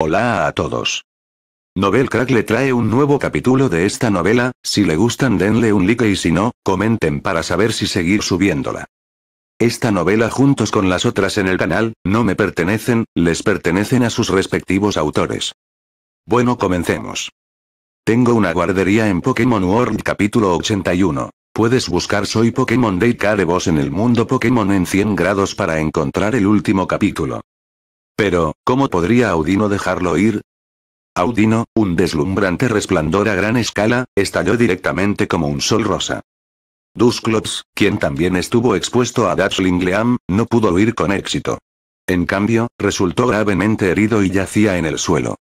Hola a todos. Novel Crack le trae un nuevo capítulo de esta novela, si le gustan denle un like y si no, comenten para saber si seguir subiéndola. Esta novela juntos con las otras en el canal, no me pertenecen, les pertenecen a sus respectivos autores. Bueno comencemos. Tengo una guardería en Pokémon World capítulo 81. Puedes buscar Soy Pokémon Day de Boss en el mundo Pokémon en 100 grados para encontrar el último capítulo. Pero, ¿cómo podría Audino dejarlo ir? Audino, un deslumbrante resplandor a gran escala, estalló directamente como un sol rosa. Dusklops, quien también estuvo expuesto a Leam, no pudo huir con éxito. En cambio, resultó gravemente herido y yacía en el suelo.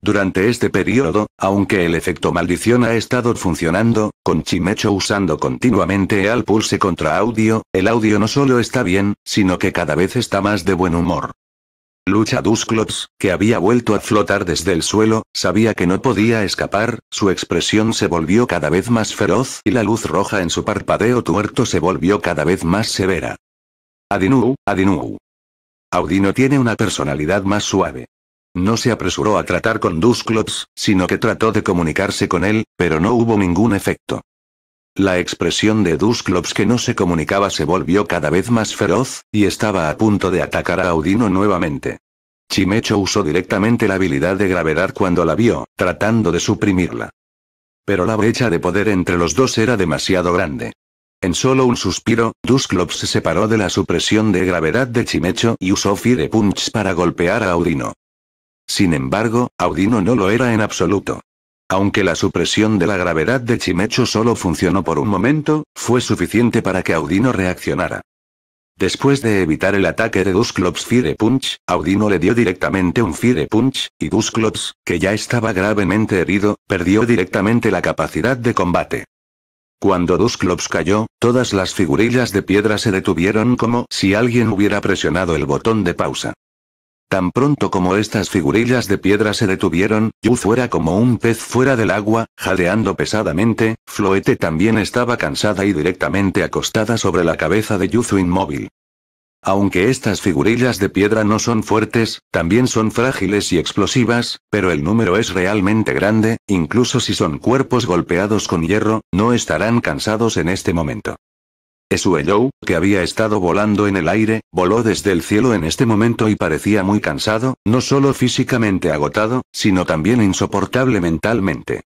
Durante este periodo, aunque el efecto maldición ha estado funcionando, con Chimecho usando continuamente al pulse contra audio, el audio no solo está bien, sino que cada vez está más de buen humor. Lucha Dusclops, que había vuelto a flotar desde el suelo, sabía que no podía escapar, su expresión se volvió cada vez más feroz y la luz roja en su parpadeo tuerto se volvió cada vez más severa. Adinu, Adinu. Audino tiene una personalidad más suave. No se apresuró a tratar con Dusclops, sino que trató de comunicarse con él, pero no hubo ningún efecto. La expresión de Dusclops que no se comunicaba se volvió cada vez más feroz, y estaba a punto de atacar a Audino nuevamente. Chimecho usó directamente la habilidad de gravedad cuando la vio, tratando de suprimirla. Pero la brecha de poder entre los dos era demasiado grande. En solo un suspiro, Dusclops se separó de la supresión de gravedad de Chimecho y usó Fire Punch para golpear a Audino. Sin embargo, Audino no lo era en absoluto. Aunque la supresión de la gravedad de Chimecho solo funcionó por un momento, fue suficiente para que Audino reaccionara. Después de evitar el ataque de Dusclops Fire Punch, Audino le dio directamente un Fire Punch, y Dusclops, que ya estaba gravemente herido, perdió directamente la capacidad de combate. Cuando Dusclops cayó, todas las figurillas de piedra se detuvieron como si alguien hubiera presionado el botón de pausa. Tan pronto como estas figurillas de piedra se detuvieron, Yuzu era como un pez fuera del agua, jadeando pesadamente, Floete también estaba cansada y directamente acostada sobre la cabeza de Yuzu inmóvil. Aunque estas figurillas de piedra no son fuertes, también son frágiles y explosivas, pero el número es realmente grande, incluso si son cuerpos golpeados con hierro, no estarán cansados en este momento. Suellow, que había estado volando en el aire, voló desde el cielo en este momento y parecía muy cansado, no solo físicamente agotado, sino también insoportable mentalmente.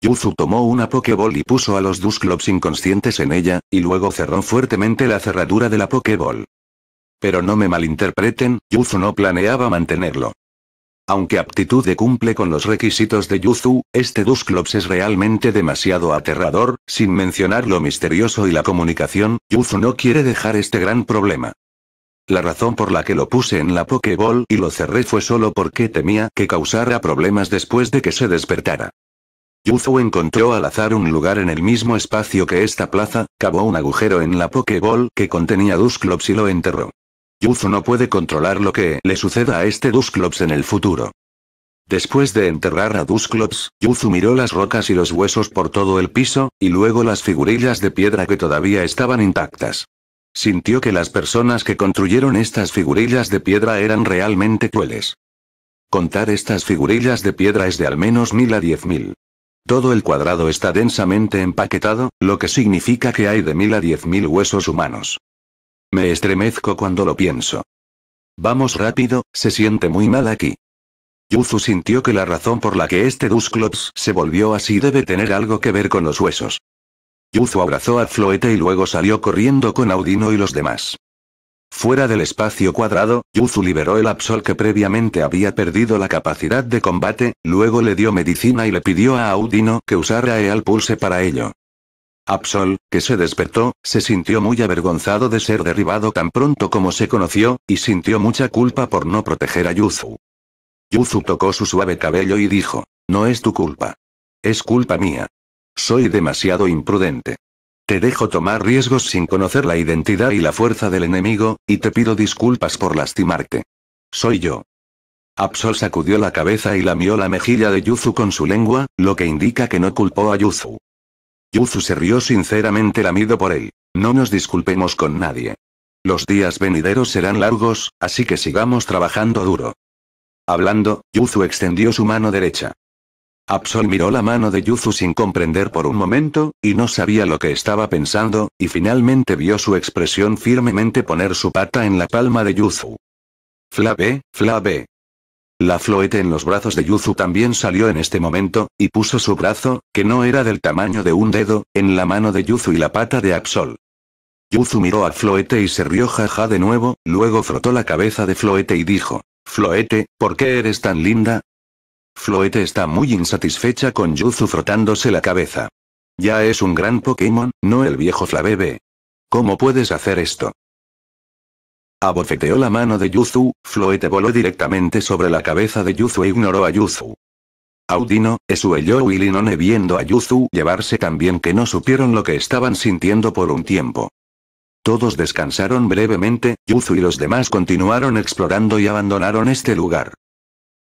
Yuzu tomó una pokeball y puso a los Dusclops inconscientes en ella, y luego cerró fuertemente la cerradura de la pokeball. Pero no me malinterpreten, Yuzu no planeaba mantenerlo. Aunque aptitud cumple con los requisitos de Yuzu, este Dusclops es realmente demasiado aterrador, sin mencionar lo misterioso y la comunicación, Yuzu no quiere dejar este gran problema. La razón por la que lo puse en la Pokéball y lo cerré fue solo porque temía que causara problemas después de que se despertara. Yuzu encontró al azar un lugar en el mismo espacio que esta plaza, cavó un agujero en la Pokéball que contenía Dusclops y lo enterró. Yuzu no puede controlar lo que le suceda a este Dusclops en el futuro. Después de enterrar a Dusclops, Yuzu miró las rocas y los huesos por todo el piso, y luego las figurillas de piedra que todavía estaban intactas. Sintió que las personas que construyeron estas figurillas de piedra eran realmente crueles. Contar estas figurillas de piedra es de al menos mil a diez mil. Todo el cuadrado está densamente empaquetado, lo que significa que hay de mil a diez mil huesos humanos. Me estremezco cuando lo pienso. Vamos rápido, se siente muy mal aquí. Yuzu sintió que la razón por la que este Dusclops se volvió así debe tener algo que ver con los huesos. Yuzu abrazó a Floete y luego salió corriendo con Audino y los demás. Fuera del espacio cuadrado, Yuzu liberó el Absol que previamente había perdido la capacidad de combate, luego le dio medicina y le pidió a Audino que usara el Pulse para ello. Absol, que se despertó, se sintió muy avergonzado de ser derribado tan pronto como se conoció, y sintió mucha culpa por no proteger a Yuzu. Yuzu tocó su suave cabello y dijo, no es tu culpa. Es culpa mía. Soy demasiado imprudente. Te dejo tomar riesgos sin conocer la identidad y la fuerza del enemigo, y te pido disculpas por lastimarte. Soy yo. Absol sacudió la cabeza y lamió la mejilla de Yuzu con su lengua, lo que indica que no culpó a Yuzu. Yuzu se rió sinceramente lamido por él. No nos disculpemos con nadie. Los días venideros serán largos, así que sigamos trabajando duro. Hablando, Yuzu extendió su mano derecha. Absol miró la mano de Yuzu sin comprender por un momento, y no sabía lo que estaba pensando, y finalmente vio su expresión firmemente poner su pata en la palma de Yuzu. Flabe, Flabe, la floete en los brazos de Yuzu también salió en este momento, y puso su brazo, que no era del tamaño de un dedo, en la mano de Yuzu y la pata de Absol. Yuzu miró a Floete y se rió jaja de nuevo, luego frotó la cabeza de Floete y dijo, Floete, ¿por qué eres tan linda? Floete está muy insatisfecha con Yuzu frotándose la cabeza. Ya es un gran Pokémon, no el viejo Flabebe. ¿Cómo puedes hacer esto? Abofeteó la mano de Yuzu, Floete voló directamente sobre la cabeza de Yuzu e ignoró a Yuzu. Audino, Esuello y Linone viendo a Yuzu llevarse también que no supieron lo que estaban sintiendo por un tiempo. Todos descansaron brevemente, Yuzu y los demás continuaron explorando y abandonaron este lugar.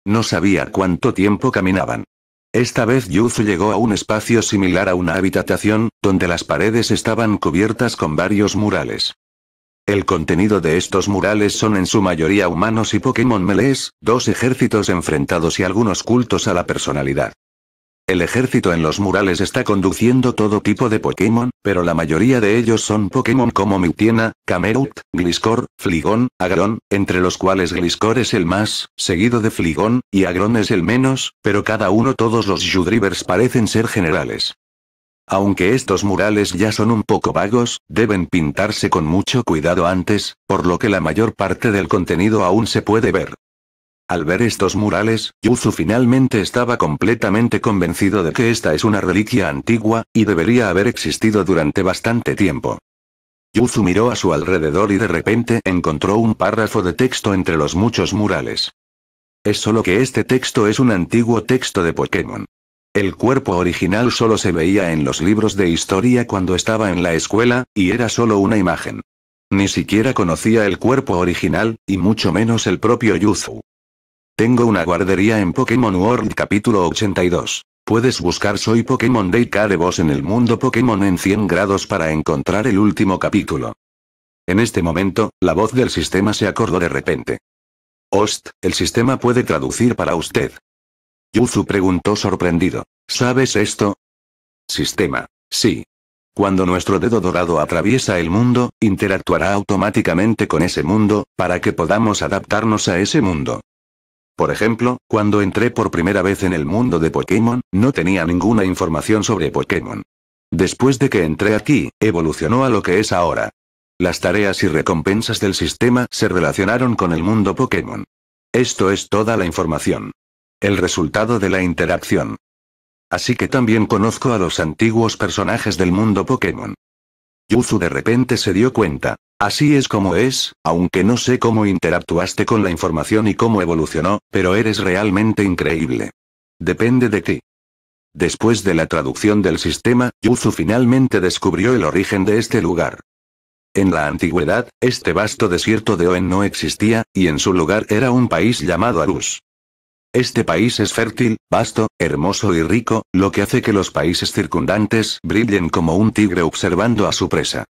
No sabía cuánto tiempo caminaban. Esta vez Yuzu llegó a un espacio similar a una habitación, donde las paredes estaban cubiertas con varios murales. El contenido de estos murales son en su mayoría humanos y Pokémon melees, dos ejércitos enfrentados y algunos cultos a la personalidad. El ejército en los murales está conduciendo todo tipo de Pokémon, pero la mayoría de ellos son Pokémon como Mutiena, Camerupt, Gliscor, Fligón, Agron, entre los cuales Gliscor es el más, seguido de Fligón, y Agron es el menos, pero cada uno todos los Judrivers parecen ser generales. Aunque estos murales ya son un poco vagos, deben pintarse con mucho cuidado antes, por lo que la mayor parte del contenido aún se puede ver. Al ver estos murales, Yuzu finalmente estaba completamente convencido de que esta es una reliquia antigua, y debería haber existido durante bastante tiempo. Yuzu miró a su alrededor y de repente encontró un párrafo de texto entre los muchos murales. Es solo que este texto es un antiguo texto de Pokémon. El cuerpo original solo se veía en los libros de historia cuando estaba en la escuela, y era solo una imagen. Ni siquiera conocía el cuerpo original, y mucho menos el propio Yuzu. Tengo una guardería en Pokémon World capítulo 82. Puedes buscar Soy Pokémon Day voz en el mundo Pokémon en 100 grados para encontrar el último capítulo. En este momento, la voz del sistema se acordó de repente. Host, el sistema puede traducir para usted. Yuzu preguntó sorprendido. ¿Sabes esto? Sistema. Sí. Cuando nuestro dedo dorado atraviesa el mundo, interactuará automáticamente con ese mundo, para que podamos adaptarnos a ese mundo. Por ejemplo, cuando entré por primera vez en el mundo de Pokémon, no tenía ninguna información sobre Pokémon. Después de que entré aquí, evolucionó a lo que es ahora. Las tareas y recompensas del sistema se relacionaron con el mundo Pokémon. Esto es toda la información el resultado de la interacción. Así que también conozco a los antiguos personajes del mundo Pokémon. Yuzu de repente se dio cuenta. Así es como es, aunque no sé cómo interactuaste con la información y cómo evolucionó, pero eres realmente increíble. Depende de ti. Después de la traducción del sistema, Yuzu finalmente descubrió el origen de este lugar. En la antigüedad, este vasto desierto de Oen no existía, y en su lugar era un país llamado Arus. Este país es fértil, vasto, hermoso y rico, lo que hace que los países circundantes brillen como un tigre observando a su presa.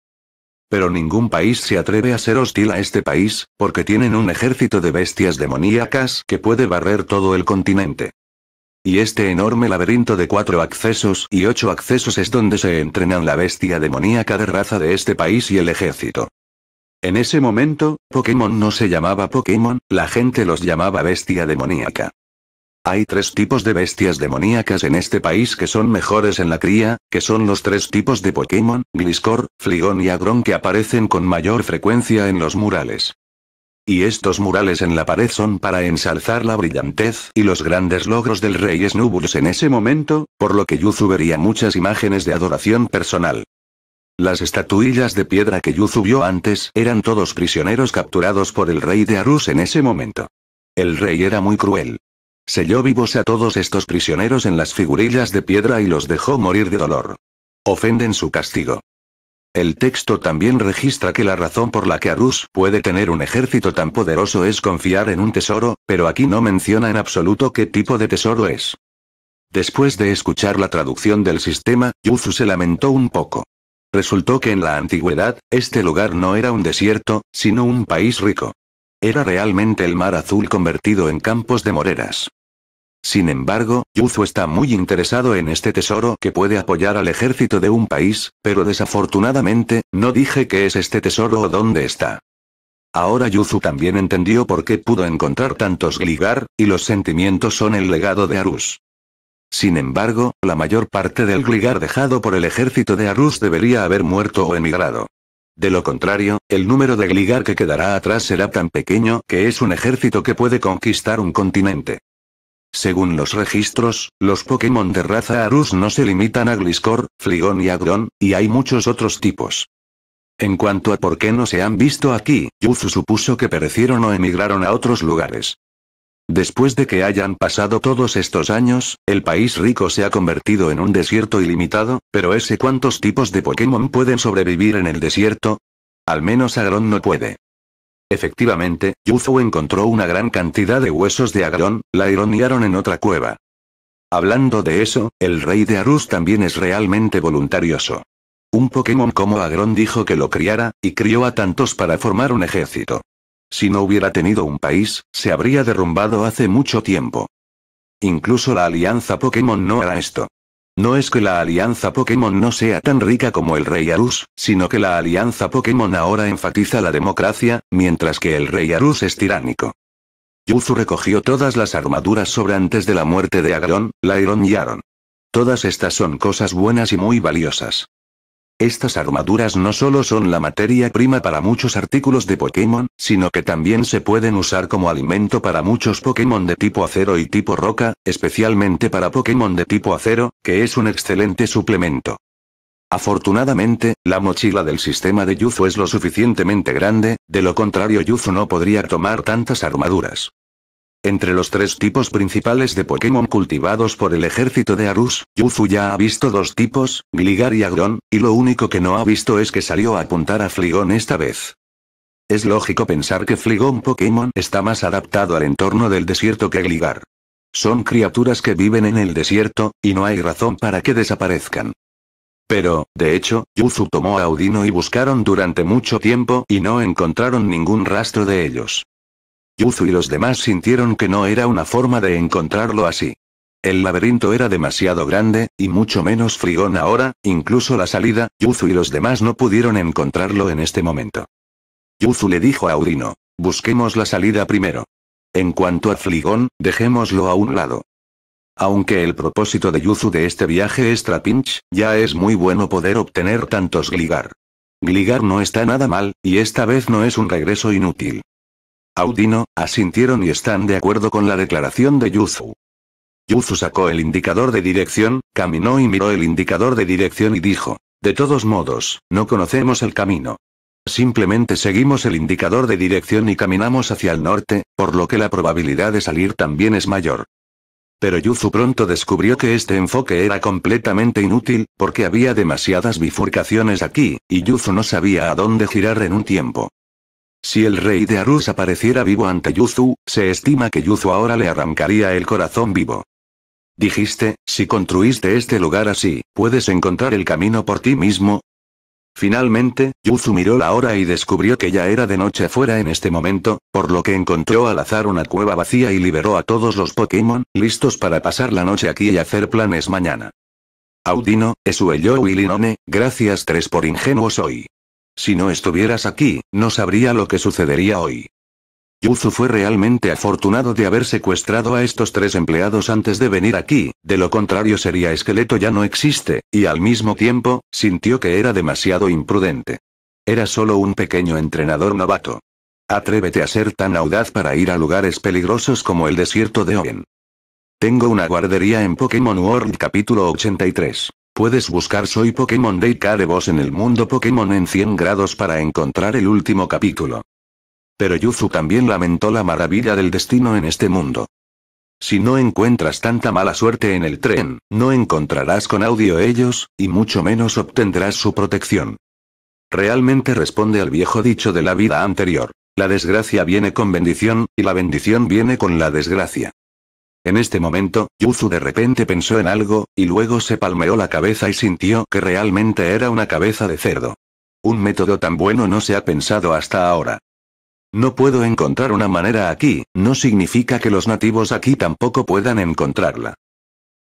Pero ningún país se atreve a ser hostil a este país, porque tienen un ejército de bestias demoníacas que puede barrer todo el continente. Y este enorme laberinto de cuatro accesos y ocho accesos es donde se entrenan la bestia demoníaca de raza de este país y el ejército. En ese momento, Pokémon no se llamaba Pokémon, la gente los llamaba bestia demoníaca. Hay tres tipos de bestias demoníacas en este país que son mejores en la cría, que son los tres tipos de Pokémon, Gliscor, Fligón y Agron que aparecen con mayor frecuencia en los murales. Y estos murales en la pared son para ensalzar la brillantez y los grandes logros del rey Snubus en ese momento, por lo que Yuzu vería muchas imágenes de adoración personal. Las estatuillas de piedra que Yuzu vio antes eran todos prisioneros capturados por el rey de Arus en ese momento. El rey era muy cruel. Selló vivos a todos estos prisioneros en las figurillas de piedra y los dejó morir de dolor. Ofenden su castigo. El texto también registra que la razón por la que Arus puede tener un ejército tan poderoso es confiar en un tesoro, pero aquí no menciona en absoluto qué tipo de tesoro es. Después de escuchar la traducción del sistema, Yuzu se lamentó un poco. Resultó que en la antigüedad, este lugar no era un desierto, sino un país rico. Era realmente el mar azul convertido en campos de moreras. Sin embargo, Yuzu está muy interesado en este tesoro que puede apoyar al ejército de un país, pero desafortunadamente, no dije qué es este tesoro o dónde está. Ahora Yuzu también entendió por qué pudo encontrar tantos Gligar, y los sentimientos son el legado de Arus. Sin embargo, la mayor parte del Gligar dejado por el ejército de Arus debería haber muerto o emigrado. De lo contrario, el número de Gligar que quedará atrás será tan pequeño que es un ejército que puede conquistar un continente. Según los registros, los Pokémon de raza Arus no se limitan a Gliscor, Fligón y Agron, y hay muchos otros tipos. En cuanto a por qué no se han visto aquí, Yuzu supuso que perecieron o emigraron a otros lugares. Después de que hayan pasado todos estos años, el país rico se ha convertido en un desierto ilimitado, pero ese cuántos tipos de Pokémon pueden sobrevivir en el desierto? Al menos Agron no puede. Efectivamente, Yuzu encontró una gran cantidad de huesos de Agron, la ironiaron en otra cueva. Hablando de eso, el rey de Arus también es realmente voluntarioso. Un Pokémon como Agron dijo que lo criara, y crió a tantos para formar un ejército. Si no hubiera tenido un país, se habría derrumbado hace mucho tiempo. Incluso la alianza Pokémon no hará esto. No es que la alianza Pokémon no sea tan rica como el Rey Arus, sino que la alianza Pokémon ahora enfatiza la democracia, mientras que el Rey Arus es tiránico. Yuzu recogió todas las armaduras sobrantes de la muerte de Agarón, Lairon y Aron. Todas estas son cosas buenas y muy valiosas. Estas armaduras no solo son la materia prima para muchos artículos de Pokémon, sino que también se pueden usar como alimento para muchos Pokémon de tipo acero y tipo roca, especialmente para Pokémon de tipo acero, que es un excelente suplemento. Afortunadamente, la mochila del sistema de Yuzu es lo suficientemente grande, de lo contrario Yuzu no podría tomar tantas armaduras. Entre los tres tipos principales de Pokémon cultivados por el ejército de Arus, Yuzu ya ha visto dos tipos, Gligar y Agron, y lo único que no ha visto es que salió a apuntar a Fligón esta vez. Es lógico pensar que Fligón Pokémon está más adaptado al entorno del desierto que Gligar. Son criaturas que viven en el desierto, y no hay razón para que desaparezcan. Pero, de hecho, Yuzu tomó a Audino y buscaron durante mucho tiempo y no encontraron ningún rastro de ellos. Yuzu y los demás sintieron que no era una forma de encontrarlo así. El laberinto era demasiado grande, y mucho menos frigón ahora, incluso la salida, Yuzu y los demás no pudieron encontrarlo en este momento. Yuzu le dijo a Urino. busquemos la salida primero. En cuanto a Frigón, dejémoslo a un lado. Aunque el propósito de Yuzu de este viaje es Trapinch, ya es muy bueno poder obtener tantos Gligar. Gligar no está nada mal, y esta vez no es un regreso inútil. Audino, asintieron y están de acuerdo con la declaración de Yuzu. Yuzu sacó el indicador de dirección, caminó y miró el indicador de dirección y dijo, de todos modos, no conocemos el camino. Simplemente seguimos el indicador de dirección y caminamos hacia el norte, por lo que la probabilidad de salir también es mayor. Pero Yuzu pronto descubrió que este enfoque era completamente inútil, porque había demasiadas bifurcaciones aquí, y Yuzu no sabía a dónde girar en un tiempo. Si el rey de Arus apareciera vivo ante Yuzu, se estima que Yuzu ahora le arrancaría el corazón vivo. Dijiste, si construiste este lugar así, puedes encontrar el camino por ti mismo. Finalmente, Yuzu miró la hora y descubrió que ya era de noche fuera en este momento, por lo que encontró al azar una cueva vacía y liberó a todos los Pokémon, listos para pasar la noche aquí y hacer planes mañana. Audino, Esuello y Linone, gracias tres por ingenuos hoy. Si no estuvieras aquí, no sabría lo que sucedería hoy. Yuzu fue realmente afortunado de haber secuestrado a estos tres empleados antes de venir aquí, de lo contrario sería esqueleto ya no existe, y al mismo tiempo, sintió que era demasiado imprudente. Era solo un pequeño entrenador novato. Atrévete a ser tan audaz para ir a lugares peligrosos como el desierto de Oen. Tengo una guardería en Pokémon World capítulo 83. Puedes buscar Soy Pokémon Day Boss en el mundo Pokémon en 100 grados para encontrar el último capítulo. Pero Yuzu también lamentó la maravilla del destino en este mundo. Si no encuentras tanta mala suerte en el tren, no encontrarás con audio ellos, y mucho menos obtendrás su protección. Realmente responde al viejo dicho de la vida anterior. La desgracia viene con bendición, y la bendición viene con la desgracia. En este momento, Yuzu de repente pensó en algo, y luego se palmeó la cabeza y sintió que realmente era una cabeza de cerdo. Un método tan bueno no se ha pensado hasta ahora. No puedo encontrar una manera aquí, no significa que los nativos aquí tampoco puedan encontrarla.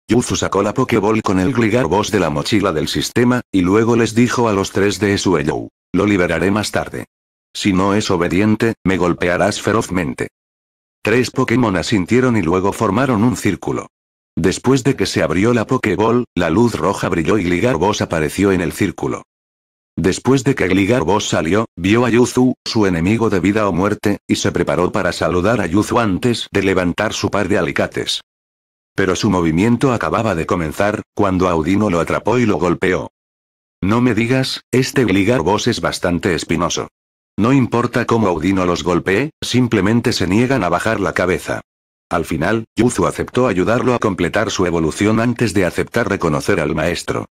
Yuzu sacó la Pokéball con el Gligar Boss de la mochila del sistema, y luego les dijo a los tres de Sueyou. Lo liberaré más tarde. Si no es obediente, me golpearás ferozmente. Tres Pokémon asintieron y luego formaron un círculo. Después de que se abrió la Pokéball, la luz roja brilló y Boss apareció en el círculo. Después de que Boss salió, vio a Yuzu, su enemigo de vida o muerte, y se preparó para saludar a Yuzu antes de levantar su par de alicates. Pero su movimiento acababa de comenzar, cuando Audino lo atrapó y lo golpeó. No me digas, este Gligar Boss es bastante espinoso. No importa cómo Audino los golpee, simplemente se niegan a bajar la cabeza. Al final, Yuzu aceptó ayudarlo a completar su evolución antes de aceptar reconocer al maestro.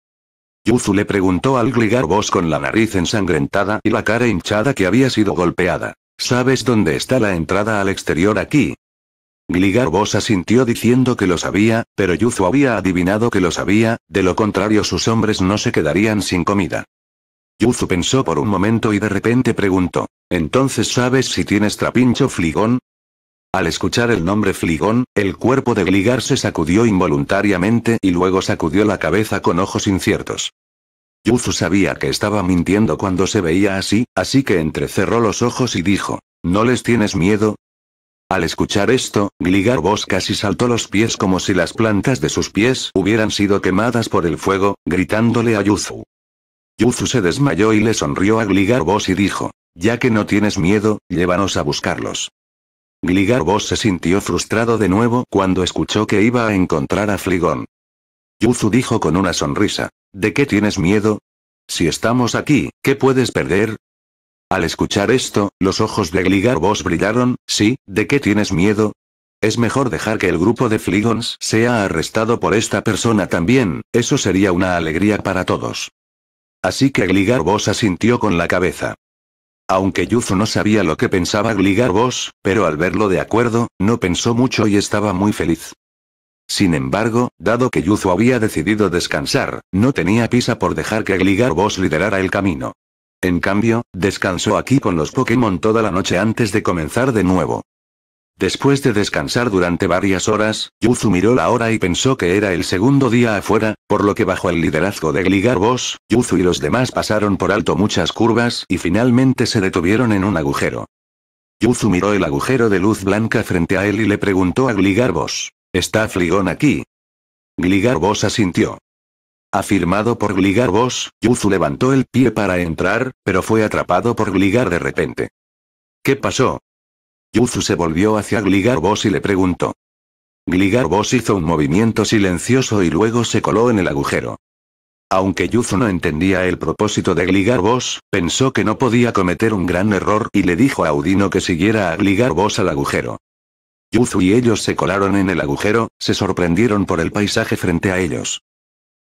Yuzu le preguntó al Gligarbos con la nariz ensangrentada y la cara hinchada que había sido golpeada. ¿Sabes dónde está la entrada al exterior aquí? Gligarbos asintió diciendo que lo sabía, pero Yuzu había adivinado que lo sabía, de lo contrario sus hombres no se quedarían sin comida. Yuzu pensó por un momento y de repente preguntó. ¿Entonces sabes si tienes trapincho fligón? Al escuchar el nombre fligón, el cuerpo de Gligar se sacudió involuntariamente y luego sacudió la cabeza con ojos inciertos. Yuzu sabía que estaba mintiendo cuando se veía así, así que entrecerró los ojos y dijo, ¿No les tienes miedo? Al escuchar esto, Gligar vos casi saltó los pies como si las plantas de sus pies hubieran sido quemadas por el fuego, gritándole a Yuzu, Yuzu se desmayó y le sonrió a Gligarbos y dijo, ya que no tienes miedo, llévanos a buscarlos. Gligarbos se sintió frustrado de nuevo cuando escuchó que iba a encontrar a Fligón. Yuzu dijo con una sonrisa, ¿de qué tienes miedo? Si estamos aquí, ¿qué puedes perder? Al escuchar esto, los ojos de Gligarbos brillaron, sí, ¿de qué tienes miedo? Es mejor dejar que el grupo de Fligons sea arrestado por esta persona también, eso sería una alegría para todos. Así que Boss asintió con la cabeza. Aunque Yuzu no sabía lo que pensaba Boss, pero al verlo de acuerdo, no pensó mucho y estaba muy feliz. Sin embargo, dado que Yuzu había decidido descansar, no tenía pisa por dejar que Boss liderara el camino. En cambio, descansó aquí con los Pokémon toda la noche antes de comenzar de nuevo. Después de descansar durante varias horas, Yuzu miró la hora y pensó que era el segundo día afuera, por lo que bajo el liderazgo de Gligar Boss, Yuzu y los demás pasaron por alto muchas curvas y finalmente se detuvieron en un agujero. Yuzu miró el agujero de luz blanca frente a él y le preguntó a Gligar Boss, ¿Está Fligón aquí? Gligar asintió. Afirmado por Gligar Boss, Yuzu levantó el pie para entrar, pero fue atrapado por Gligar de repente. ¿Qué pasó? Yuzu se volvió hacia Boss y le preguntó. Boss hizo un movimiento silencioso y luego se coló en el agujero. Aunque Yuzu no entendía el propósito de Boss, pensó que no podía cometer un gran error y le dijo a Audino que siguiera a Boss al agujero. Yuzu y ellos se colaron en el agujero, se sorprendieron por el paisaje frente a ellos.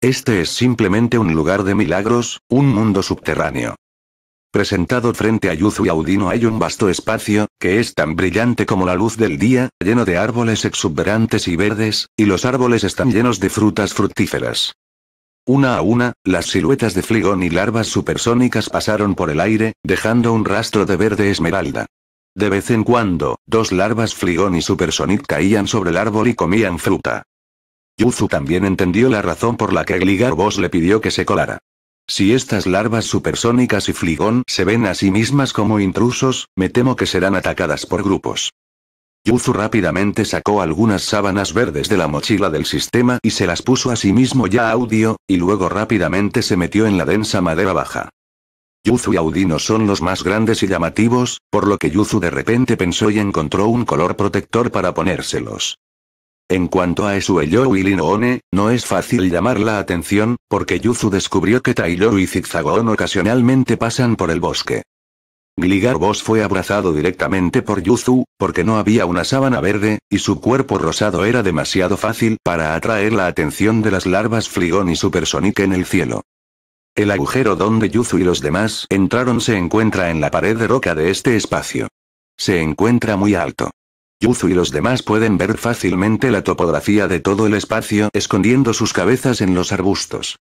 Este es simplemente un lugar de milagros, un mundo subterráneo. Presentado frente a Yuzu y Audino hay un vasto espacio, que es tan brillante como la luz del día, lleno de árboles exuberantes y verdes, y los árboles están llenos de frutas fructíferas. Una a una, las siluetas de Fligón y larvas supersónicas pasaron por el aire, dejando un rastro de verde esmeralda. De vez en cuando, dos larvas Fligón y Supersonic caían sobre el árbol y comían fruta. Yuzu también entendió la razón por la que Gligar le pidió que se colara. Si estas larvas supersónicas y fligón se ven a sí mismas como intrusos, me temo que serán atacadas por grupos. Yuzu rápidamente sacó algunas sábanas verdes de la mochila del sistema y se las puso a sí mismo ya audio, y luego rápidamente se metió en la densa madera baja. Yuzu y Audino son los más grandes y llamativos, por lo que Yuzu de repente pensó y encontró un color protector para ponérselos. En cuanto a Esueyoru y Linoone, no es fácil llamar la atención, porque Yuzu descubrió que Tailoru y Zigzagoon ocasionalmente pasan por el bosque. Gligar Boss fue abrazado directamente por Yuzu, porque no había una sábana verde, y su cuerpo rosado era demasiado fácil para atraer la atención de las larvas Fligón y Supersonic en el cielo. El agujero donde Yuzu y los demás entraron se encuentra en la pared de roca de este espacio. Se encuentra muy alto. Yuzu y los demás pueden ver fácilmente la topografía de todo el espacio escondiendo sus cabezas en los arbustos.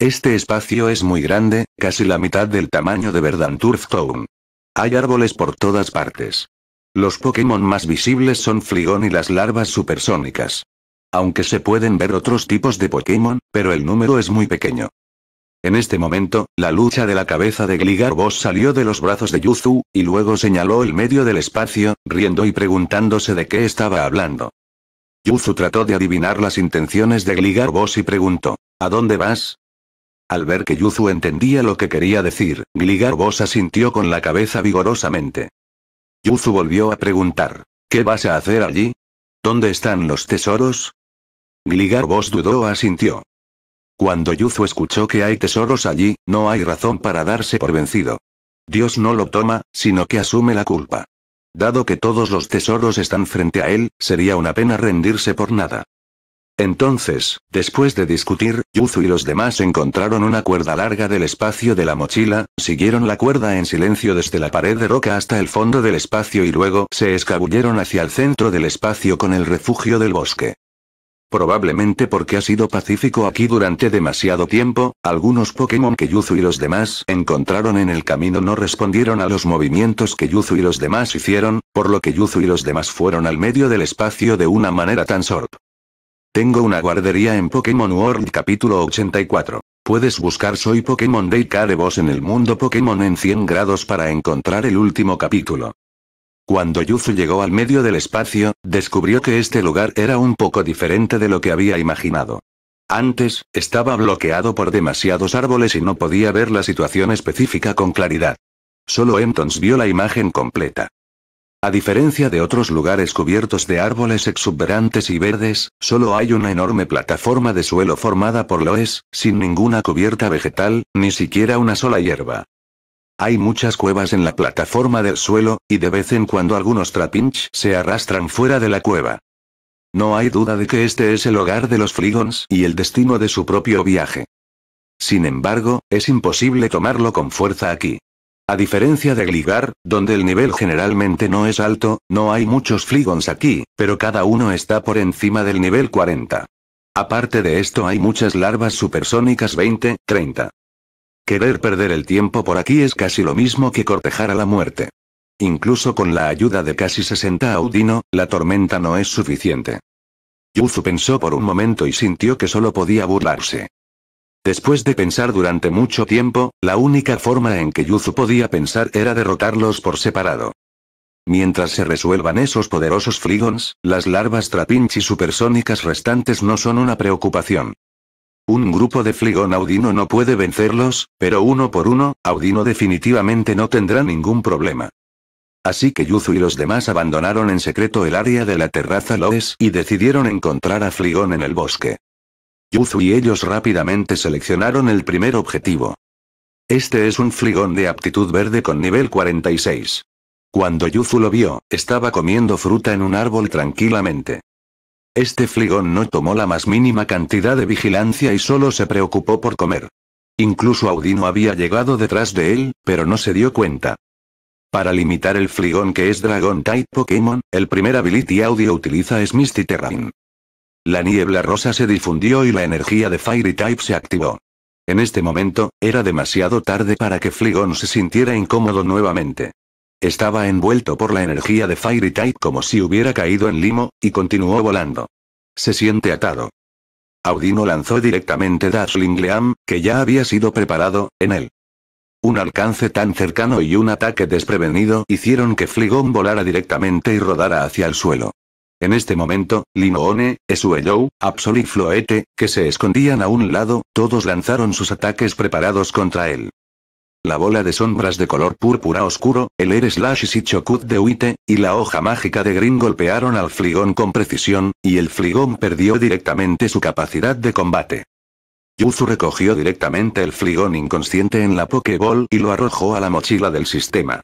Este espacio es muy grande, casi la mitad del tamaño de Town. Hay árboles por todas partes. Los Pokémon más visibles son Fligón y las larvas supersónicas. Aunque se pueden ver otros tipos de Pokémon, pero el número es muy pequeño. En este momento, la lucha de la cabeza de Gligar salió de los brazos de Yuzu, y luego señaló el medio del espacio, riendo y preguntándose de qué estaba hablando. Yuzu trató de adivinar las intenciones de Gligar y preguntó, ¿A dónde vas? Al ver que Yuzu entendía lo que quería decir, Gligar asintió con la cabeza vigorosamente. Yuzu volvió a preguntar, ¿qué vas a hacer allí? ¿Dónde están los tesoros? Gligar dudó asintió. Cuando Yuzu escuchó que hay tesoros allí, no hay razón para darse por vencido. Dios no lo toma, sino que asume la culpa. Dado que todos los tesoros están frente a él, sería una pena rendirse por nada. Entonces, después de discutir, Yuzu y los demás encontraron una cuerda larga del espacio de la mochila, siguieron la cuerda en silencio desde la pared de roca hasta el fondo del espacio y luego se escabulleron hacia el centro del espacio con el refugio del bosque. Probablemente porque ha sido pacífico aquí durante demasiado tiempo, algunos Pokémon que Yuzu y los demás encontraron en el camino no respondieron a los movimientos que Yuzu y los demás hicieron, por lo que Yuzu y los demás fueron al medio del espacio de una manera tan sorp. Tengo una guardería en Pokémon World capítulo 84. Puedes buscar Soy Pokémon Day Boss en el mundo Pokémon en 100 grados para encontrar el último capítulo. Cuando Yuzu llegó al medio del espacio, descubrió que este lugar era un poco diferente de lo que había imaginado. Antes, estaba bloqueado por demasiados árboles y no podía ver la situación específica con claridad. Solo entonces vio la imagen completa. A diferencia de otros lugares cubiertos de árboles exuberantes y verdes, solo hay una enorme plataforma de suelo formada por loes, sin ninguna cubierta vegetal, ni siquiera una sola hierba. Hay muchas cuevas en la plataforma del suelo, y de vez en cuando algunos trapinch se arrastran fuera de la cueva. No hay duda de que este es el hogar de los frigons y el destino de su propio viaje. Sin embargo, es imposible tomarlo con fuerza aquí. A diferencia de Gligar, donde el nivel generalmente no es alto, no hay muchos frigons aquí, pero cada uno está por encima del nivel 40. Aparte de esto hay muchas larvas supersónicas 20, 30. Querer perder el tiempo por aquí es casi lo mismo que cortejar a la muerte. Incluso con la ayuda de casi 60 Audino, la tormenta no es suficiente. Yuzu pensó por un momento y sintió que solo podía burlarse. Después de pensar durante mucho tiempo, la única forma en que Yuzu podía pensar era derrotarlos por separado. Mientras se resuelvan esos poderosos frigons, las larvas trapinchi supersónicas restantes no son una preocupación. Un grupo de Fligón Audino no puede vencerlos, pero uno por uno, Audino definitivamente no tendrá ningún problema. Así que Yuzu y los demás abandonaron en secreto el área de la terraza Loes y decidieron encontrar a Fligón en el bosque. Yuzu y ellos rápidamente seleccionaron el primer objetivo. Este es un Fligón de aptitud verde con nivel 46. Cuando Yuzu lo vio, estaba comiendo fruta en un árbol tranquilamente. Este fligón no tomó la más mínima cantidad de vigilancia y solo se preocupó por comer. Incluso Audino había llegado detrás de él, pero no se dio cuenta. Para limitar el fligón que es Dragon Type Pokémon, el primer Ability Audio utiliza es Misty Terrain. La niebla rosa se difundió y la energía de Fairy Type se activó. En este momento, era demasiado tarde para que Fligón se sintiera incómodo nuevamente. Estaba envuelto por la energía de Fire Type como si hubiera caído en limo, y continuó volando. Se siente atado. Audino lanzó directamente Dashlingleam, que ya había sido preparado, en él. Un alcance tan cercano y un ataque desprevenido hicieron que Fligon volara directamente y rodara hacia el suelo. En este momento, Linoone, Esuelou, Absol y Floete, que se escondían a un lado, todos lanzaron sus ataques preparados contra él la bola de sombras de color púrpura oscuro, el Ereslash y Shichokut de Uite, y la hoja mágica de Green golpearon al fligón con precisión, y el fligón perdió directamente su capacidad de combate. Yuzu recogió directamente el fligón inconsciente en la Pokéball y lo arrojó a la mochila del sistema.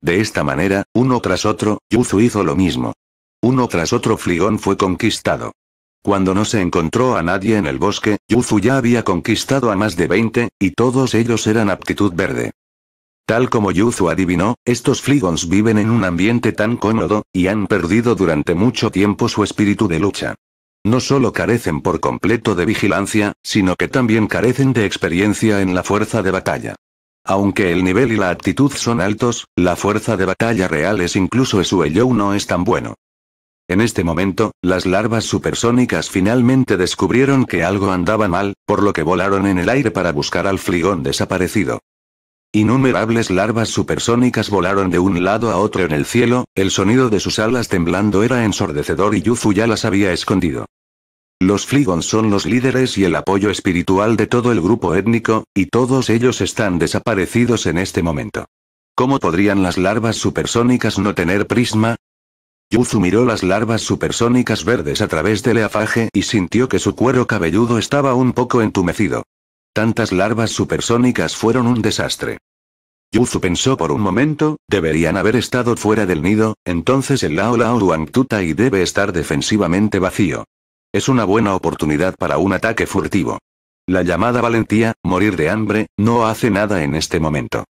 De esta manera, uno tras otro, Yuzu hizo lo mismo. Uno tras otro fligón fue conquistado. Cuando no se encontró a nadie en el bosque, Yuzu ya había conquistado a más de 20, y todos ellos eran aptitud verde. Tal como Yuzu adivinó, estos Fligons viven en un ambiente tan cómodo, y han perdido durante mucho tiempo su espíritu de lucha. No solo carecen por completo de vigilancia, sino que también carecen de experiencia en la fuerza de batalla. Aunque el nivel y la aptitud son altos, la fuerza de batalla real es incluso su ello no es tan bueno. En este momento, las larvas supersónicas finalmente descubrieron que algo andaba mal, por lo que volaron en el aire para buscar al fligón desaparecido. Innumerables larvas supersónicas volaron de un lado a otro en el cielo, el sonido de sus alas temblando era ensordecedor y Yuzu ya las había escondido. Los Fligons son los líderes y el apoyo espiritual de todo el grupo étnico, y todos ellos están desaparecidos en este momento. ¿Cómo podrían las larvas supersónicas no tener prisma? Yuzu miró las larvas supersónicas verdes a través del Leafaje y sintió que su cuero cabelludo estaba un poco entumecido. Tantas larvas supersónicas fueron un desastre. Yuzu pensó por un momento, deberían haber estado fuera del nido, entonces el Lao Lao duangtuta y debe estar defensivamente vacío. Es una buena oportunidad para un ataque furtivo. La llamada valentía, morir de hambre, no hace nada en este momento.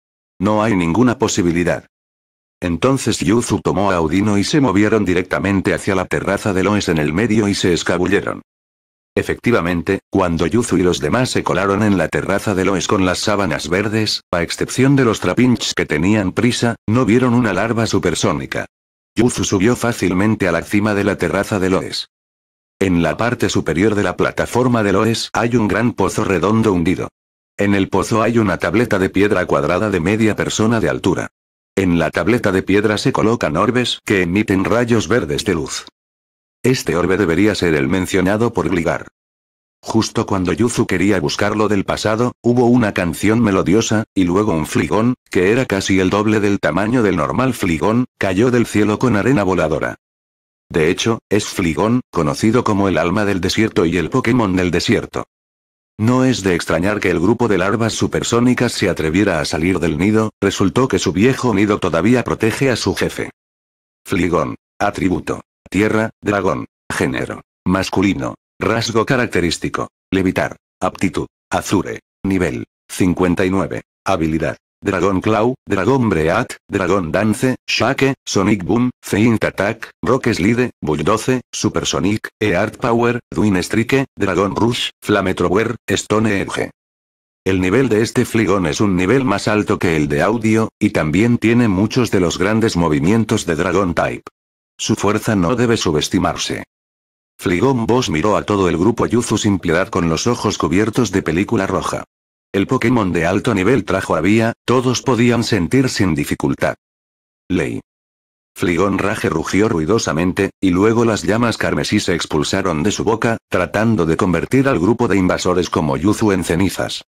No hay ninguna posibilidad. Entonces Yuzu tomó a Audino y se movieron directamente hacia la terraza de Loes en el medio y se escabulleron. Efectivamente, cuando Yuzu y los demás se colaron en la terraza de Loes con las sábanas verdes, a excepción de los trapins que tenían prisa, no vieron una larva supersónica. Yuzu subió fácilmente a la cima de la terraza de Loes. En la parte superior de la plataforma de Loes hay un gran pozo redondo hundido. En el pozo hay una tableta de piedra cuadrada de media persona de altura. En la tableta de piedra se colocan orbes que emiten rayos verdes de luz. Este orbe debería ser el mencionado por Gligar. Justo cuando Yuzu quería buscarlo del pasado, hubo una canción melodiosa, y luego un fligón, que era casi el doble del tamaño del normal fligón, cayó del cielo con arena voladora. De hecho, es Fligón, conocido como el alma del desierto y el Pokémon del desierto. No es de extrañar que el grupo de larvas supersónicas se atreviera a salir del nido, resultó que su viejo nido todavía protege a su jefe. Fligón. Atributo. Tierra, dragón. Género. Masculino. Rasgo característico. Levitar. Aptitud. Azure. Nivel. 59. Habilidad. Dragon Claw, Dragon Breath, Dragon Dance, Shake, Sonic Boom, Feint Attack, Rock Slide, Bulldoze, Supersonic, E-Art Power, Dwin Strike, Dragon Rush, Flametrower, Stone Edge. El nivel de este fligón es un nivel más alto que el de audio, y también tiene muchos de los grandes movimientos de Dragon Type. Su fuerza no debe subestimarse. Fligón Boss miró a todo el grupo Yuzu sin piedad con los ojos cubiertos de película roja el Pokémon de alto nivel trajo a Vía, todos podían sentir sin dificultad. Ley. Fligón Rage rugió ruidosamente, y luego las llamas carmesí se expulsaron de su boca, tratando de convertir al grupo de invasores como Yuzu en cenizas.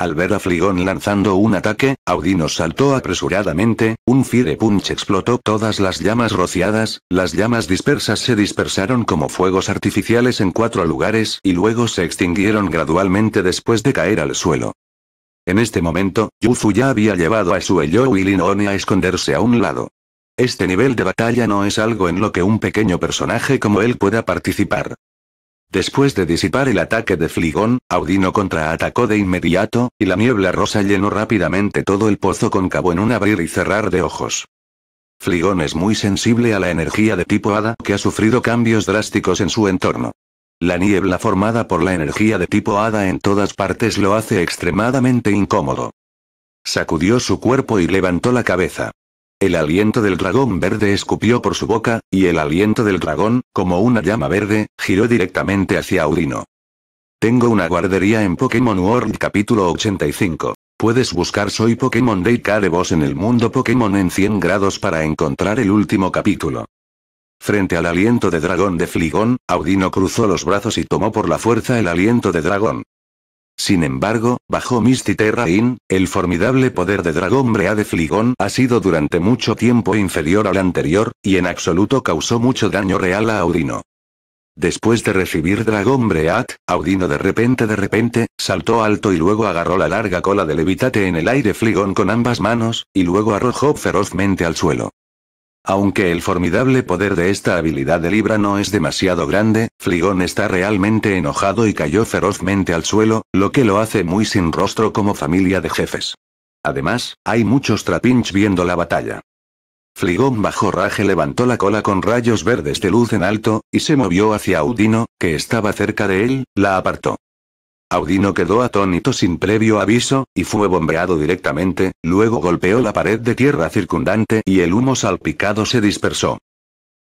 Al ver a Fligón lanzando un ataque, Audino saltó apresuradamente, un Fire Punch explotó todas las llamas rociadas, las llamas dispersas se dispersaron como fuegos artificiales en cuatro lugares y luego se extinguieron gradualmente después de caer al suelo. En este momento, Yuzu ya había llevado a Sueyou y Linone a esconderse a un lado. Este nivel de batalla no es algo en lo que un pequeño personaje como él pueda participar. Después de disipar el ataque de Fligón, Audino contraatacó de inmediato, y la niebla rosa llenó rápidamente todo el pozo con cabo en un abrir y cerrar de ojos. Fligón es muy sensible a la energía de tipo hada que ha sufrido cambios drásticos en su entorno. La niebla formada por la energía de tipo hada en todas partes lo hace extremadamente incómodo. Sacudió su cuerpo y levantó la cabeza. El aliento del dragón verde escupió por su boca, y el aliento del dragón, como una llama verde, giró directamente hacia Audino. Tengo una guardería en Pokémon World capítulo 85. Puedes buscar Soy Pokémon Day Boss en el mundo Pokémon en 100 grados para encontrar el último capítulo. Frente al aliento de dragón de Fligón, Audino cruzó los brazos y tomó por la fuerza el aliento de dragón. Sin embargo, bajo Misty Terrain, el formidable poder de Dragón Brea de Fligón ha sido durante mucho tiempo inferior al anterior, y en absoluto causó mucho daño real a Audino. Después de recibir Dragón Breat, Audino de repente de repente, saltó alto y luego agarró la larga cola de Levitate en el aire Fligón con ambas manos, y luego arrojó ferozmente al suelo. Aunque el formidable poder de esta habilidad de Libra no es demasiado grande, Fligón está realmente enojado y cayó ferozmente al suelo, lo que lo hace muy sin rostro como familia de jefes. Además, hay muchos trapinch viendo la batalla. Fligón bajo raje levantó la cola con rayos verdes de luz en alto, y se movió hacia Audino, que estaba cerca de él, la apartó. Audino quedó atónito sin previo aviso, y fue bombeado directamente, luego golpeó la pared de tierra circundante y el humo salpicado se dispersó.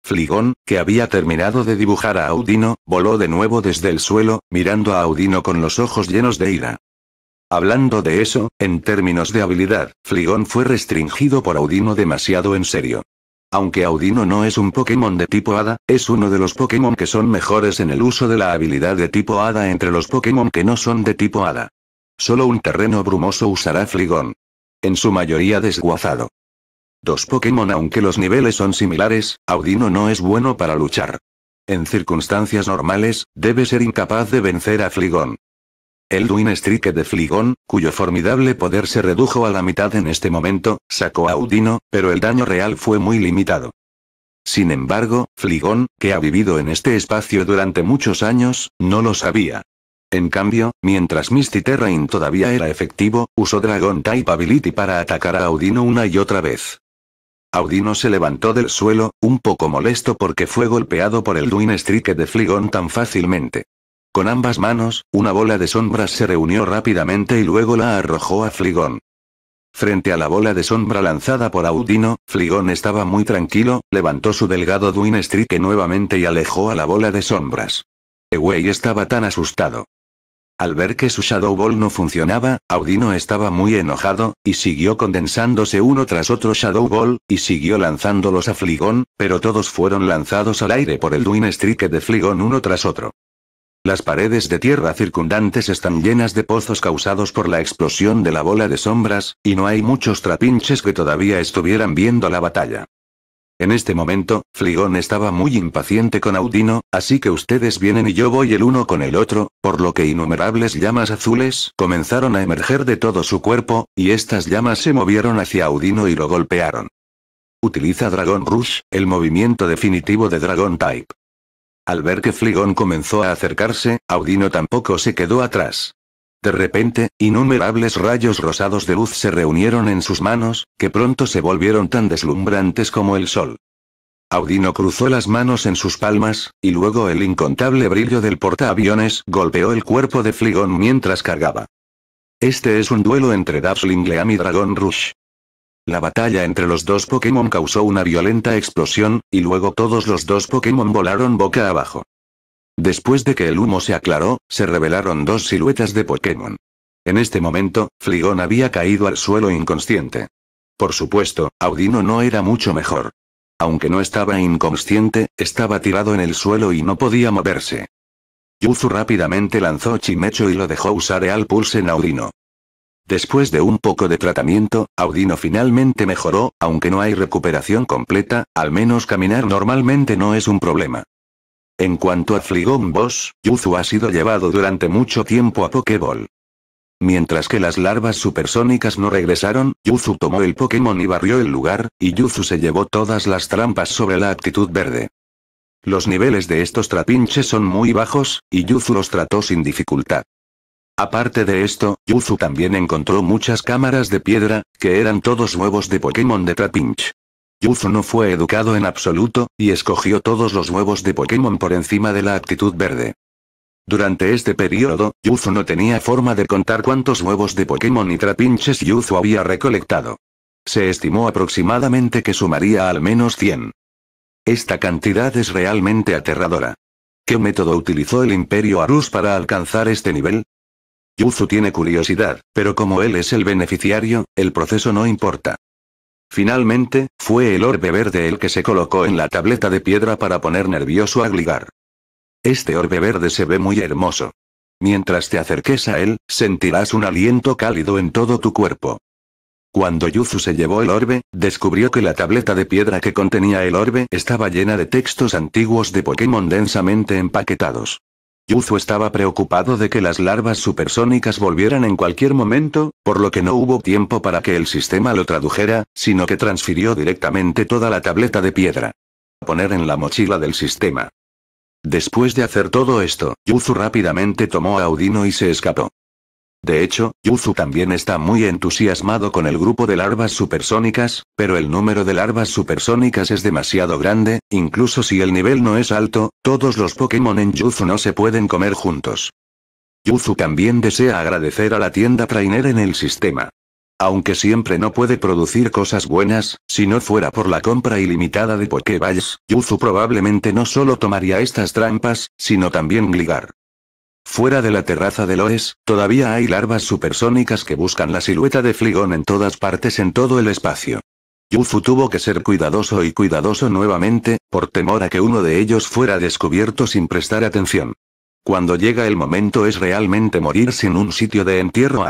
Fligón, que había terminado de dibujar a Audino, voló de nuevo desde el suelo, mirando a Audino con los ojos llenos de ira. Hablando de eso, en términos de habilidad, Fligón fue restringido por Audino demasiado en serio. Aunque Audino no es un Pokémon de tipo Hada, es uno de los Pokémon que son mejores en el uso de la habilidad de tipo Hada entre los Pokémon que no son de tipo Hada. Solo un terreno brumoso usará Fligón. En su mayoría desguazado. Dos Pokémon aunque los niveles son similares, Audino no es bueno para luchar. En circunstancias normales, debe ser incapaz de vencer a Fligón. Elduin Strike de Fligón, cuyo formidable poder se redujo a la mitad en este momento, sacó a Audino, pero el daño real fue muy limitado. Sin embargo, Fligón, que ha vivido en este espacio durante muchos años, no lo sabía. En cambio, mientras Misty Terrain todavía era efectivo, usó Dragon Type Ability para atacar a Audino una y otra vez. Audino se levantó del suelo, un poco molesto porque fue golpeado por el Duin Strike de Fligón tan fácilmente con ambas manos, una bola de sombras se reunió rápidamente y luego la arrojó a Fligón. Frente a la bola de sombra lanzada por Audino, Fligón estaba muy tranquilo, levantó su delgado Dwin Strike nuevamente y alejó a la bola de sombras. Ewey estaba tan asustado. Al ver que su Shadow Ball no funcionaba, Audino estaba muy enojado, y siguió condensándose uno tras otro Shadow Ball, y siguió lanzándolos a Fligón, pero todos fueron lanzados al aire por el Dwin Strike de Fligón uno tras otro. Las paredes de tierra circundantes están llenas de pozos causados por la explosión de la bola de sombras, y no hay muchos trapinches que todavía estuvieran viendo la batalla. En este momento, Fligón estaba muy impaciente con Audino, así que ustedes vienen y yo voy el uno con el otro, por lo que innumerables llamas azules comenzaron a emerger de todo su cuerpo, y estas llamas se movieron hacia Audino y lo golpearon. Utiliza Dragon Rush, el movimiento definitivo de Dragon Type. Al ver que Fligón comenzó a acercarse, Audino tampoco se quedó atrás. De repente, innumerables rayos rosados de luz se reunieron en sus manos, que pronto se volvieron tan deslumbrantes como el sol. Audino cruzó las manos en sus palmas, y luego el incontable brillo del portaaviones golpeó el cuerpo de Fligón mientras cargaba. Este es un duelo entre daphne Leam y Dragon Rush. La batalla entre los dos Pokémon causó una violenta explosión, y luego todos los dos Pokémon volaron boca abajo. Después de que el humo se aclaró, se revelaron dos siluetas de Pokémon. En este momento, Fligón había caído al suelo inconsciente. Por supuesto, Audino no era mucho mejor. Aunque no estaba inconsciente, estaba tirado en el suelo y no podía moverse. Yuzu rápidamente lanzó Chimecho y lo dejó usar al Pulse en Audino. Después de un poco de tratamiento, Audino finalmente mejoró, aunque no hay recuperación completa, al menos caminar normalmente no es un problema. En cuanto a Fligón Boss, Yuzu ha sido llevado durante mucho tiempo a Pokéball. Mientras que las larvas supersónicas no regresaron, Yuzu tomó el Pokémon y barrió el lugar, y Yuzu se llevó todas las trampas sobre la actitud verde. Los niveles de estos trapinches son muy bajos, y Yuzu los trató sin dificultad. Aparte de esto, Yuzu también encontró muchas cámaras de piedra, que eran todos huevos de Pokémon de Trapinch. Yuzu no fue educado en absoluto, y escogió todos los huevos de Pokémon por encima de la actitud verde. Durante este periodo, Yuzu no tenía forma de contar cuántos huevos de Pokémon y Trapinches Yuzu había recolectado. Se estimó aproximadamente que sumaría al menos 100. Esta cantidad es realmente aterradora. ¿Qué método utilizó el Imperio Arus para alcanzar este nivel? Yuzu tiene curiosidad, pero como él es el beneficiario, el proceso no importa. Finalmente, fue el orbe verde el que se colocó en la tableta de piedra para poner nervioso a Gligar. Este orbe verde se ve muy hermoso. Mientras te acerques a él, sentirás un aliento cálido en todo tu cuerpo. Cuando Yuzu se llevó el orbe, descubrió que la tableta de piedra que contenía el orbe estaba llena de textos antiguos de Pokémon densamente empaquetados. Yuzu estaba preocupado de que las larvas supersónicas volvieran en cualquier momento, por lo que no hubo tiempo para que el sistema lo tradujera, sino que transfirió directamente toda la tableta de piedra. A poner en la mochila del sistema. Después de hacer todo esto, Yuzu rápidamente tomó a Audino y se escapó. De hecho, Yuzu también está muy entusiasmado con el grupo de larvas supersónicas, pero el número de larvas supersónicas es demasiado grande, incluso si el nivel no es alto, todos los Pokémon en Yuzu no se pueden comer juntos. Yuzu también desea agradecer a la tienda Trainer en el sistema. Aunque siempre no puede producir cosas buenas, si no fuera por la compra ilimitada de Pokéballs, Yuzu probablemente no solo tomaría estas trampas, sino también Gligar. Fuera de la terraza de Loes, todavía hay larvas supersónicas que buscan la silueta de Fligón en todas partes en todo el espacio. Yuzu tuvo que ser cuidadoso y cuidadoso nuevamente, por temor a que uno de ellos fuera descubierto sin prestar atención. Cuando llega el momento es realmente morir sin un sitio de entierro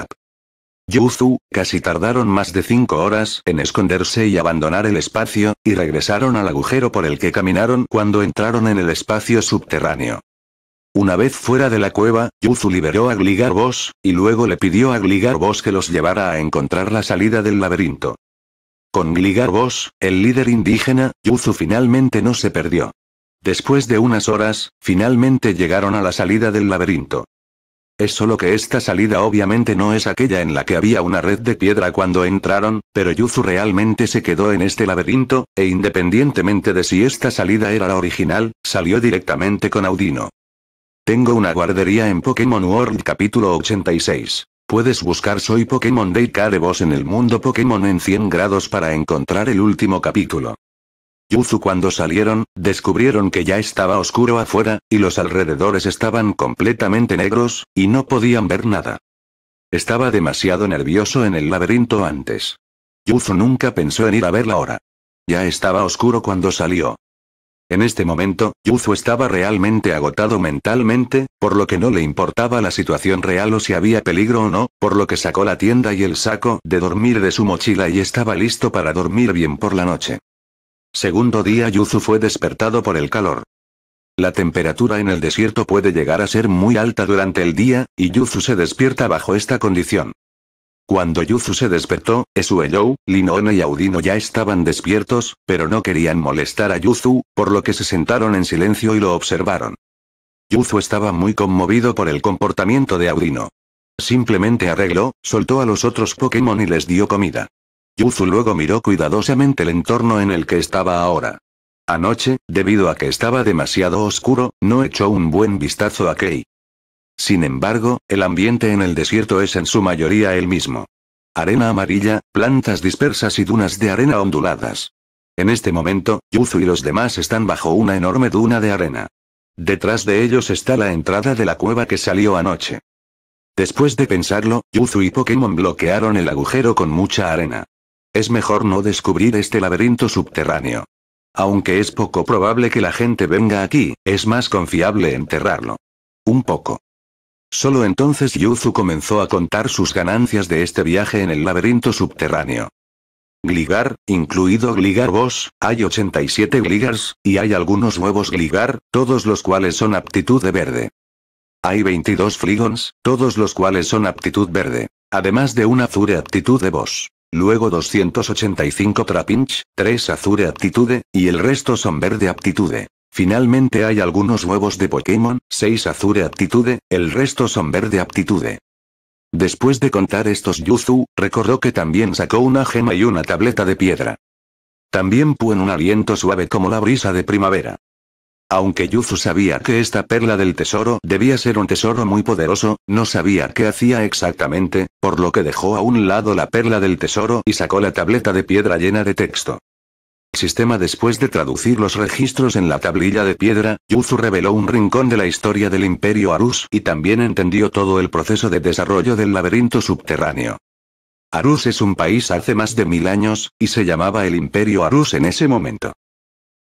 Yuzu, casi tardaron más de cinco horas en esconderse y abandonar el espacio, y regresaron al agujero por el que caminaron cuando entraron en el espacio subterráneo. Una vez fuera de la cueva, Yuzu liberó a Gligarbos, y luego le pidió a Gligar Boss que los llevara a encontrar la salida del laberinto. Con Gligar Boss, el líder indígena, Yuzu finalmente no se perdió. Después de unas horas, finalmente llegaron a la salida del laberinto. Es solo que esta salida obviamente no es aquella en la que había una red de piedra cuando entraron, pero Yuzu realmente se quedó en este laberinto, e independientemente de si esta salida era la original, salió directamente con Audino. Tengo una guardería en Pokémon World capítulo 86. Puedes buscar Soy Pokémon Day de Boss en el mundo Pokémon en 100 grados para encontrar el último capítulo. Yuzu cuando salieron, descubrieron que ya estaba oscuro afuera, y los alrededores estaban completamente negros, y no podían ver nada. Estaba demasiado nervioso en el laberinto antes. Yuzu nunca pensó en ir a verla ahora. Ya estaba oscuro cuando salió, en este momento, Yuzu estaba realmente agotado mentalmente, por lo que no le importaba la situación real o si había peligro o no, por lo que sacó la tienda y el saco de dormir de su mochila y estaba listo para dormir bien por la noche. Segundo día Yuzu fue despertado por el calor. La temperatura en el desierto puede llegar a ser muy alta durante el día, y Yuzu se despierta bajo esta condición. Cuando Yuzu se despertó, Esuelou, linone y Audino ya estaban despiertos, pero no querían molestar a Yuzu, por lo que se sentaron en silencio y lo observaron. Yuzu estaba muy conmovido por el comportamiento de Audino. Simplemente arregló, soltó a los otros Pokémon y les dio comida. Yuzu luego miró cuidadosamente el entorno en el que estaba ahora. Anoche, debido a que estaba demasiado oscuro, no echó un buen vistazo a Kei. Sin embargo, el ambiente en el desierto es en su mayoría el mismo. Arena amarilla, plantas dispersas y dunas de arena onduladas. En este momento, Yuzu y los demás están bajo una enorme duna de arena. Detrás de ellos está la entrada de la cueva que salió anoche. Después de pensarlo, Yuzu y Pokémon bloquearon el agujero con mucha arena. Es mejor no descubrir este laberinto subterráneo. Aunque es poco probable que la gente venga aquí, es más confiable enterrarlo. Un poco. Solo entonces Yuzu comenzó a contar sus ganancias de este viaje en el laberinto subterráneo. Gligar, incluido Gligar Boss, hay 87 Gligars, y hay algunos nuevos Gligar, todos los cuales son aptitud de verde. Hay 22 Fligons, todos los cuales son aptitud verde. Además de un Azure aptitud de Boss. Luego 285 Trapinch, 3 Azure aptitude, y el resto son verde aptitude. Finalmente hay algunos huevos de Pokémon, 6 Azure Aptitude, el resto son Verde Aptitude. Después de contar estos Yuzu, recordó que también sacó una gema y una tableta de piedra. También en un aliento suave como la brisa de primavera. Aunque Yuzu sabía que esta perla del tesoro debía ser un tesoro muy poderoso, no sabía qué hacía exactamente, por lo que dejó a un lado la perla del tesoro y sacó la tableta de piedra llena de texto sistema después de traducir los registros en la tablilla de piedra, Yuzu reveló un rincón de la historia del Imperio Arus y también entendió todo el proceso de desarrollo del laberinto subterráneo. Arus es un país hace más de mil años, y se llamaba el Imperio Arus en ese momento.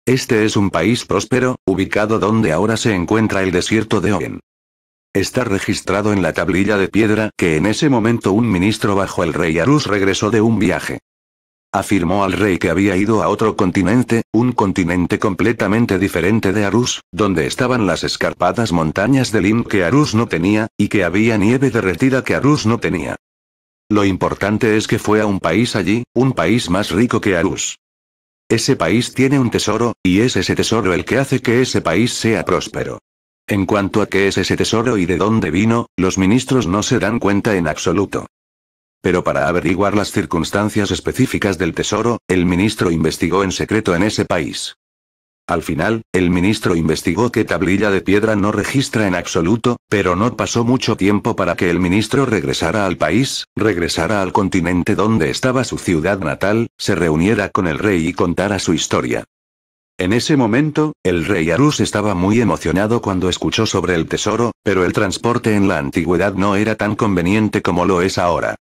Este es un país próspero, ubicado donde ahora se encuentra el desierto de Oen. Está registrado en la tablilla de piedra que en ese momento un ministro bajo el rey Arus regresó de un viaje. Afirmó al rey que había ido a otro continente, un continente completamente diferente de Arus, donde estaban las escarpadas montañas de Lim que Arus no tenía, y que había nieve derretida que Arus no tenía. Lo importante es que fue a un país allí, un país más rico que Arus. Ese país tiene un tesoro, y es ese tesoro el que hace que ese país sea próspero. En cuanto a qué es ese tesoro y de dónde vino, los ministros no se dan cuenta en absoluto pero para averiguar las circunstancias específicas del tesoro, el ministro investigó en secreto en ese país. Al final, el ministro investigó que tablilla de piedra no registra en absoluto, pero no pasó mucho tiempo para que el ministro regresara al país, regresara al continente donde estaba su ciudad natal, se reuniera con el rey y contara su historia. En ese momento, el rey Arús estaba muy emocionado cuando escuchó sobre el tesoro, pero el transporte en la antigüedad no era tan conveniente como lo es ahora.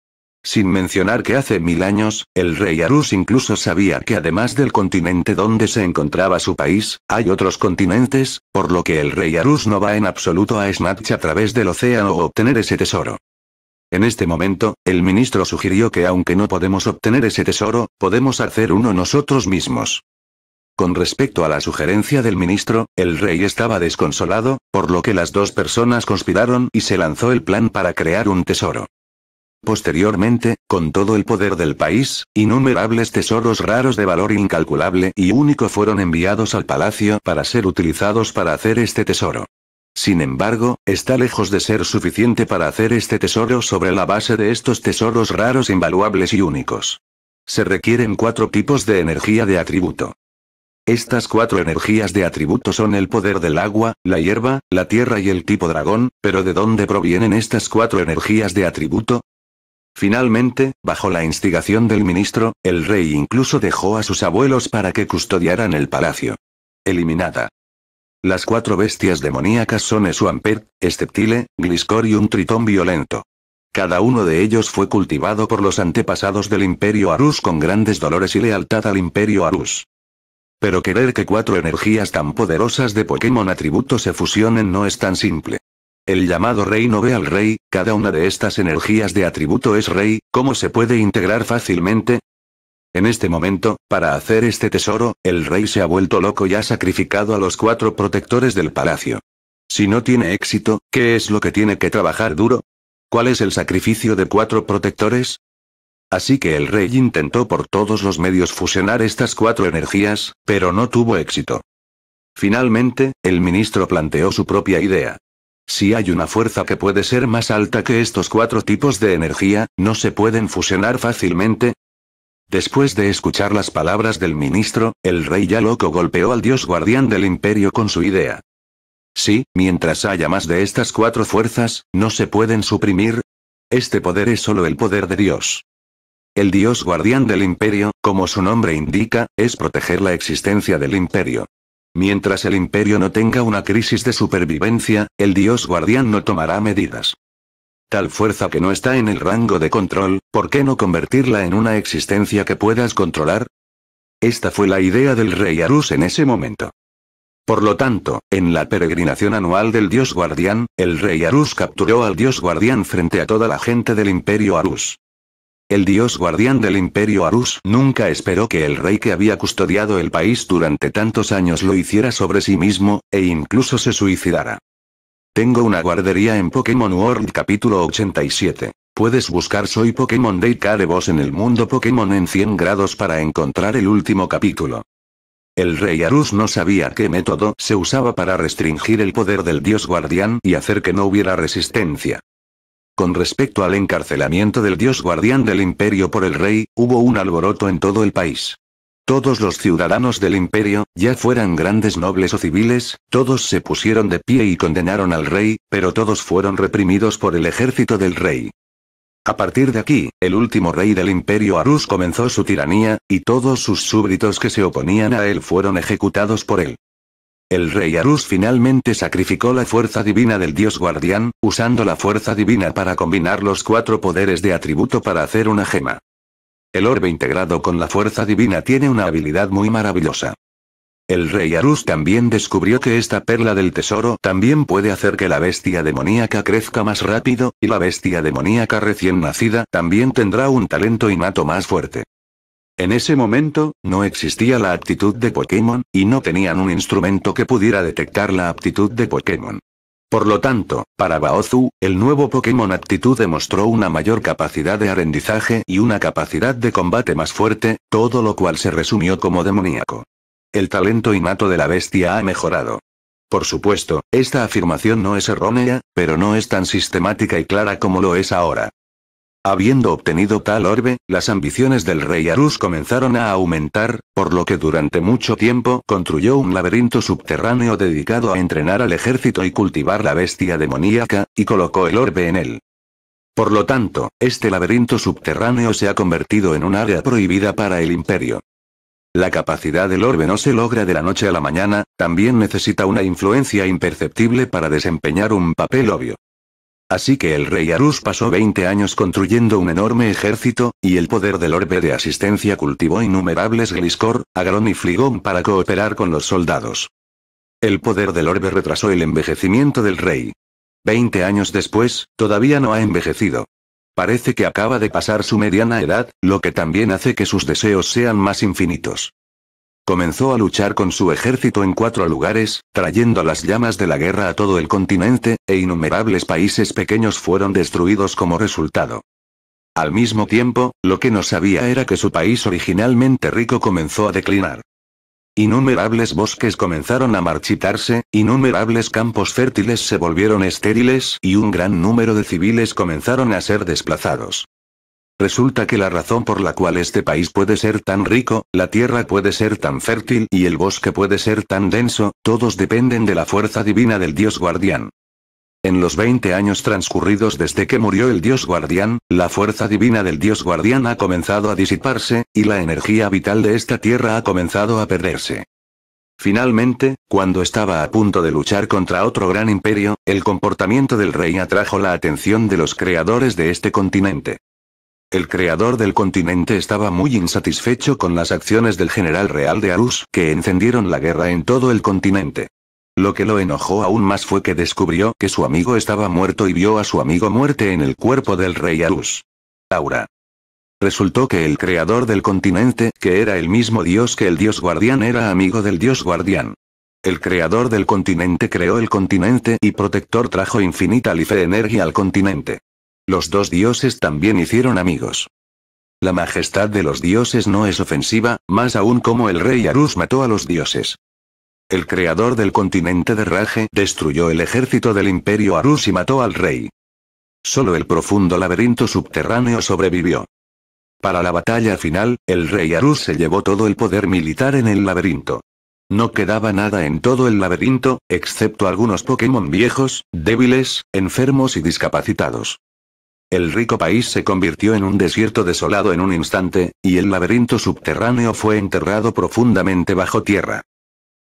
Sin mencionar que hace mil años, el rey Arus incluso sabía que además del continente donde se encontraba su país, hay otros continentes, por lo que el rey Arus no va en absoluto a Snatch a través del océano o obtener ese tesoro. En este momento, el ministro sugirió que aunque no podemos obtener ese tesoro, podemos hacer uno nosotros mismos. Con respecto a la sugerencia del ministro, el rey estaba desconsolado, por lo que las dos personas conspiraron y se lanzó el plan para crear un tesoro. Posteriormente, con todo el poder del país, innumerables tesoros raros de valor incalculable y único fueron enviados al palacio para ser utilizados para hacer este tesoro. Sin embargo, está lejos de ser suficiente para hacer este tesoro sobre la base de estos tesoros raros invaluables y únicos. Se requieren cuatro tipos de energía de atributo. Estas cuatro energías de atributo son el poder del agua, la hierba, la tierra y el tipo dragón, pero ¿de dónde provienen estas cuatro energías de atributo? Finalmente, bajo la instigación del ministro, el rey incluso dejó a sus abuelos para que custodiaran el palacio. Eliminada. Las cuatro bestias demoníacas son Esuampet, Esceptile, Gliscor y un tritón violento. Cada uno de ellos fue cultivado por los antepasados del Imperio Arus con grandes dolores y lealtad al Imperio Arus. Pero querer que cuatro energías tan poderosas de Pokémon atributo se fusionen no es tan simple. El llamado rey no ve al rey, cada una de estas energías de atributo es rey, ¿cómo se puede integrar fácilmente? En este momento, para hacer este tesoro, el rey se ha vuelto loco y ha sacrificado a los cuatro protectores del palacio. Si no tiene éxito, ¿qué es lo que tiene que trabajar duro? ¿Cuál es el sacrificio de cuatro protectores? Así que el rey intentó por todos los medios fusionar estas cuatro energías, pero no tuvo éxito. Finalmente, el ministro planteó su propia idea. Si hay una fuerza que puede ser más alta que estos cuatro tipos de energía, ¿no se pueden fusionar fácilmente? Después de escuchar las palabras del ministro, el rey ya loco golpeó al dios guardián del imperio con su idea. Sí, mientras haya más de estas cuatro fuerzas, no se pueden suprimir. Este poder es solo el poder de Dios. El dios guardián del imperio, como su nombre indica, es proteger la existencia del imperio. Mientras el imperio no tenga una crisis de supervivencia, el dios guardián no tomará medidas. Tal fuerza que no está en el rango de control, ¿por qué no convertirla en una existencia que puedas controlar? Esta fue la idea del rey Arus en ese momento. Por lo tanto, en la peregrinación anual del dios guardián, el rey Arus capturó al dios guardián frente a toda la gente del imperio Arus. El dios guardián del imperio Arus nunca esperó que el rey que había custodiado el país durante tantos años lo hiciera sobre sí mismo, e incluso se suicidara. Tengo una guardería en Pokémon World capítulo 87. Puedes buscar Soy Pokémon Day Boss en el mundo Pokémon en 100 grados para encontrar el último capítulo. El rey Arus no sabía qué método se usaba para restringir el poder del dios guardián y hacer que no hubiera resistencia. Con respecto al encarcelamiento del dios guardián del imperio por el rey, hubo un alboroto en todo el país. Todos los ciudadanos del imperio, ya fueran grandes nobles o civiles, todos se pusieron de pie y condenaron al rey, pero todos fueron reprimidos por el ejército del rey. A partir de aquí, el último rey del imperio Arus comenzó su tiranía, y todos sus súbditos que se oponían a él fueron ejecutados por él. El rey Arus finalmente sacrificó la fuerza divina del dios guardián, usando la fuerza divina para combinar los cuatro poderes de atributo para hacer una gema. El orbe integrado con la fuerza divina tiene una habilidad muy maravillosa. El rey Arus también descubrió que esta perla del tesoro también puede hacer que la bestia demoníaca crezca más rápido, y la bestia demoníaca recién nacida también tendrá un talento innato más fuerte. En ese momento, no existía la aptitud de Pokémon, y no tenían un instrumento que pudiera detectar la aptitud de Pokémon. Por lo tanto, para Baozu, el nuevo Pokémon aptitud demostró una mayor capacidad de aprendizaje y una capacidad de combate más fuerte, todo lo cual se resumió como demoníaco. El talento innato de la bestia ha mejorado. Por supuesto, esta afirmación no es errónea, pero no es tan sistemática y clara como lo es ahora. Habiendo obtenido tal orbe, las ambiciones del rey Arus comenzaron a aumentar, por lo que durante mucho tiempo construyó un laberinto subterráneo dedicado a entrenar al ejército y cultivar la bestia demoníaca, y colocó el orbe en él. Por lo tanto, este laberinto subterráneo se ha convertido en un área prohibida para el imperio. La capacidad del orbe no se logra de la noche a la mañana, también necesita una influencia imperceptible para desempeñar un papel obvio. Así que el rey Arus pasó 20 años construyendo un enorme ejército, y el poder del orbe de asistencia cultivó innumerables Gliscor, Agrón y Fligón para cooperar con los soldados. El poder del orbe retrasó el envejecimiento del rey. 20 años después, todavía no ha envejecido. Parece que acaba de pasar su mediana edad, lo que también hace que sus deseos sean más infinitos. Comenzó a luchar con su ejército en cuatro lugares, trayendo las llamas de la guerra a todo el continente, e innumerables países pequeños fueron destruidos como resultado. Al mismo tiempo, lo que no sabía era que su país originalmente rico comenzó a declinar. Innumerables bosques comenzaron a marchitarse, innumerables campos fértiles se volvieron estériles y un gran número de civiles comenzaron a ser desplazados. Resulta que la razón por la cual este país puede ser tan rico, la tierra puede ser tan fértil y el bosque puede ser tan denso, todos dependen de la fuerza divina del dios guardián. En los 20 años transcurridos desde que murió el dios guardián, la fuerza divina del dios guardián ha comenzado a disiparse, y la energía vital de esta tierra ha comenzado a perderse. Finalmente, cuando estaba a punto de luchar contra otro gran imperio, el comportamiento del rey atrajo la atención de los creadores de este continente el creador del continente estaba muy insatisfecho con las acciones del general real de Arus que encendieron la guerra en todo el continente. Lo que lo enojó aún más fue que descubrió que su amigo estaba muerto y vio a su amigo muerte en el cuerpo del rey Arus. Aura. Resultó que el creador del continente, que era el mismo dios que el dios guardián, era amigo del dios guardián. El creador del continente creó el continente y protector trajo infinita life energía al continente. Los dos dioses también hicieron amigos. La majestad de los dioses no es ofensiva, más aún como el rey Arus mató a los dioses. El creador del continente de Raje destruyó el ejército del imperio Arus y mató al rey. Solo el profundo laberinto subterráneo sobrevivió. Para la batalla final, el rey Arus se llevó todo el poder militar en el laberinto. No quedaba nada en todo el laberinto, excepto algunos Pokémon viejos, débiles, enfermos y discapacitados. El rico país se convirtió en un desierto desolado en un instante, y el laberinto subterráneo fue enterrado profundamente bajo tierra.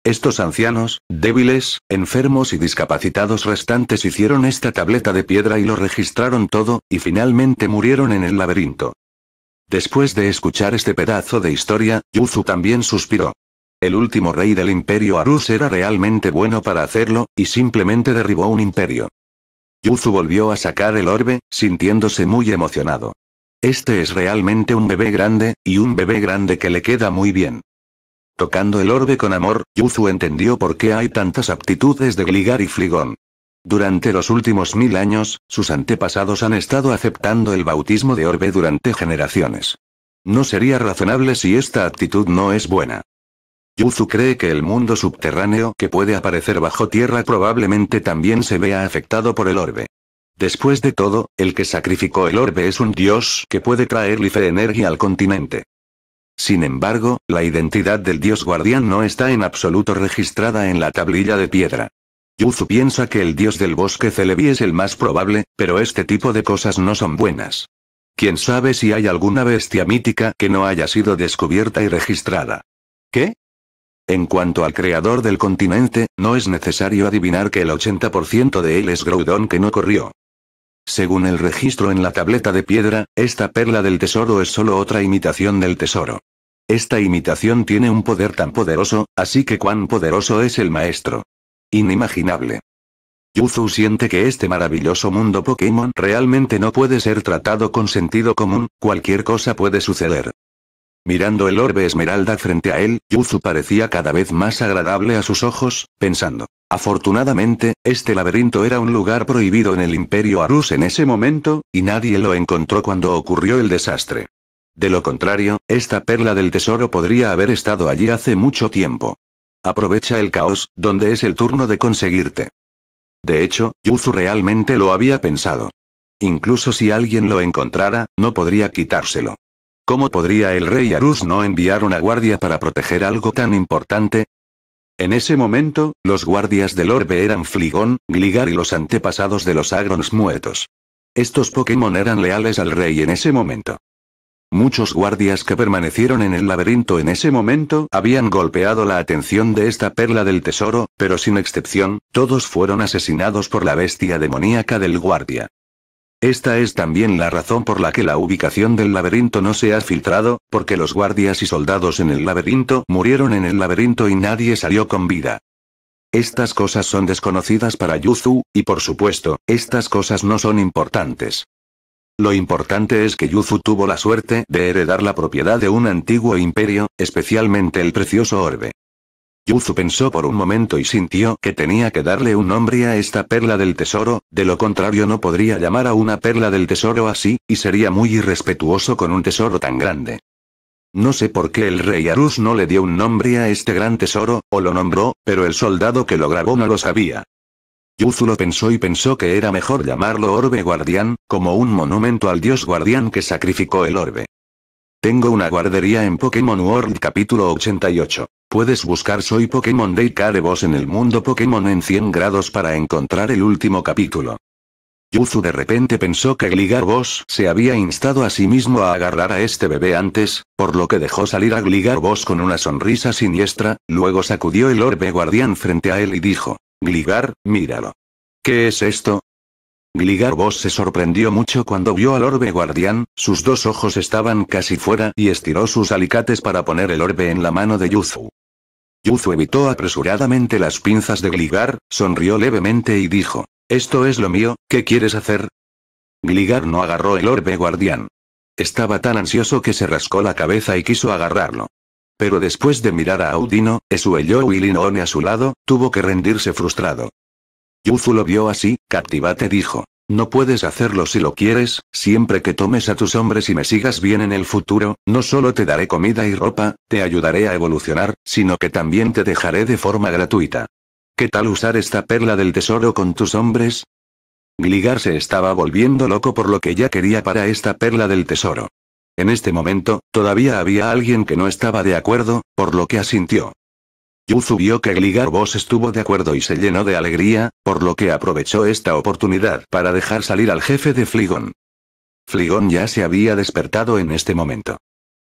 Estos ancianos, débiles, enfermos y discapacitados restantes hicieron esta tableta de piedra y lo registraron todo, y finalmente murieron en el laberinto. Después de escuchar este pedazo de historia, Yuzu también suspiró. El último rey del imperio Arus era realmente bueno para hacerlo, y simplemente derribó un imperio. Yuzu volvió a sacar el orbe, sintiéndose muy emocionado. Este es realmente un bebé grande, y un bebé grande que le queda muy bien. Tocando el orbe con amor, Yuzu entendió por qué hay tantas aptitudes de Gligar y Fligón. Durante los últimos mil años, sus antepasados han estado aceptando el bautismo de orbe durante generaciones. No sería razonable si esta actitud no es buena. Yuzu cree que el mundo subterráneo que puede aparecer bajo tierra probablemente también se vea afectado por el orbe. Después de todo, el que sacrificó el orbe es un dios que puede traer life energía al continente. Sin embargo, la identidad del dios guardián no está en absoluto registrada en la tablilla de piedra. Yuzu piensa que el dios del bosque Celebi es el más probable, pero este tipo de cosas no son buenas. Quién sabe si hay alguna bestia mítica que no haya sido descubierta y registrada. ¿Qué? En cuanto al creador del continente, no es necesario adivinar que el 80% de él es Groudon que no corrió. Según el registro en la tableta de piedra, esta perla del tesoro es solo otra imitación del tesoro. Esta imitación tiene un poder tan poderoso, así que cuán poderoso es el maestro. Inimaginable. Yuzu siente que este maravilloso mundo Pokémon realmente no puede ser tratado con sentido común, cualquier cosa puede suceder. Mirando el orbe esmeralda frente a él, Yuzu parecía cada vez más agradable a sus ojos, pensando. Afortunadamente, este laberinto era un lugar prohibido en el Imperio Arus en ese momento, y nadie lo encontró cuando ocurrió el desastre. De lo contrario, esta perla del tesoro podría haber estado allí hace mucho tiempo. Aprovecha el caos, donde es el turno de conseguirte. De hecho, Yuzu realmente lo había pensado. Incluso si alguien lo encontrara, no podría quitárselo. ¿Cómo podría el rey Arus no enviar una guardia para proteger algo tan importante? En ese momento, los guardias del orbe eran Fligón, Gligar y los antepasados de los Agrons muertos. Estos Pokémon eran leales al rey en ese momento. Muchos guardias que permanecieron en el laberinto en ese momento habían golpeado la atención de esta perla del tesoro, pero sin excepción, todos fueron asesinados por la bestia demoníaca del guardia. Esta es también la razón por la que la ubicación del laberinto no se ha filtrado, porque los guardias y soldados en el laberinto murieron en el laberinto y nadie salió con vida. Estas cosas son desconocidas para Yuzu, y por supuesto, estas cosas no son importantes. Lo importante es que Yuzu tuvo la suerte de heredar la propiedad de un antiguo imperio, especialmente el precioso orbe. Yuzu pensó por un momento y sintió que tenía que darle un nombre a esta perla del tesoro, de lo contrario no podría llamar a una perla del tesoro así, y sería muy irrespetuoso con un tesoro tan grande. No sé por qué el rey Arus no le dio un nombre a este gran tesoro, o lo nombró, pero el soldado que lo grabó no lo sabía. Yuzu lo pensó y pensó que era mejor llamarlo Orbe Guardián, como un monumento al dios guardián que sacrificó el orbe. Tengo una guardería en Pokémon World capítulo 88. Puedes buscar Soy Pokémon de Boss en el mundo Pokémon en 100 grados para encontrar el último capítulo. Yuzu de repente pensó que Gligar Boss se había instado a sí mismo a agarrar a este bebé antes, por lo que dejó salir a Gligar Boss con una sonrisa siniestra, luego sacudió el orbe guardián frente a él y dijo, Gligar, míralo. ¿Qué es esto? Gligar Boss se sorprendió mucho cuando vio al orbe guardián, sus dos ojos estaban casi fuera y estiró sus alicates para poner el orbe en la mano de Yuzu. Yuzu evitó apresuradamente las pinzas de Gligar, sonrió levemente y dijo. Esto es lo mío, ¿qué quieres hacer? Gligar no agarró el orbe guardián. Estaba tan ansioso que se rascó la cabeza y quiso agarrarlo. Pero después de mirar a Audino, esuelló y Linoone a su lado, tuvo que rendirse frustrado. Yuzu lo vio así, captivate dijo. No puedes hacerlo si lo quieres, siempre que tomes a tus hombres y me sigas bien en el futuro, no solo te daré comida y ropa, te ayudaré a evolucionar, sino que también te dejaré de forma gratuita. ¿Qué tal usar esta perla del tesoro con tus hombres? Gligar se estaba volviendo loco por lo que ya quería para esta perla del tesoro. En este momento, todavía había alguien que no estaba de acuerdo, por lo que asintió. Yuzu vio que Boss estuvo de acuerdo y se llenó de alegría, por lo que aprovechó esta oportunidad para dejar salir al jefe de Fligón. Fligón ya se había despertado en este momento.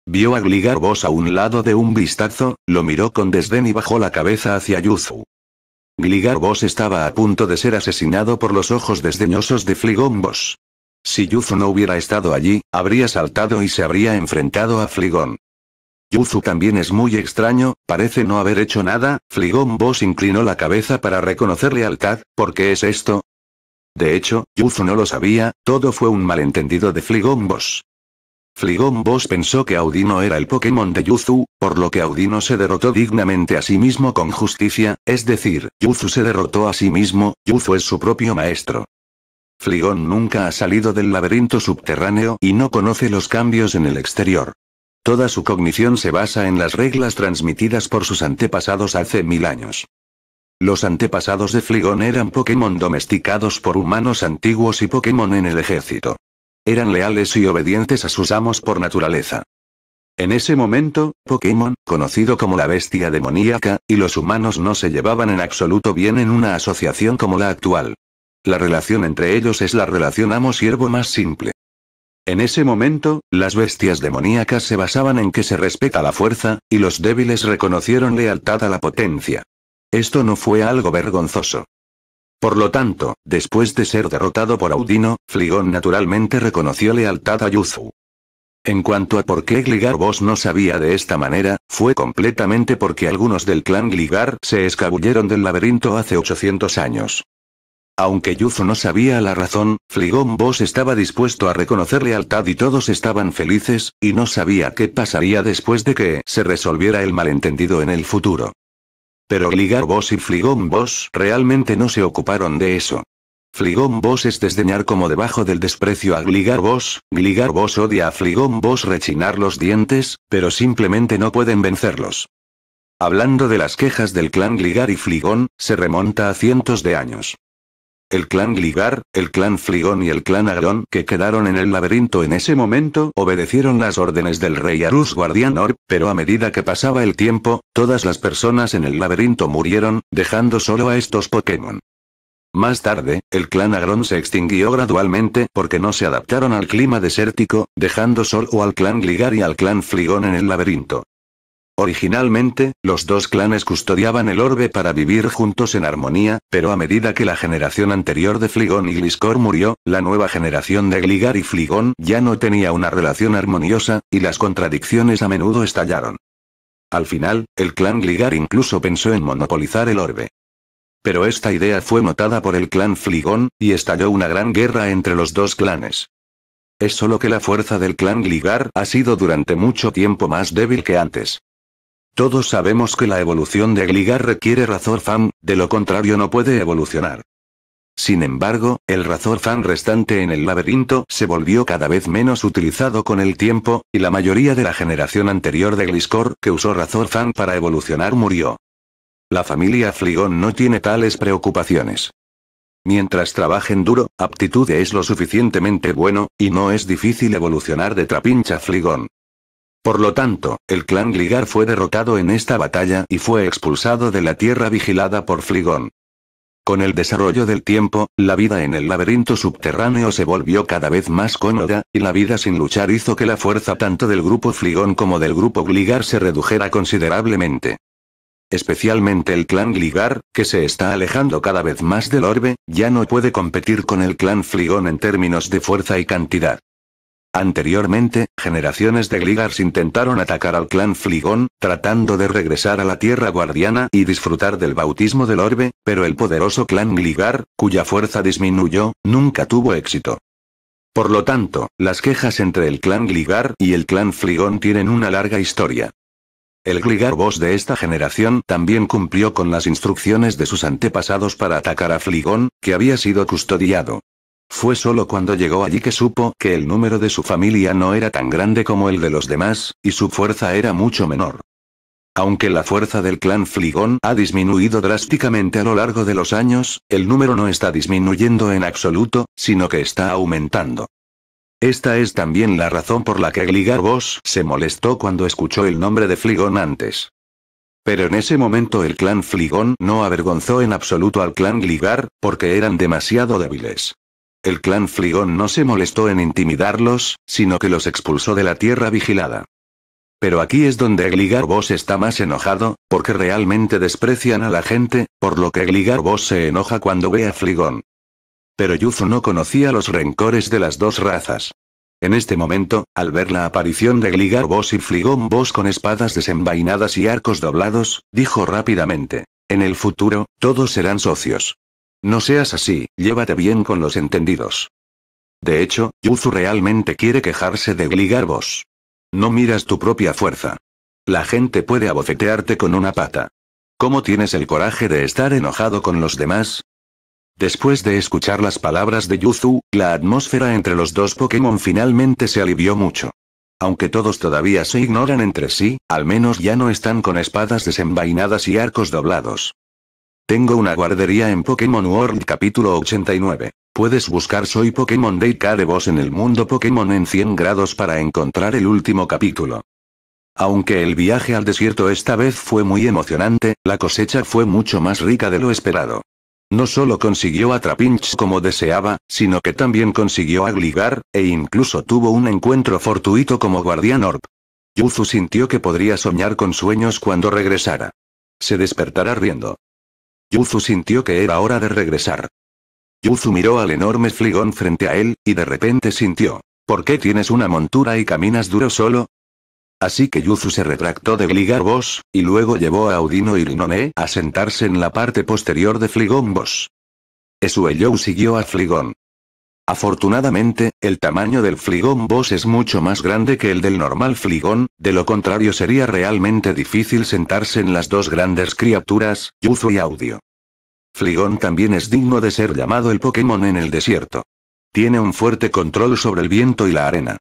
Vio a Gligar Boss a un lado de un vistazo, lo miró con desdén y bajó la cabeza hacia Yuzu. Gligarbos estaba a punto de ser asesinado por los ojos desdeñosos de Boss. Si Yuzu no hubiera estado allí, habría saltado y se habría enfrentado a Fligón. Yuzu también es muy extraño, parece no haber hecho nada, Fligón Boss inclinó la cabeza para reconocer lealtad, ¿por qué es esto? De hecho, Yuzu no lo sabía, todo fue un malentendido de Fligón Boss. Fligón Boss pensó que Audino era el Pokémon de Yuzu, por lo que Audino se derrotó dignamente a sí mismo con justicia, es decir, Yuzu se derrotó a sí mismo, Yuzu es su propio maestro. Fligón nunca ha salido del laberinto subterráneo y no conoce los cambios en el exterior. Toda su cognición se basa en las reglas transmitidas por sus antepasados hace mil años. Los antepasados de Fligon eran Pokémon domesticados por humanos antiguos y Pokémon en el ejército. Eran leales y obedientes a sus amos por naturaleza. En ese momento, Pokémon, conocido como la bestia demoníaca, y los humanos no se llevaban en absoluto bien en una asociación como la actual. La relación entre ellos es la relación amo-siervo más simple. En ese momento, las bestias demoníacas se basaban en que se respeta la fuerza, y los débiles reconocieron lealtad a la potencia. Esto no fue algo vergonzoso. Por lo tanto, después de ser derrotado por Audino, Fligón naturalmente reconoció lealtad a Yuzu. En cuanto a por qué Gligar Boss no sabía de esta manera, fue completamente porque algunos del clan Gligar se escabulleron del laberinto hace 800 años. Aunque Yuzo no sabía la razón, Fligón Boss estaba dispuesto a reconocer lealtad y todos estaban felices, y no sabía qué pasaría después de que se resolviera el malentendido en el futuro. Pero Ligar Boss y Fligón Boss realmente no se ocuparon de eso. Fligón Boss es desdeñar como debajo del desprecio a Gligar Boss, Gligar Boss odia a Fligón Boss rechinar los dientes, pero simplemente no pueden vencerlos. Hablando de las quejas del clan Gligar y Fligón, se remonta a cientos de años el clan Gligar, el clan Fligón y el clan Agron que quedaron en el laberinto en ese momento obedecieron las órdenes del rey Arus Guardián pero a medida que pasaba el tiempo, todas las personas en el laberinto murieron, dejando solo a estos Pokémon. Más tarde, el clan Agron se extinguió gradualmente porque no se adaptaron al clima desértico, dejando solo al clan Gligar y al clan Fligón en el laberinto. Originalmente, los dos clanes custodiaban el orbe para vivir juntos en armonía, pero a medida que la generación anterior de Fligón y Gliscor murió, la nueva generación de Gligar y Fligón ya no tenía una relación armoniosa, y las contradicciones a menudo estallaron. Al final, el clan Gligar incluso pensó en monopolizar el orbe. Pero esta idea fue notada por el clan Fligón, y estalló una gran guerra entre los dos clanes. Es solo que la fuerza del clan Gligar ha sido durante mucho tiempo más débil que antes. Todos sabemos que la evolución de Gligar requiere Razor fan, de lo contrario no puede evolucionar. Sin embargo, el Razor fan restante en el laberinto se volvió cada vez menos utilizado con el tiempo, y la mayoría de la generación anterior de Gliscor que usó Razor fan para evolucionar murió. La familia Fligón no tiene tales preocupaciones. Mientras trabajen duro, aptitud es lo suficientemente bueno, y no es difícil evolucionar de Trapincha Fligón. Por lo tanto, el clan Gligar fue derrotado en esta batalla y fue expulsado de la tierra vigilada por Fligón. Con el desarrollo del tiempo, la vida en el laberinto subterráneo se volvió cada vez más cómoda, y la vida sin luchar hizo que la fuerza tanto del grupo Fligón como del grupo Gligar se redujera considerablemente. Especialmente el clan Gligar, que se está alejando cada vez más del orbe, ya no puede competir con el clan Fligón en términos de fuerza y cantidad. Anteriormente, generaciones de Gligars intentaron atacar al clan Fligón, tratando de regresar a la Tierra Guardiana y disfrutar del bautismo del orbe, pero el poderoso clan Gligar, cuya fuerza disminuyó, nunca tuvo éxito. Por lo tanto, las quejas entre el clan Gligar y el clan Fligón tienen una larga historia. El Gligar boss de esta generación también cumplió con las instrucciones de sus antepasados para atacar a Fligón, que había sido custodiado. Fue solo cuando llegó allí que supo que el número de su familia no era tan grande como el de los demás, y su fuerza era mucho menor. Aunque la fuerza del clan Fligón ha disminuido drásticamente a lo largo de los años, el número no está disminuyendo en absoluto, sino que está aumentando. Esta es también la razón por la que Gligar Boss se molestó cuando escuchó el nombre de Fligón antes. Pero en ese momento el clan Fligón no avergonzó en absoluto al clan Gligar, porque eran demasiado débiles. El clan Fligón no se molestó en intimidarlos, sino que los expulsó de la tierra vigilada. Pero aquí es donde Gligarbos está más enojado, porque realmente desprecian a la gente, por lo que Gligarbos se enoja cuando ve a Fligón. Pero Yuzu no conocía los rencores de las dos razas. En este momento, al ver la aparición de Gligarbos y Fligón Boss con espadas desenvainadas y arcos doblados, dijo rápidamente. En el futuro, todos serán socios. No seas así, llévate bien con los entendidos. De hecho, Yuzu realmente quiere quejarse de Gligarbos. No miras tu propia fuerza. La gente puede abofetearte con una pata. ¿Cómo tienes el coraje de estar enojado con los demás? Después de escuchar las palabras de Yuzu, la atmósfera entre los dos Pokémon finalmente se alivió mucho. Aunque todos todavía se ignoran entre sí, al menos ya no están con espadas desenvainadas y arcos doblados. Tengo una guardería en Pokémon World capítulo 89. Puedes buscar Soy Pokémon Day de Boss en el mundo Pokémon en 100 grados para encontrar el último capítulo. Aunque el viaje al desierto esta vez fue muy emocionante, la cosecha fue mucho más rica de lo esperado. No solo consiguió a Trapinch como deseaba, sino que también consiguió a Gligar, e incluso tuvo un encuentro fortuito como Guardián Orb. Yuzu sintió que podría soñar con sueños cuando regresara. Se despertará riendo. Yuzu sintió que era hora de regresar. Yuzu miró al enorme fligón frente a él, y de repente sintió. ¿Por qué tienes una montura y caminas duro solo? Así que Yuzu se retractó de Gligar Boss, y luego llevó a Audino y Rinone a sentarse en la parte posterior de Fligón Boss. Esueyou siguió a Fligón. Afortunadamente, el tamaño del fligón boss es mucho más grande que el del normal fligón, de lo contrario sería realmente difícil sentarse en las dos grandes criaturas, Yuzu y Audio. Fligón también es digno de ser llamado el Pokémon en el desierto. Tiene un fuerte control sobre el viento y la arena.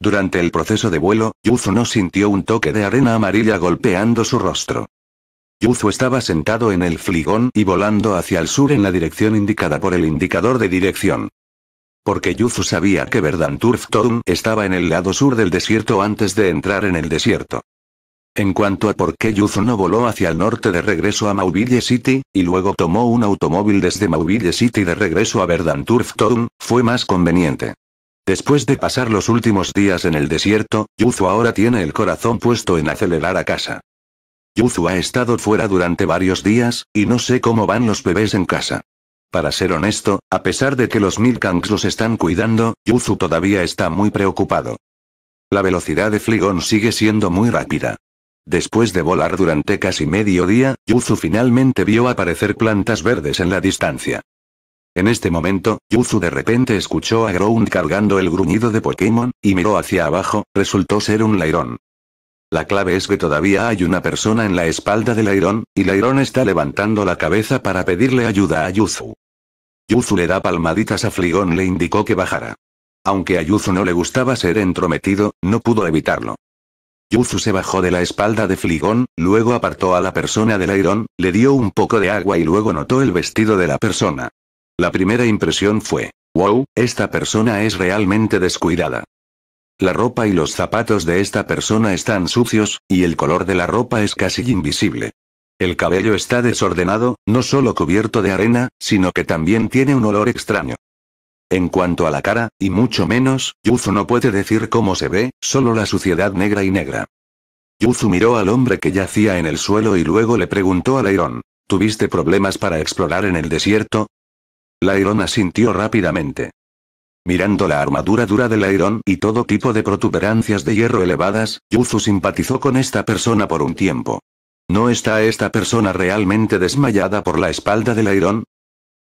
Durante el proceso de vuelo, Yuzu no sintió un toque de arena amarilla golpeando su rostro. Yuzu estaba sentado en el fligón y volando hacia el sur en la dirección indicada por el indicador de dirección porque Yuzu sabía que Verdanturf Town estaba en el lado sur del desierto antes de entrar en el desierto. En cuanto a por qué Yuzu no voló hacia el norte de regreso a Mauville City, y luego tomó un automóvil desde Mauville City de regreso a Verdanturf Town, fue más conveniente. Después de pasar los últimos días en el desierto, Yuzu ahora tiene el corazón puesto en acelerar a casa. Yuzu ha estado fuera durante varios días, y no sé cómo van los bebés en casa. Para ser honesto, a pesar de que los Milkanks los están cuidando, Yuzu todavía está muy preocupado. La velocidad de Fligon sigue siendo muy rápida. Después de volar durante casi medio día, Yuzu finalmente vio aparecer plantas verdes en la distancia. En este momento, Yuzu de repente escuchó a Ground cargando el gruñido de Pokémon, y miró hacia abajo, resultó ser un lairón. La clave es que todavía hay una persona en la espalda de Lairon, y Lairon está levantando la cabeza para pedirle ayuda a Yuzu. Yuzu le da palmaditas a Fligón le indicó que bajara. Aunque a Yuzu no le gustaba ser entrometido, no pudo evitarlo. Yuzu se bajó de la espalda de Fligón, luego apartó a la persona de airón, le dio un poco de agua y luego notó el vestido de la persona. La primera impresión fue, wow, esta persona es realmente descuidada. La ropa y los zapatos de esta persona están sucios, y el color de la ropa es casi invisible. El cabello está desordenado, no solo cubierto de arena, sino que también tiene un olor extraño. En cuanto a la cara, y mucho menos, Yuzu no puede decir cómo se ve, solo la suciedad negra y negra. Yuzu miró al hombre que yacía en el suelo y luego le preguntó a Lairon, ¿tuviste problemas para explorar en el desierto? Lairon asintió rápidamente. Mirando la armadura dura del Iron y todo tipo de protuberancias de hierro elevadas, Yuzu simpatizó con esta persona por un tiempo. ¿No está esta persona realmente desmayada por la espalda del airón?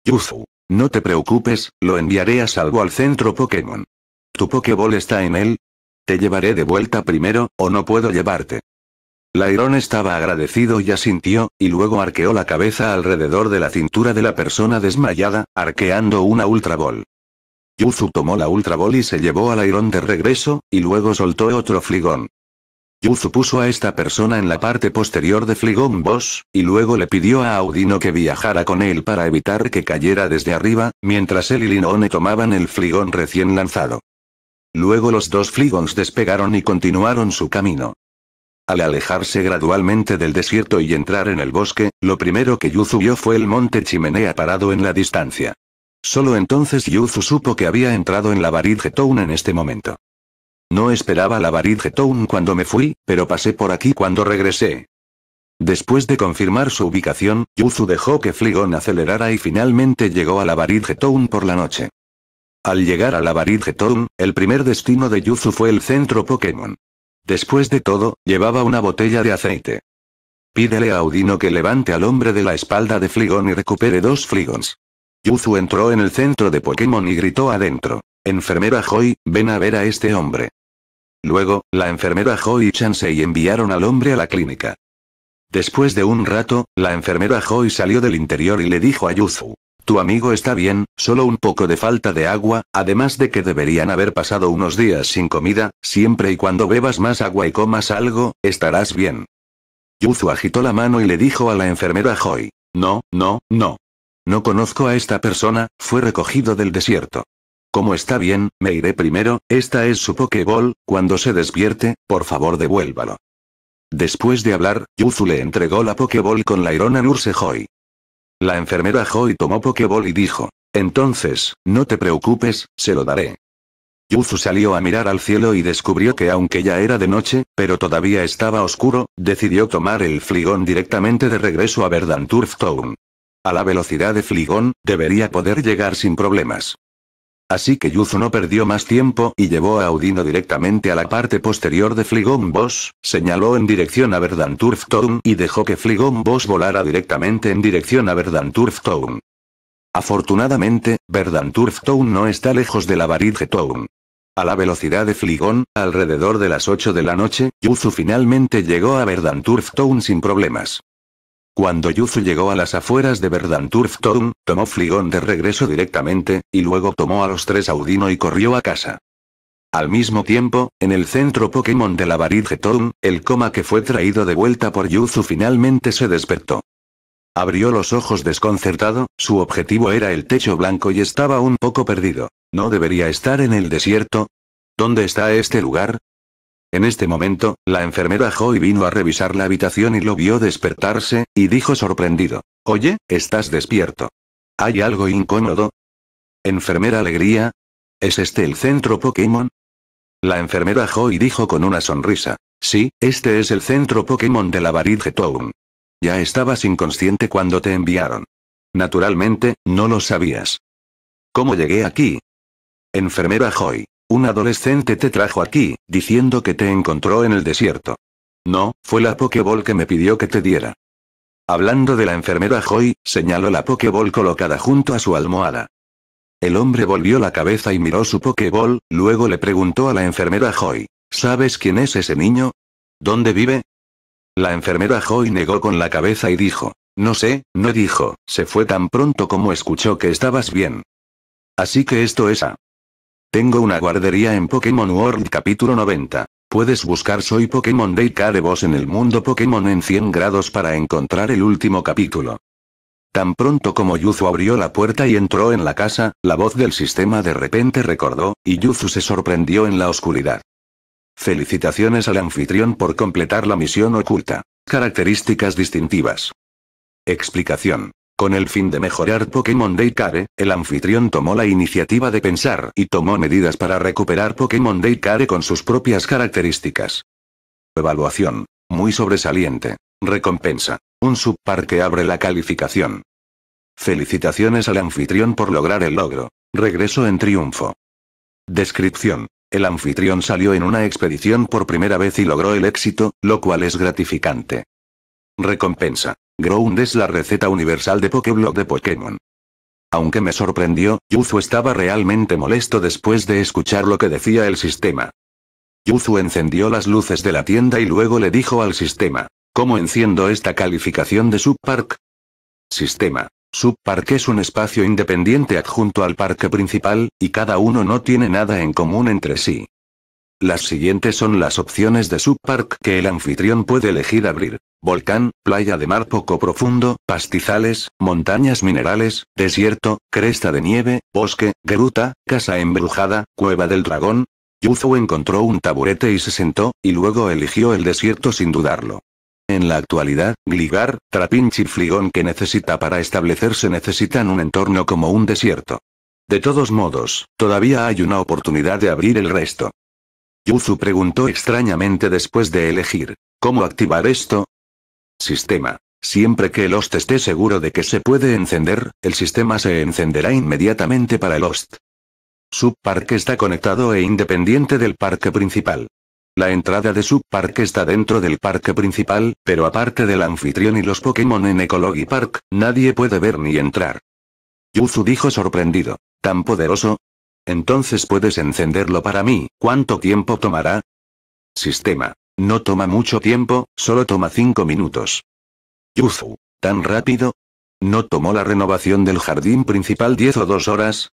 Yuzu. No te preocupes, lo enviaré a salvo al centro Pokémon. ¿Tu Pokéball está en él? Te llevaré de vuelta primero, o no puedo llevarte. Lairon estaba agradecido y asintió, y luego arqueó la cabeza alrededor de la cintura de la persona desmayada, arqueando una Ultra Ball. Yuzu tomó la Ultra Ball y se llevó al Iron de regreso, y luego soltó otro Fligón. Yuzu puso a esta persona en la parte posterior de Fligón Boss, y luego le pidió a Audino que viajara con él para evitar que cayera desde arriba, mientras él y Linone tomaban el Fligón recién lanzado. Luego los dos Fligons despegaron y continuaron su camino. Al alejarse gradualmente del desierto y entrar en el bosque, lo primero que Yuzu vio fue el monte chimenea parado en la distancia. Solo entonces Yuzu supo que había entrado en la Baridge Town en este momento. No esperaba la Baridge Town cuando me fui, pero pasé por aquí cuando regresé. Después de confirmar su ubicación, Yuzu dejó que Fligon acelerara y finalmente llegó a la Baridge Town por la noche. Al llegar a la Baridge Town, el primer destino de Yuzu fue el centro Pokémon. Después de todo, llevaba una botella de aceite. Pídele a Audino que levante al hombre de la espalda de Fligon y recupere dos Fligons. Yuzu entró en el centro de Pokémon y gritó adentro. Enfermera Joy, ven a ver a este hombre. Luego, la enfermera Joy y Chansey enviaron al hombre a la clínica. Después de un rato, la enfermera Joy salió del interior y le dijo a Yuzu. Tu amigo está bien, solo un poco de falta de agua, además de que deberían haber pasado unos días sin comida, siempre y cuando bebas más agua y comas algo, estarás bien. Yuzu agitó la mano y le dijo a la enfermera Joy. No, no, no. No conozco a esta persona, fue recogido del desierto. Como está bien, me iré primero, esta es su pokeball, cuando se despierte, por favor devuélvalo. Después de hablar, Yuzu le entregó la Pokéball con la Irona Nurse Joy. La enfermera Joy tomó pokeball y dijo, entonces, no te preocupes, se lo daré. Yuzu salió a mirar al cielo y descubrió que aunque ya era de noche, pero todavía estaba oscuro, decidió tomar el fligón directamente de regreso a Verdanturf Town. A la velocidad de Fligón, debería poder llegar sin problemas. Así que Yuzu no perdió más tiempo y llevó a Audino directamente a la parte posterior de Fligón Boss, señaló en dirección a Verdanturf Town y dejó que Fligón Boss volara directamente en dirección a Verdanturf Town. Afortunadamente, Verdanturf Town no está lejos de la de Town. A la velocidad de Fligón, alrededor de las 8 de la noche, Yuzu finalmente llegó a Verdanturf Town sin problemas. Cuando Yuzu llegó a las afueras de Verdanturf Town, tomó Fligón de regreso directamente, y luego tomó a los tres Audino y corrió a casa. Al mismo tiempo, en el centro Pokémon de la Town, el coma que fue traído de vuelta por Yuzu finalmente se despertó. Abrió los ojos desconcertado, su objetivo era el techo blanco y estaba un poco perdido. ¿No debería estar en el desierto? ¿Dónde está este lugar? En este momento, la enfermera Joy vino a revisar la habitación y lo vio despertarse, y dijo sorprendido. Oye, estás despierto. ¿Hay algo incómodo? Enfermera Alegría. ¿Es este el centro Pokémon? La enfermera Joy dijo con una sonrisa. Sí, este es el centro Pokémon de la Town. Ya estabas inconsciente cuando te enviaron. Naturalmente, no lo sabías. ¿Cómo llegué aquí? Enfermera Joy. Un adolescente te trajo aquí, diciendo que te encontró en el desierto. No, fue la pokeball que me pidió que te diera. Hablando de la enfermera Joy, señaló la pokeball colocada junto a su almohada. El hombre volvió la cabeza y miró su pokeball, luego le preguntó a la enfermera Joy, ¿sabes quién es ese niño? ¿Dónde vive? La enfermera Joy negó con la cabeza y dijo, no sé, no dijo, se fue tan pronto como escuchó que estabas bien. Así que esto es A. Tengo una guardería en Pokémon World capítulo 90. Puedes buscar Soy Pokémon Day de voz en el mundo Pokémon en 100 grados para encontrar el último capítulo. Tan pronto como Yuzu abrió la puerta y entró en la casa, la voz del sistema de repente recordó, y Yuzu se sorprendió en la oscuridad. Felicitaciones al anfitrión por completar la misión oculta. Características distintivas. Explicación. Con el fin de mejorar Pokémon Daycare, el anfitrión tomó la iniciativa de pensar y tomó medidas para recuperar Pokémon Daycare con sus propias características. Evaluación. Muy sobresaliente. Recompensa. Un subpar que abre la calificación. Felicitaciones al anfitrión por lograr el logro. Regreso en triunfo. Descripción. El anfitrión salió en una expedición por primera vez y logró el éxito, lo cual es gratificante. Recompensa. Ground es la receta universal de Pokéblock de Pokémon. Aunque me sorprendió, Yuzu estaba realmente molesto después de escuchar lo que decía el sistema. Yuzu encendió las luces de la tienda y luego le dijo al sistema, ¿cómo enciendo esta calificación de Subpark? Sistema. Subpark es un espacio independiente adjunto al parque principal, y cada uno no tiene nada en común entre sí. Las siguientes son las opciones de subpark que el anfitrión puede elegir abrir. Volcán, playa de mar poco profundo, pastizales, montañas minerales, desierto, cresta de nieve, bosque, gruta, casa embrujada, cueva del dragón. Yuzo encontró un taburete y se sentó, y luego eligió el desierto sin dudarlo. En la actualidad, Gligar, Trapinch y Fligón que necesita para establecerse necesitan un entorno como un desierto. De todos modos, todavía hay una oportunidad de abrir el resto. Yuzu preguntó extrañamente después de elegir. ¿Cómo activar esto? Sistema. Siempre que el host esté seguro de que se puede encender, el sistema se encenderá inmediatamente para el host. Subpark está conectado e independiente del parque principal. La entrada de Subpark está dentro del parque principal, pero aparte del anfitrión y los Pokémon en Ecology Park, nadie puede ver ni entrar. Yuzu dijo sorprendido. ¿Tan poderoso? Entonces puedes encenderlo para mí. ¿Cuánto tiempo tomará? Sistema. No toma mucho tiempo, solo toma 5 minutos. Yuzu. ¿Tan rápido? ¿No tomó la renovación del jardín principal 10 o 2 horas?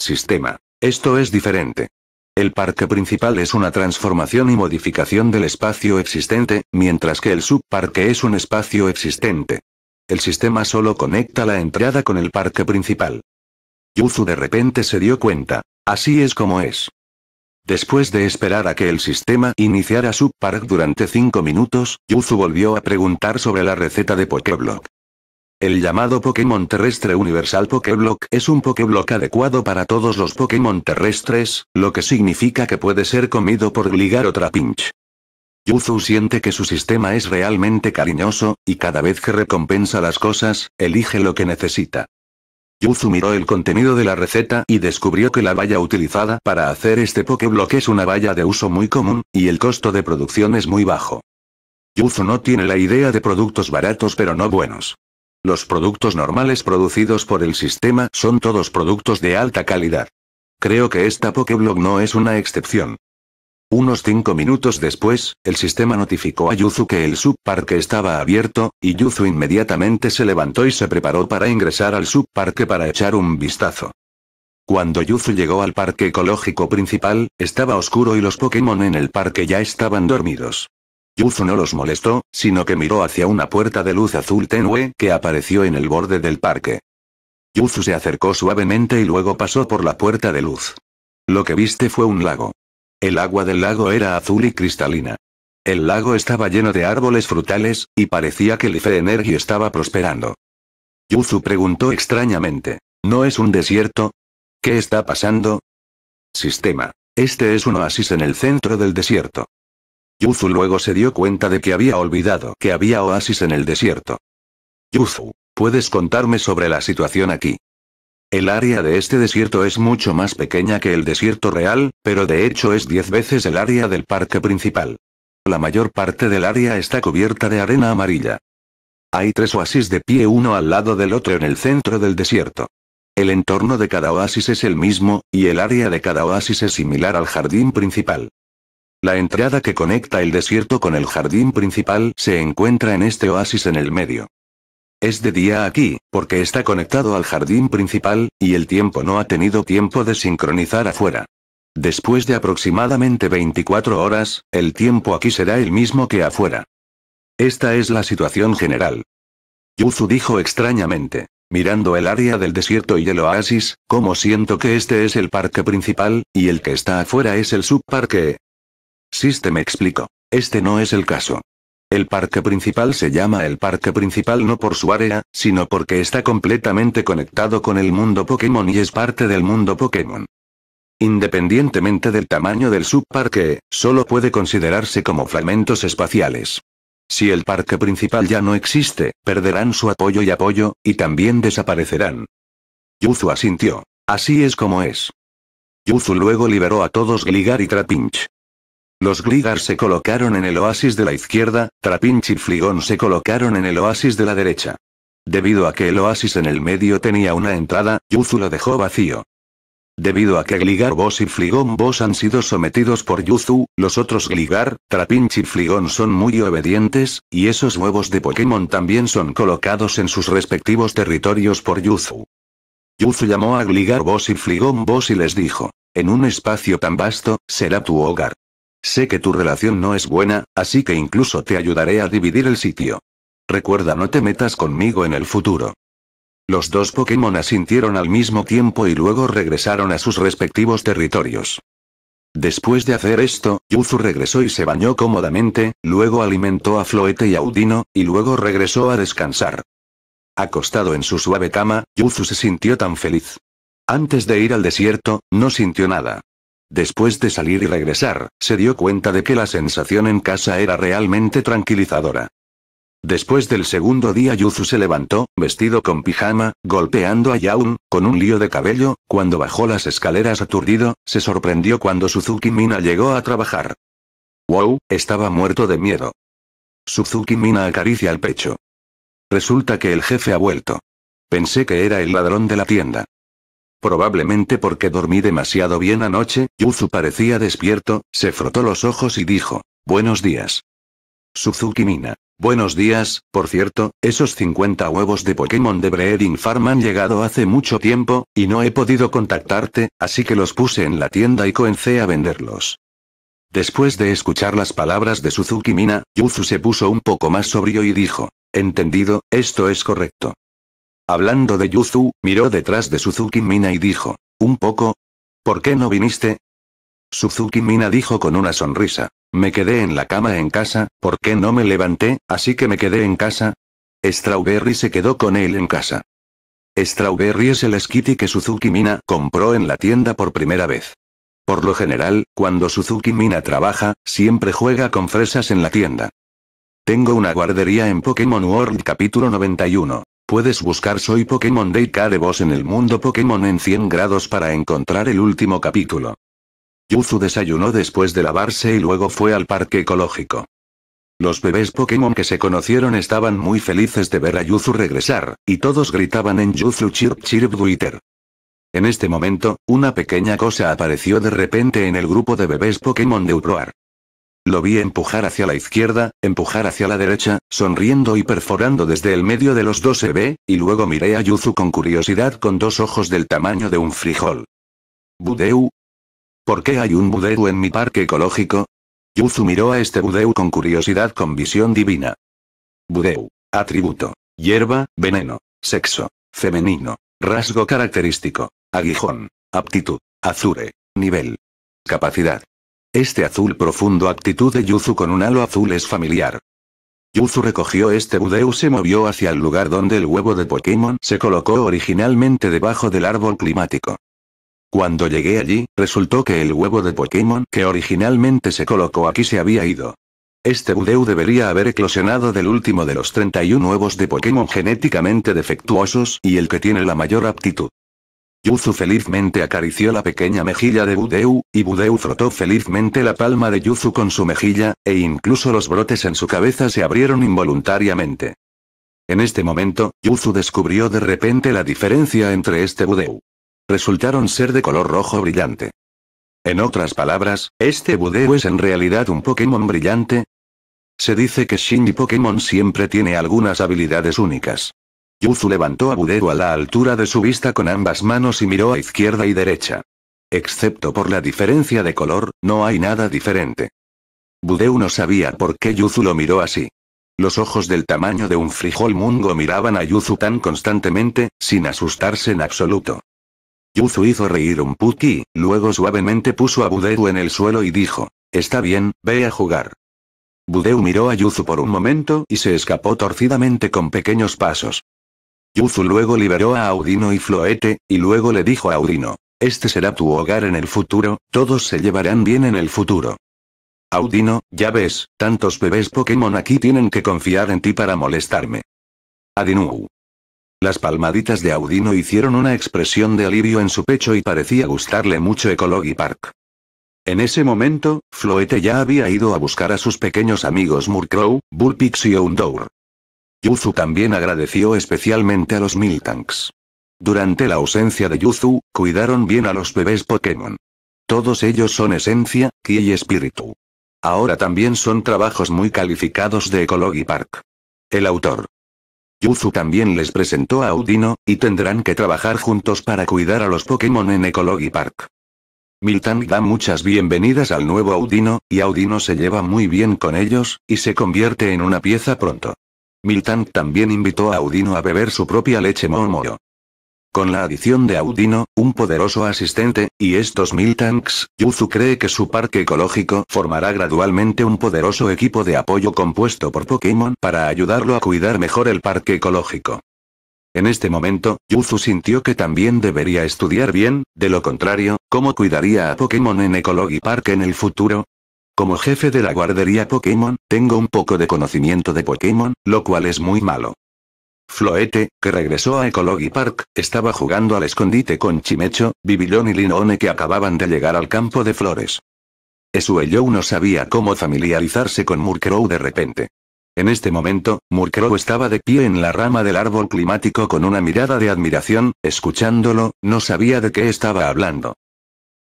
Sistema. Esto es diferente. El parque principal es una transformación y modificación del espacio existente, mientras que el subparque es un espacio existente. El sistema solo conecta la entrada con el parque principal. Yuzu de repente se dio cuenta. Así es como es. Después de esperar a que el sistema iniciara su park durante 5 minutos, Yuzu volvió a preguntar sobre la receta de Pokéblock. El llamado Pokémon terrestre universal Pokéblock es un Pokéblock adecuado para todos los Pokémon terrestres, lo que significa que puede ser comido por Gligar otra Trapinch. Yuzu siente que su sistema es realmente cariñoso, y cada vez que recompensa las cosas, elige lo que necesita. Yuzu miró el contenido de la receta y descubrió que la valla utilizada para hacer este pokeblock es una valla de uso muy común, y el costo de producción es muy bajo. Yuzu no tiene la idea de productos baratos pero no buenos. Los productos normales producidos por el sistema son todos productos de alta calidad. Creo que esta Pokéblock no es una excepción. Unos cinco minutos después, el sistema notificó a Yuzu que el subparque estaba abierto, y Yuzu inmediatamente se levantó y se preparó para ingresar al subparque para echar un vistazo. Cuando Yuzu llegó al parque ecológico principal, estaba oscuro y los Pokémon en el parque ya estaban dormidos. Yuzu no los molestó, sino que miró hacia una puerta de luz azul tenue que apareció en el borde del parque. Yuzu se acercó suavemente y luego pasó por la puerta de luz. Lo que viste fue un lago. El agua del lago era azul y cristalina. El lago estaba lleno de árboles frutales, y parecía que Life Energy estaba prosperando. Yuzu preguntó extrañamente. ¿No es un desierto? ¿Qué está pasando? Sistema. Este es un oasis en el centro del desierto. Yuzu luego se dio cuenta de que había olvidado que había oasis en el desierto. Yuzu, ¿puedes contarme sobre la situación aquí? El área de este desierto es mucho más pequeña que el desierto real, pero de hecho es 10 veces el área del parque principal. La mayor parte del área está cubierta de arena amarilla. Hay tres oasis de pie uno al lado del otro en el centro del desierto. El entorno de cada oasis es el mismo, y el área de cada oasis es similar al jardín principal. La entrada que conecta el desierto con el jardín principal se encuentra en este oasis en el medio. Es de día aquí, porque está conectado al jardín principal, y el tiempo no ha tenido tiempo de sincronizar afuera. Después de aproximadamente 24 horas, el tiempo aquí será el mismo que afuera. Esta es la situación general. Yuzu dijo extrañamente, mirando el área del desierto y el oasis, como siento que este es el parque principal, y el que está afuera es el subparque. Siste me explico. Este no es el caso. El parque principal se llama el parque principal no por su área, sino porque está completamente conectado con el mundo Pokémon y es parte del mundo Pokémon. Independientemente del tamaño del subparque, solo puede considerarse como fragmentos espaciales. Si el parque principal ya no existe, perderán su apoyo y apoyo, y también desaparecerán. Yuzu asintió. Así es como es. Yuzu luego liberó a todos Gligar y Trapinch. Los Gligar se colocaron en el oasis de la izquierda, Trapinch y Fligón se colocaron en el oasis de la derecha. Debido a que el oasis en el medio tenía una entrada, Yuzu lo dejó vacío. Debido a que Gligar Boss y Fligón Boss han sido sometidos por Yuzu, los otros Gligar, Trapinch y Fligón son muy obedientes, y esos huevos de Pokémon también son colocados en sus respectivos territorios por Yuzu. Yuzu llamó a Gligar Boss y Fligón Boss y les dijo, en un espacio tan vasto, será tu hogar. Sé que tu relación no es buena, así que incluso te ayudaré a dividir el sitio. Recuerda no te metas conmigo en el futuro. Los dos Pokémon asintieron al mismo tiempo y luego regresaron a sus respectivos territorios. Después de hacer esto, Yuzu regresó y se bañó cómodamente, luego alimentó a Floete y Audino, y luego regresó a descansar. Acostado en su suave cama, Yuzu se sintió tan feliz. Antes de ir al desierto, no sintió nada. Después de salir y regresar, se dio cuenta de que la sensación en casa era realmente tranquilizadora. Después del segundo día Yuzu se levantó, vestido con pijama, golpeando a Yaun, con un lío de cabello, cuando bajó las escaleras aturdido, se sorprendió cuando Suzuki Mina llegó a trabajar. Wow, estaba muerto de miedo. Suzuki Mina acaricia el pecho. Resulta que el jefe ha vuelto. Pensé que era el ladrón de la tienda. Probablemente porque dormí demasiado bien anoche, Yuzu parecía despierto, se frotó los ojos y dijo, Buenos días. Suzuki Mina. Buenos días, por cierto, esos 50 huevos de Pokémon de Breeding Farm han llegado hace mucho tiempo, y no he podido contactarte, así que los puse en la tienda y comencé a venderlos. Después de escuchar las palabras de Suzuki Mina, Yuzu se puso un poco más sobrio y dijo, Entendido, esto es correcto. Hablando de Yuzu, miró detrás de Suzuki Mina y dijo, ¿un poco? ¿Por qué no viniste? Suzuki Mina dijo con una sonrisa, me quedé en la cama en casa, ¿por qué no me levanté, así que me quedé en casa? Strawberry se quedó con él en casa. Strawberry es el Skitty que Suzuki Mina compró en la tienda por primera vez. Por lo general, cuando Suzuki Mina trabaja, siempre juega con fresas en la tienda. Tengo una guardería en Pokémon World capítulo 91. Puedes buscar Soy Pokémon Day de Boss en el mundo Pokémon en 100 grados para encontrar el último capítulo. Yuzu desayunó después de lavarse y luego fue al parque ecológico. Los bebés Pokémon que se conocieron estaban muy felices de ver a Yuzu regresar, y todos gritaban en Yuzu Chirp Chirp Twitter. En este momento, una pequeña cosa apareció de repente en el grupo de bebés Pokémon de Uproar. Lo vi empujar hacia la izquierda, empujar hacia la derecha, sonriendo y perforando desde el medio de los dos EB, y luego miré a Yuzu con curiosidad con dos ojos del tamaño de un frijol. ¿Budeu? ¿Por qué hay un Budeu en mi parque ecológico? Yuzu miró a este Budeu con curiosidad con visión divina. Budeu. Atributo. Hierba, veneno. Sexo. Femenino. Rasgo característico. Aguijón. Aptitud. Azure. Nivel. Capacidad. Este azul profundo actitud de Yuzu con un halo azul es familiar. Yuzu recogió este y se movió hacia el lugar donde el huevo de Pokémon se colocó originalmente debajo del árbol climático. Cuando llegué allí, resultó que el huevo de Pokémon que originalmente se colocó aquí se había ido. Este Budeu debería haber eclosionado del último de los 31 huevos de Pokémon genéticamente defectuosos y el que tiene la mayor aptitud. Yuzu felizmente acarició la pequeña mejilla de Budeu, y Budeu frotó felizmente la palma de Yuzu con su mejilla, e incluso los brotes en su cabeza se abrieron involuntariamente. En este momento, Yuzu descubrió de repente la diferencia entre este Budeu. Resultaron ser de color rojo brillante. En otras palabras, este Budeu es en realidad un Pokémon brillante. Se dice que Shinji Pokémon siempre tiene algunas habilidades únicas. Yuzu levantó a Budeu a la altura de su vista con ambas manos y miró a izquierda y derecha. Excepto por la diferencia de color, no hay nada diferente. Budeu no sabía por qué Yuzu lo miró así. Los ojos del tamaño de un frijol mungo miraban a Yuzu tan constantemente, sin asustarse en absoluto. Yuzu hizo reír un puki, luego suavemente puso a Budeu en el suelo y dijo, Está bien, ve a jugar. Budeu miró a Yuzu por un momento y se escapó torcidamente con pequeños pasos. Yuzu luego liberó a Audino y Floete, y luego le dijo a Audino, este será tu hogar en el futuro, todos se llevarán bien en el futuro. Audino, ya ves, tantos bebés Pokémon aquí tienen que confiar en ti para molestarme. Adinu. Las palmaditas de Audino hicieron una expresión de alivio en su pecho y parecía gustarle mucho Ecology Park. En ese momento, Floete ya había ido a buscar a sus pequeños amigos Murkrow, Bullpix y Undour. Yuzu también agradeció especialmente a los Miltanks. Durante la ausencia de Yuzu, cuidaron bien a los bebés Pokémon. Todos ellos son esencia, ki y espíritu. Ahora también son trabajos muy calificados de Ecology Park. El autor. Yuzu también les presentó a Audino, y tendrán que trabajar juntos para cuidar a los Pokémon en Ecology Park. Miltank da muchas bienvenidas al nuevo Audino, y Audino se lleva muy bien con ellos, y se convierte en una pieza pronto. Miltank también invitó a Audino a beber su propia leche Momoyo. Con la adición de Audino, un poderoso asistente, y estos mil tanks, Yuzu cree que su parque ecológico formará gradualmente un poderoso equipo de apoyo compuesto por Pokémon para ayudarlo a cuidar mejor el parque ecológico. En este momento, Yuzu sintió que también debería estudiar bien, de lo contrario, ¿cómo cuidaría a Pokémon en Ecology Park en el futuro? Como jefe de la guardería Pokémon, tengo un poco de conocimiento de Pokémon, lo cual es muy malo. Floete, que regresó a Ecology Park, estaba jugando al escondite con Chimecho, Bibillón y Linone que acababan de llegar al campo de flores. Esuello no sabía cómo familiarizarse con Murkrow de repente. En este momento, Murkrow estaba de pie en la rama del árbol climático con una mirada de admiración, escuchándolo, no sabía de qué estaba hablando.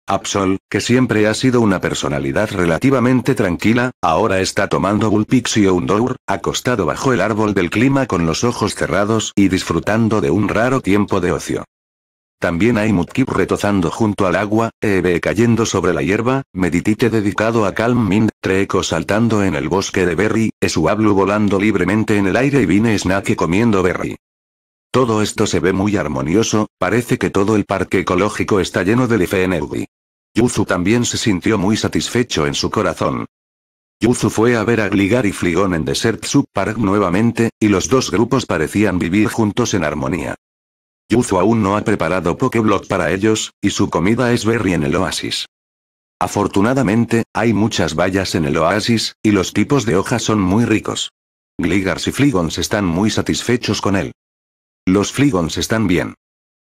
Absol, que siempre ha sido una personalidad relativamente tranquila, ahora está tomando y Undour, acostado bajo el árbol del clima con los ojos cerrados y disfrutando de un raro tiempo de ocio. También hay Mutkip retozando junto al agua, Eve cayendo sobre la hierba, Meditite dedicado a Calm Mind, Treco saltando en el bosque de Berry, Esuablu volando libremente en el aire y Vine Snake comiendo Berry. Todo esto se ve muy armonioso, parece que todo el parque ecológico está lleno de Yuzu también se sintió muy satisfecho en su corazón. Yuzu fue a ver a Gligar y Fligon en Desert Sub Park nuevamente, y los dos grupos parecían vivir juntos en armonía. Yuzu aún no ha preparado pokeblock para ellos, y su comida es berry en el oasis. Afortunadamente, hay muchas bayas en el oasis, y los tipos de hojas son muy ricos. Gligars y Fligons están muy satisfechos con él. Los Fligons están bien.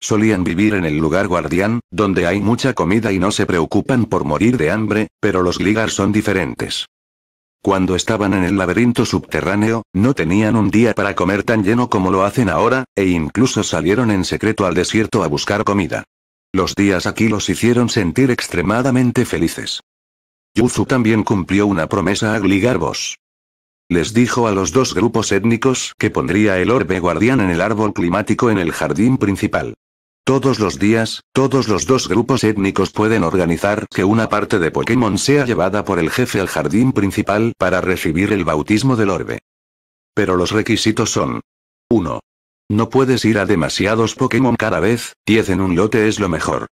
Solían vivir en el lugar guardián, donde hay mucha comida y no se preocupan por morir de hambre, pero los gligar son diferentes. Cuando estaban en el laberinto subterráneo, no tenían un día para comer tan lleno como lo hacen ahora, e incluso salieron en secreto al desierto a buscar comida. Los días aquí los hicieron sentir extremadamente felices. Yuzu también cumplió una promesa a Gligarbos. Les dijo a los dos grupos étnicos que pondría el orbe guardián en el árbol climático en el jardín principal. Todos los días, todos los dos grupos étnicos pueden organizar que una parte de Pokémon sea llevada por el jefe al jardín principal para recibir el bautismo del orbe. Pero los requisitos son 1. No puedes ir a demasiados Pokémon cada vez, 10 en un lote es lo mejor.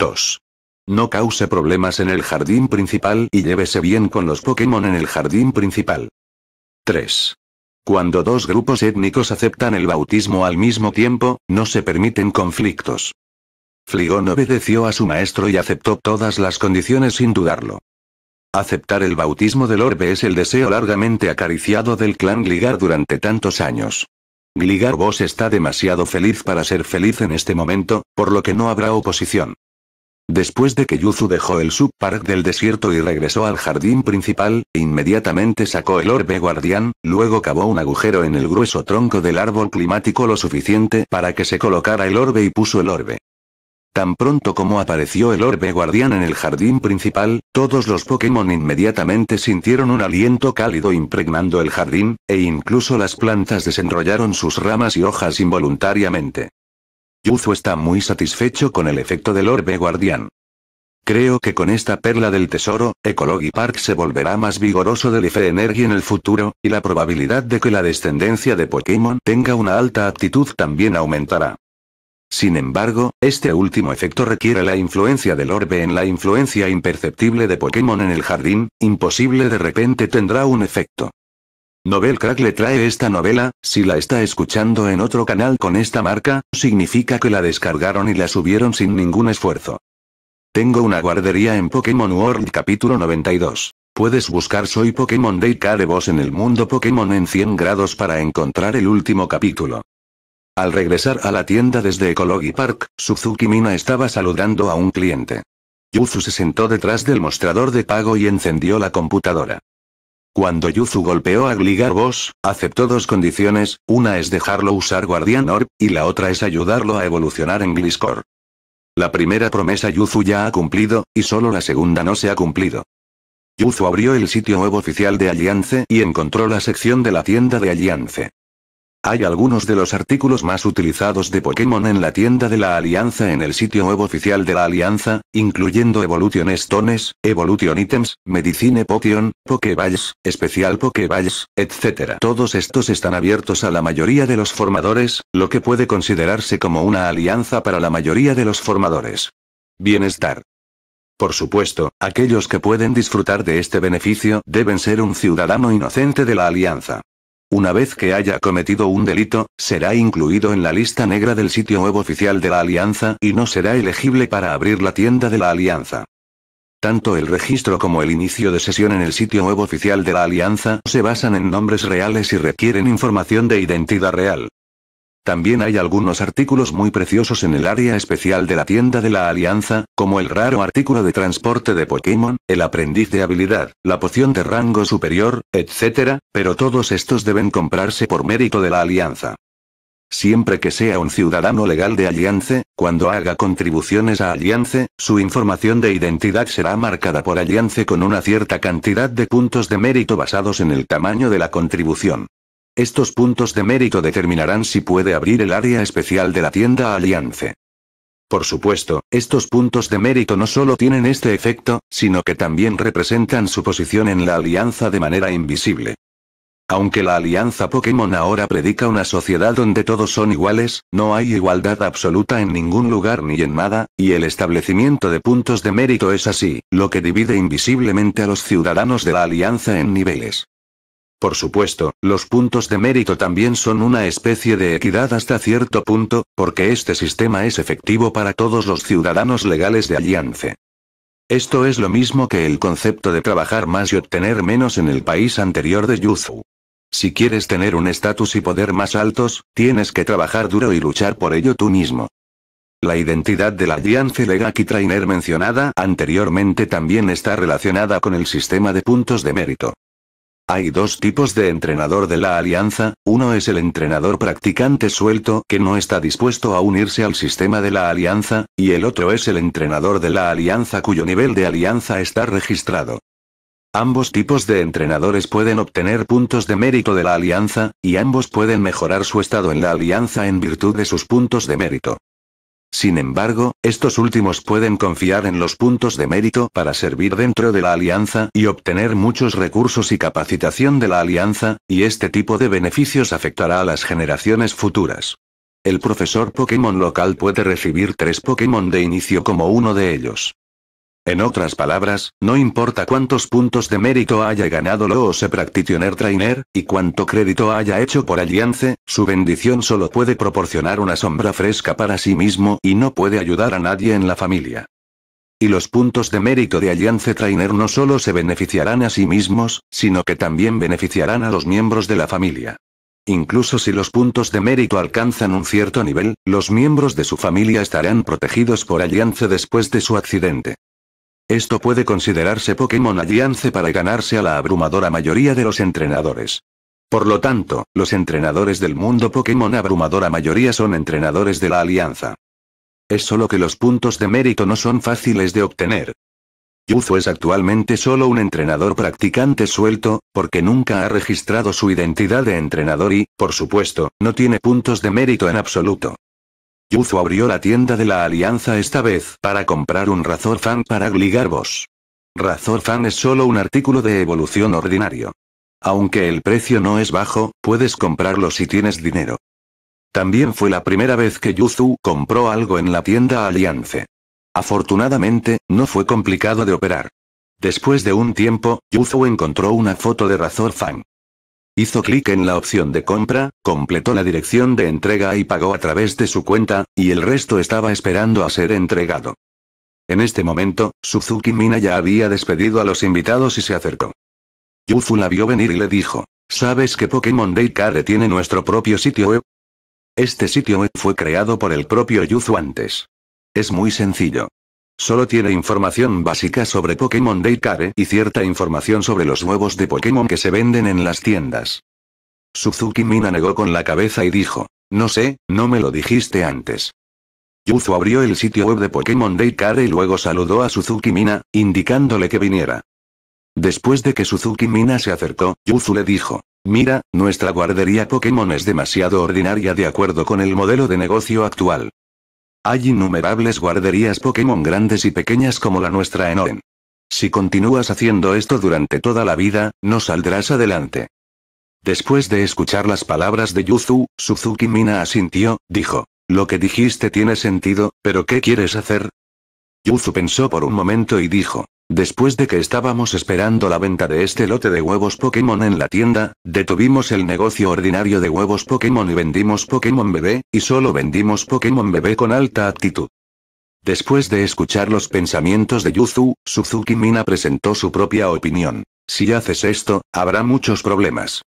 2. No cause problemas en el jardín principal y llévese bien con los Pokémon en el jardín principal. 3. Cuando dos grupos étnicos aceptan el bautismo al mismo tiempo, no se permiten conflictos. Fligón obedeció a su maestro y aceptó todas las condiciones sin dudarlo. Aceptar el bautismo del orbe es el deseo largamente acariciado del clan Gligar durante tantos años. Gligar Boss está demasiado feliz para ser feliz en este momento, por lo que no habrá oposición. Después de que Yuzu dejó el subpark del desierto y regresó al jardín principal, inmediatamente sacó el orbe guardián, luego cavó un agujero en el grueso tronco del árbol climático lo suficiente para que se colocara el orbe y puso el orbe. Tan pronto como apareció el orbe guardián en el jardín principal, todos los Pokémon inmediatamente sintieron un aliento cálido impregnando el jardín, e incluso las plantas desenrollaron sus ramas y hojas involuntariamente. Yuzu está muy satisfecho con el efecto del orbe guardián. Creo que con esta perla del tesoro, Ecology Park se volverá más vigoroso del Ife Energy en el futuro, y la probabilidad de que la descendencia de Pokémon tenga una alta actitud también aumentará. Sin embargo, este último efecto requiere la influencia del orbe en la influencia imperceptible de Pokémon en el jardín, imposible de repente tendrá un efecto. Novelcrack le trae esta novela, si la está escuchando en otro canal con esta marca, significa que la descargaron y la subieron sin ningún esfuerzo. Tengo una guardería en Pokémon World capítulo 92. Puedes buscar Soy Pokémon de vos en el mundo Pokémon en 100 grados para encontrar el último capítulo. Al regresar a la tienda desde Ecology Park, Suzuki Mina estaba saludando a un cliente. Yuzu se sentó detrás del mostrador de pago y encendió la computadora. Cuando Yuzu golpeó a Boss, aceptó dos condiciones, una es dejarlo usar Guardian Orb, y la otra es ayudarlo a evolucionar en Gliscor. La primera promesa Yuzu ya ha cumplido, y solo la segunda no se ha cumplido. Yuzu abrió el sitio web oficial de Alliance y encontró la sección de la tienda de Alliance. Hay algunos de los artículos más utilizados de Pokémon en la tienda de la Alianza en el sitio web oficial de la Alianza, incluyendo Evolution Stones, Evolution Items, Medicine Potion, Pokéballs, Especial Pokéballs, etc. Todos estos están abiertos a la mayoría de los formadores, lo que puede considerarse como una alianza para la mayoría de los formadores. Bienestar. Por supuesto, aquellos que pueden disfrutar de este beneficio deben ser un ciudadano inocente de la alianza. Una vez que haya cometido un delito, será incluido en la lista negra del sitio web oficial de la Alianza y no será elegible para abrir la tienda de la Alianza. Tanto el registro como el inicio de sesión en el sitio web oficial de la Alianza se basan en nombres reales y requieren información de identidad real. También hay algunos artículos muy preciosos en el área especial de la tienda de la Alianza, como el raro artículo de transporte de Pokémon, el aprendiz de habilidad, la poción de rango superior, etc., pero todos estos deben comprarse por mérito de la Alianza. Siempre que sea un ciudadano legal de Aliance, cuando haga contribuciones a Aliance, su información de identidad será marcada por Aliance con una cierta cantidad de puntos de mérito basados en el tamaño de la contribución. Estos puntos de mérito determinarán si puede abrir el área especial de la tienda alianza. Por supuesto, estos puntos de mérito no solo tienen este efecto, sino que también representan su posición en la alianza de manera invisible. Aunque la alianza Pokémon ahora predica una sociedad donde todos son iguales, no hay igualdad absoluta en ningún lugar ni en nada, y el establecimiento de puntos de mérito es así, lo que divide invisiblemente a los ciudadanos de la alianza en niveles. Por supuesto, los puntos de mérito también son una especie de equidad hasta cierto punto, porque este sistema es efectivo para todos los ciudadanos legales de Alliance. Esto es lo mismo que el concepto de trabajar más y obtener menos en el país anterior de Yuzu. Si quieres tener un estatus y poder más altos, tienes que trabajar duro y luchar por ello tú mismo. La identidad de la Alliance Legaki Trainer mencionada anteriormente también está relacionada con el sistema de puntos de mérito. Hay dos tipos de entrenador de la alianza, uno es el entrenador practicante suelto que no está dispuesto a unirse al sistema de la alianza, y el otro es el entrenador de la alianza cuyo nivel de alianza está registrado. Ambos tipos de entrenadores pueden obtener puntos de mérito de la alianza, y ambos pueden mejorar su estado en la alianza en virtud de sus puntos de mérito. Sin embargo, estos últimos pueden confiar en los puntos de mérito para servir dentro de la alianza y obtener muchos recursos y capacitación de la alianza, y este tipo de beneficios afectará a las generaciones futuras. El profesor Pokémon local puede recibir tres Pokémon de inicio como uno de ellos. En otras palabras, no importa cuántos puntos de mérito haya ganado Loose Practitioner Trainer, y cuánto crédito haya hecho por Alliance, su bendición solo puede proporcionar una sombra fresca para sí mismo y no puede ayudar a nadie en la familia. Y los puntos de mérito de Alliance Trainer no solo se beneficiarán a sí mismos, sino que también beneficiarán a los miembros de la familia. Incluso si los puntos de mérito alcanzan un cierto nivel, los miembros de su familia estarán protegidos por Alliance después de su accidente. Esto puede considerarse Pokémon Alliance para ganarse a la abrumadora mayoría de los entrenadores. Por lo tanto, los entrenadores del mundo Pokémon abrumadora mayoría son entrenadores de la Alianza. Es solo que los puntos de mérito no son fáciles de obtener. Yuzu es actualmente solo un entrenador practicante suelto, porque nunca ha registrado su identidad de entrenador y, por supuesto, no tiene puntos de mérito en absoluto. Yuzu abrió la tienda de la Alianza esta vez para comprar un Razor Fan para Gligarbos. Razor Fan es solo un artículo de evolución ordinario. Aunque el precio no es bajo, puedes comprarlo si tienes dinero. También fue la primera vez que Yuzu compró algo en la tienda Aliance. Afortunadamente, no fue complicado de operar. Después de un tiempo, Yuzu encontró una foto de Razor Fan. Hizo clic en la opción de compra, completó la dirección de entrega y pagó a través de su cuenta, y el resto estaba esperando a ser entregado. En este momento, Suzuki Mina ya había despedido a los invitados y se acercó. Yuzu la vio venir y le dijo, ¿sabes que Pokémon Daycare tiene nuestro propio sitio web? Este sitio web fue creado por el propio Yuzu antes. Es muy sencillo. Solo tiene información básica sobre Pokémon Daycare y cierta información sobre los huevos de Pokémon que se venden en las tiendas. Suzuki Mina negó con la cabeza y dijo, no sé, no me lo dijiste antes. Yuzu abrió el sitio web de Pokémon Daycare y luego saludó a Suzuki Mina, indicándole que viniera. Después de que Suzuki Mina se acercó, Yuzu le dijo, mira, nuestra guardería Pokémon es demasiado ordinaria de acuerdo con el modelo de negocio actual. Hay innumerables guarderías Pokémon grandes y pequeñas como la nuestra en OEN. Si continúas haciendo esto durante toda la vida, no saldrás adelante. Después de escuchar las palabras de Yuzu, Suzuki Mina asintió, dijo, lo que dijiste tiene sentido, pero ¿qué quieres hacer? Yuzu pensó por un momento y dijo, Después de que estábamos esperando la venta de este lote de huevos Pokémon en la tienda, detuvimos el negocio ordinario de huevos Pokémon y vendimos Pokémon bebé, y solo vendimos Pokémon bebé con alta actitud. Después de escuchar los pensamientos de Yuzu, Suzuki Mina presentó su propia opinión. Si haces esto, habrá muchos problemas.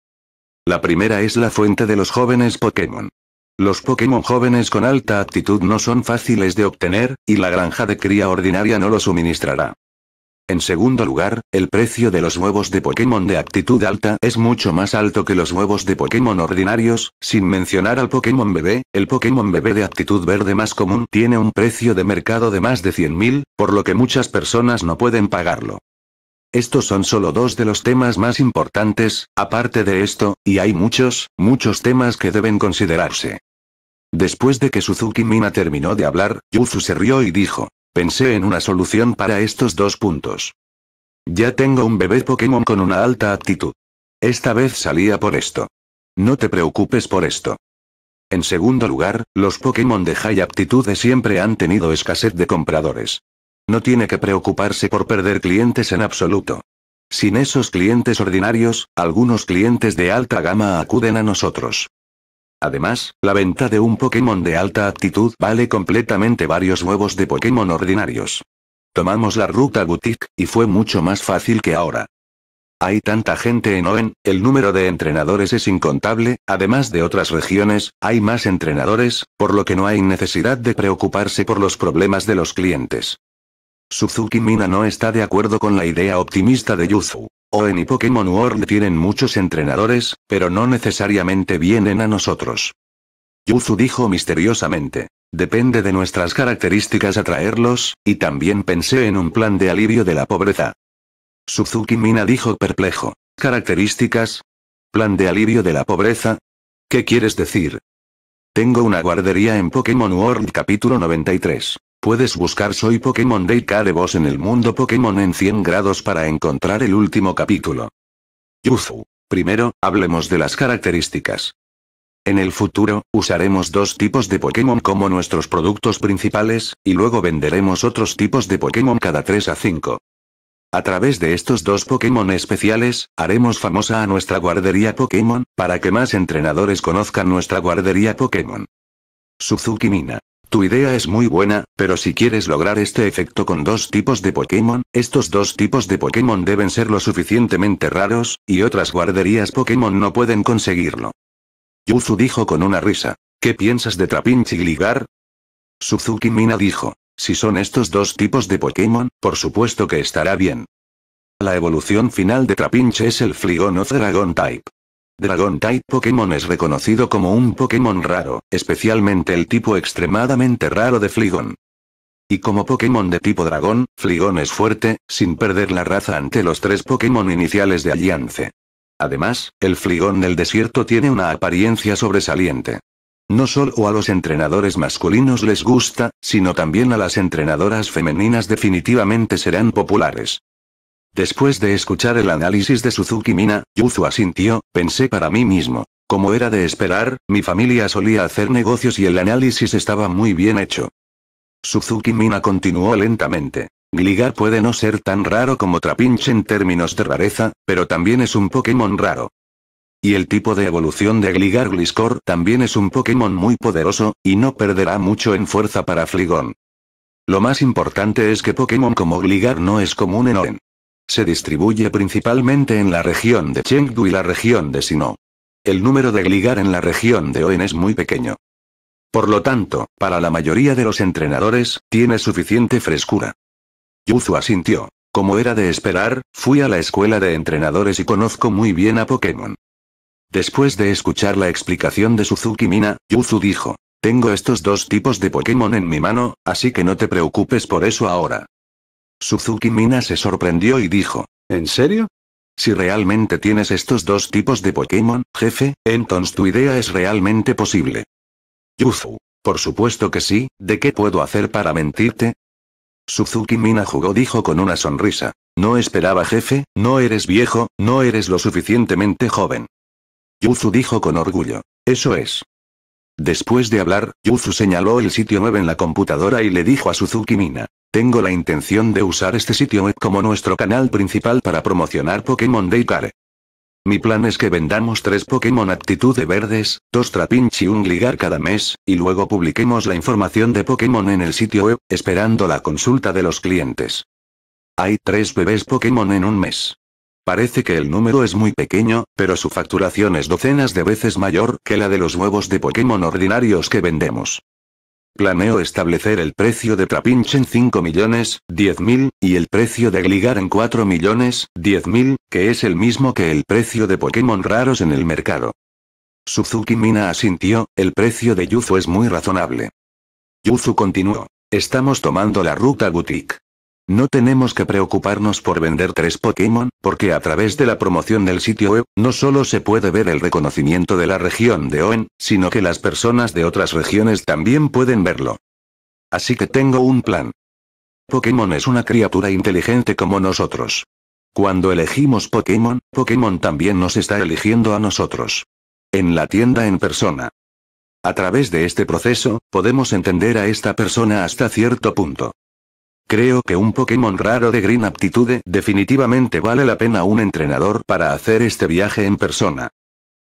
La primera es la fuente de los jóvenes Pokémon. Los Pokémon jóvenes con alta actitud no son fáciles de obtener, y la granja de cría ordinaria no lo suministrará. En segundo lugar, el precio de los huevos de Pokémon de aptitud alta es mucho más alto que los huevos de Pokémon ordinarios, sin mencionar al Pokémon bebé, el Pokémon bebé de aptitud verde más común tiene un precio de mercado de más de 100.000, por lo que muchas personas no pueden pagarlo. Estos son solo dos de los temas más importantes, aparte de esto, y hay muchos, muchos temas que deben considerarse. Después de que Suzuki Mina terminó de hablar, Yuzu se rió y dijo, Pensé en una solución para estos dos puntos. Ya tengo un bebé Pokémon con una alta aptitud. Esta vez salía por esto. No te preocupes por esto. En segundo lugar, los Pokémon de High aptitudes siempre han tenido escasez de compradores. No tiene que preocuparse por perder clientes en absoluto. Sin esos clientes ordinarios, algunos clientes de alta gama acuden a nosotros. Además, la venta de un Pokémon de alta aptitud vale completamente varios huevos de Pokémon ordinarios. Tomamos la ruta boutique, y fue mucho más fácil que ahora. Hay tanta gente en OEN, el número de entrenadores es incontable, además de otras regiones, hay más entrenadores, por lo que no hay necesidad de preocuparse por los problemas de los clientes. Suzuki Mina no está de acuerdo con la idea optimista de Yuzu. O en y Pokémon World tienen muchos entrenadores, pero no necesariamente vienen a nosotros. Yuzu dijo misteriosamente. Depende de nuestras características atraerlos, y también pensé en un plan de alivio de la pobreza. Suzuki Mina dijo perplejo. ¿Características? ¿Plan de alivio de la pobreza? ¿Qué quieres decir? Tengo una guardería en Pokémon World capítulo 93. Puedes buscar Soy Pokémon de Boss en el mundo Pokémon en 100 grados para encontrar el último capítulo. Yuzu. Primero, hablemos de las características. En el futuro, usaremos dos tipos de Pokémon como nuestros productos principales, y luego venderemos otros tipos de Pokémon cada 3 a 5. A través de estos dos Pokémon especiales, haremos famosa a nuestra guardería Pokémon, para que más entrenadores conozcan nuestra guardería Pokémon. Suzuki Mina. Tu idea es muy buena, pero si quieres lograr este efecto con dos tipos de Pokémon, estos dos tipos de Pokémon deben ser lo suficientemente raros, y otras guarderías Pokémon no pueden conseguirlo. Yuzu dijo con una risa. ¿Qué piensas de Trapinch y Gligar? Suzuki Mina dijo. Si son estos dos tipos de Pokémon, por supuesto que estará bien. La evolución final de Trapinch es el Fligono Dragon Type. Dragon Type Pokémon es reconocido como un Pokémon raro, especialmente el tipo extremadamente raro de Fligón. Y como Pokémon de tipo dragón, Fligón es fuerte, sin perder la raza ante los tres Pokémon iniciales de Alliance. Además, el Fligón del desierto tiene una apariencia sobresaliente. No solo a los entrenadores masculinos les gusta, sino también a las entrenadoras femeninas definitivamente serán populares. Después de escuchar el análisis de Suzuki Mina, Yuzu asintió, pensé para mí mismo. Como era de esperar, mi familia solía hacer negocios y el análisis estaba muy bien hecho. Suzuki Mina continuó lentamente. Gligar puede no ser tan raro como Trapinch en términos de rareza, pero también es un Pokémon raro. Y el tipo de evolución de Gligar Gliscor también es un Pokémon muy poderoso, y no perderá mucho en fuerza para Fligón. Lo más importante es que Pokémon como Gligar no es común en Oen. Se distribuye principalmente en la región de Chengdu y la región de Sino. El número de gligar en la región de Oen es muy pequeño. Por lo tanto, para la mayoría de los entrenadores, tiene suficiente frescura. Yuzu asintió. Como era de esperar, fui a la escuela de entrenadores y conozco muy bien a Pokémon. Después de escuchar la explicación de Suzuki Mina, Yuzu dijo, tengo estos dos tipos de Pokémon en mi mano, así que no te preocupes por eso ahora. Suzuki Mina se sorprendió y dijo. ¿En serio? Si realmente tienes estos dos tipos de Pokémon, jefe, entonces tu idea es realmente posible. Yuzu. Por supuesto que sí, ¿de qué puedo hacer para mentirte? Suzuki Mina jugó dijo con una sonrisa. No esperaba jefe, no eres viejo, no eres lo suficientemente joven. Yuzu dijo con orgullo. Eso es. Después de hablar, Yuzu señaló el sitio 9 en la computadora y le dijo a Suzuki Mina. Tengo la intención de usar este sitio web como nuestro canal principal para promocionar Pokémon Daycare. Mi plan es que vendamos tres Pokémon actitud de verdes, 2 Trapinch y un Gligar cada mes, y luego publiquemos la información de Pokémon en el sitio web, esperando la consulta de los clientes. Hay tres bebés Pokémon en un mes. Parece que el número es muy pequeño, pero su facturación es docenas de veces mayor que la de los huevos de Pokémon ordinarios que vendemos. Planeo establecer el precio de Trapinch en 5 millones, 10 mil, y el precio de Gligar en 4 millones, 10 mil, que es el mismo que el precio de Pokémon raros en el mercado. Suzuki Mina asintió, el precio de Yuzu es muy razonable. Yuzu continuó. Estamos tomando la ruta boutique. No tenemos que preocuparnos por vender tres Pokémon, porque a través de la promoción del sitio web, no solo se puede ver el reconocimiento de la región de Oen, sino que las personas de otras regiones también pueden verlo. Así que tengo un plan. Pokémon es una criatura inteligente como nosotros. Cuando elegimos Pokémon, Pokémon también nos está eligiendo a nosotros. En la tienda en persona. A través de este proceso, podemos entender a esta persona hasta cierto punto. Creo que un Pokémon raro de Green Aptitude definitivamente vale la pena un entrenador para hacer este viaje en persona.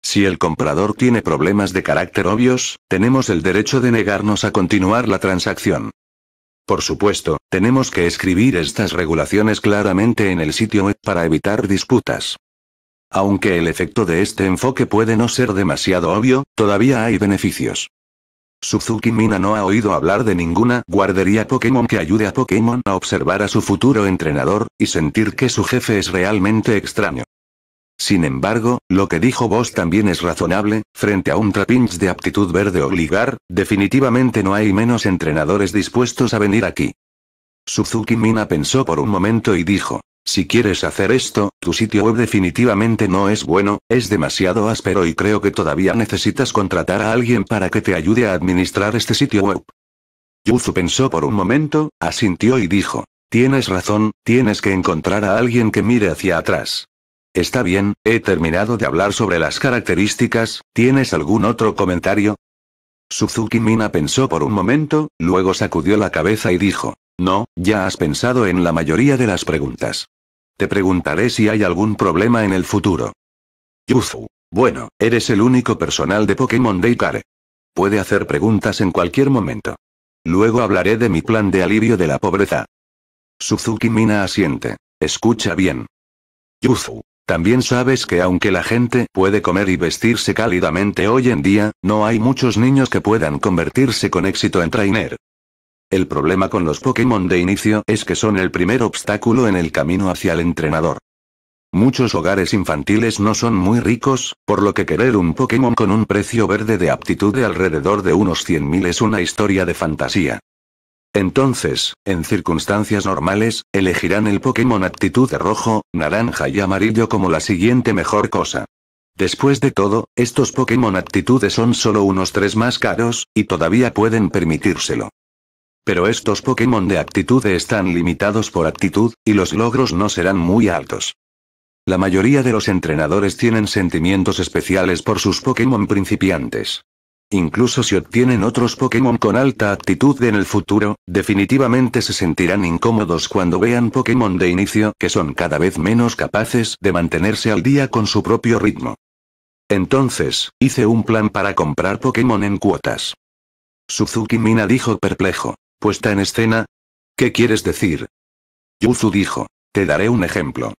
Si el comprador tiene problemas de carácter obvios, tenemos el derecho de negarnos a continuar la transacción. Por supuesto, tenemos que escribir estas regulaciones claramente en el sitio web para evitar disputas. Aunque el efecto de este enfoque puede no ser demasiado obvio, todavía hay beneficios. Suzuki Mina no ha oído hablar de ninguna guardería Pokémon que ayude a Pokémon a observar a su futuro entrenador, y sentir que su jefe es realmente extraño. Sin embargo, lo que dijo vos también es razonable, frente a un trapinch de aptitud verde obligar, definitivamente no hay menos entrenadores dispuestos a venir aquí. Suzuki Mina pensó por un momento y dijo, si quieres hacer esto, tu sitio web definitivamente no es bueno, es demasiado áspero y creo que todavía necesitas contratar a alguien para que te ayude a administrar este sitio web. Yuzu pensó por un momento, asintió y dijo, tienes razón, tienes que encontrar a alguien que mire hacia atrás. Está bien, he terminado de hablar sobre las características, ¿tienes algún otro comentario? Suzuki Mina pensó por un momento, luego sacudió la cabeza y dijo, no, ya has pensado en la mayoría de las preguntas. Te preguntaré si hay algún problema en el futuro. Yuzu. Bueno, eres el único personal de Pokémon Deikare. Puede hacer preguntas en cualquier momento. Luego hablaré de mi plan de alivio de la pobreza. Suzuki Mina asiente. Escucha bien. Yuzu. También sabes que aunque la gente puede comer y vestirse cálidamente hoy en día, no hay muchos niños que puedan convertirse con éxito en trainer. El problema con los Pokémon de inicio es que son el primer obstáculo en el camino hacia el entrenador. Muchos hogares infantiles no son muy ricos, por lo que querer un Pokémon con un precio verde de aptitud de alrededor de unos 100.000 es una historia de fantasía. Entonces, en circunstancias normales, elegirán el Pokémon aptitud de rojo, naranja y amarillo como la siguiente mejor cosa. Después de todo, estos Pokémon aptitudes son solo unos tres más caros, y todavía pueden permitírselo. Pero estos Pokémon de actitud están limitados por actitud, y los logros no serán muy altos. La mayoría de los entrenadores tienen sentimientos especiales por sus Pokémon principiantes. Incluso si obtienen otros Pokémon con alta actitud en el futuro, definitivamente se sentirán incómodos cuando vean Pokémon de inicio que son cada vez menos capaces de mantenerse al día con su propio ritmo. Entonces, hice un plan para comprar Pokémon en cuotas. Suzuki Mina dijo perplejo puesta en escena? ¿Qué quieres decir? Yuzu dijo. Te daré un ejemplo.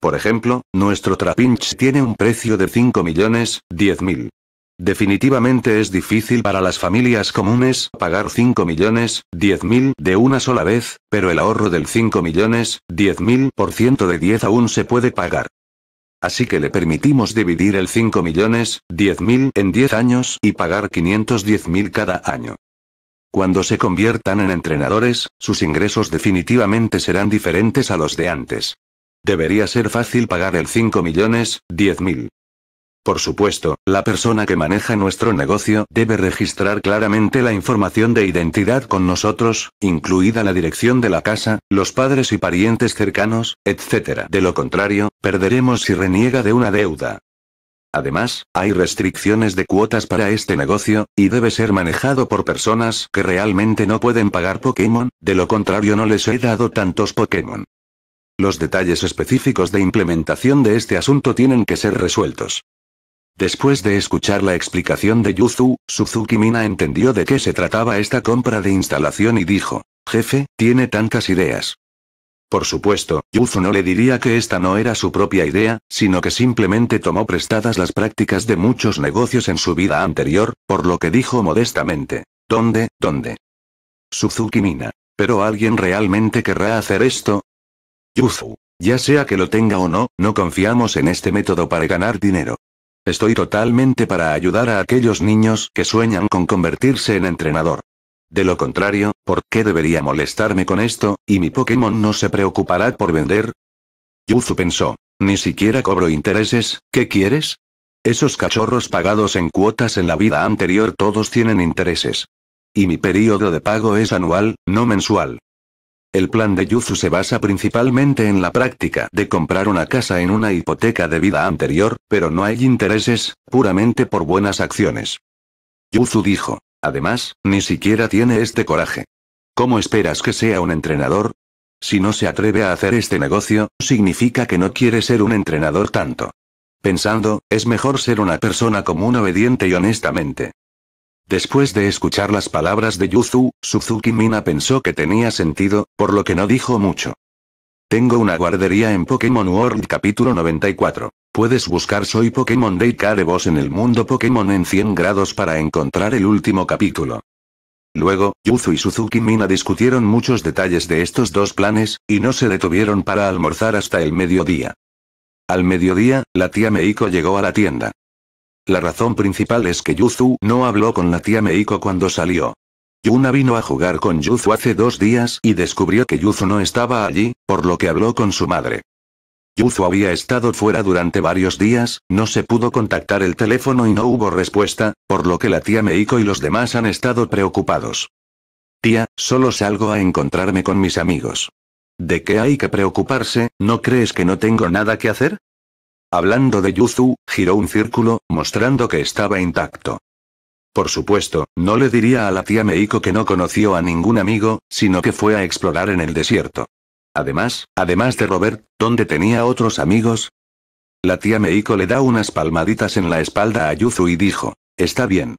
Por ejemplo, nuestro trapinch tiene un precio de 5 millones, 10 mil. Definitivamente es difícil para las familias comunes pagar 5 millones, 10 mil de una sola vez, pero el ahorro del 5 millones, 10 mil por ciento de 10 aún se puede pagar. Así que le permitimos dividir el 5 millones, 10 mil en 10 años y pagar 510 mil cada año. Cuando se conviertan en entrenadores, sus ingresos definitivamente serán diferentes a los de antes. Debería ser fácil pagar el 5 millones, 10 mil. Por supuesto, la persona que maneja nuestro negocio debe registrar claramente la información de identidad con nosotros, incluida la dirección de la casa, los padres y parientes cercanos, etc. De lo contrario, perderemos si reniega de una deuda. Además, hay restricciones de cuotas para este negocio, y debe ser manejado por personas que realmente no pueden pagar Pokémon, de lo contrario no les he dado tantos Pokémon. Los detalles específicos de implementación de este asunto tienen que ser resueltos. Después de escuchar la explicación de Yuzu, Suzuki Mina entendió de qué se trataba esta compra de instalación y dijo, Jefe, tiene tantas ideas. Por supuesto, Yuzu no le diría que esta no era su propia idea, sino que simplemente tomó prestadas las prácticas de muchos negocios en su vida anterior, por lo que dijo modestamente. ¿Dónde, dónde? Suzuki Mina. ¿Pero alguien realmente querrá hacer esto? Yuzu. Ya sea que lo tenga o no, no confiamos en este método para ganar dinero. Estoy totalmente para ayudar a aquellos niños que sueñan con convertirse en entrenador. De lo contrario, ¿por qué debería molestarme con esto, y mi Pokémon no se preocupará por vender? Yuzu pensó. Ni siquiera cobro intereses, ¿qué quieres? Esos cachorros pagados en cuotas en la vida anterior todos tienen intereses. Y mi periodo de pago es anual, no mensual. El plan de Yuzu se basa principalmente en la práctica de comprar una casa en una hipoteca de vida anterior, pero no hay intereses, puramente por buenas acciones. Yuzu dijo. Además, ni siquiera tiene este coraje. ¿Cómo esperas que sea un entrenador? Si no se atreve a hacer este negocio, significa que no quiere ser un entrenador tanto. Pensando, es mejor ser una persona común obediente y honestamente. Después de escuchar las palabras de Yuzu, Suzuki Mina pensó que tenía sentido, por lo que no dijo mucho. Tengo una guardería en Pokémon World capítulo 94. Puedes buscar Soy Pokémon de voz en el mundo Pokémon en 100 grados para encontrar el último capítulo. Luego, Yuzu y Suzuki Mina discutieron muchos detalles de estos dos planes, y no se detuvieron para almorzar hasta el mediodía. Al mediodía, la tía Meiko llegó a la tienda. La razón principal es que Yuzu no habló con la tía Meiko cuando salió. Yuna vino a jugar con Yuzu hace dos días y descubrió que Yuzu no estaba allí, por lo que habló con su madre. Yuzu había estado fuera durante varios días, no se pudo contactar el teléfono y no hubo respuesta, por lo que la tía Meiko y los demás han estado preocupados. Tía, solo salgo a encontrarme con mis amigos. ¿De qué hay que preocuparse? ¿No crees que no tengo nada que hacer? Hablando de Yuzu, giró un círculo, mostrando que estaba intacto. Por supuesto, no le diría a la tía Meiko que no conoció a ningún amigo, sino que fue a explorar en el desierto. Además, además de Robert, ¿dónde tenía otros amigos? La tía Meiko le da unas palmaditas en la espalda a Yuzu y dijo, está bien.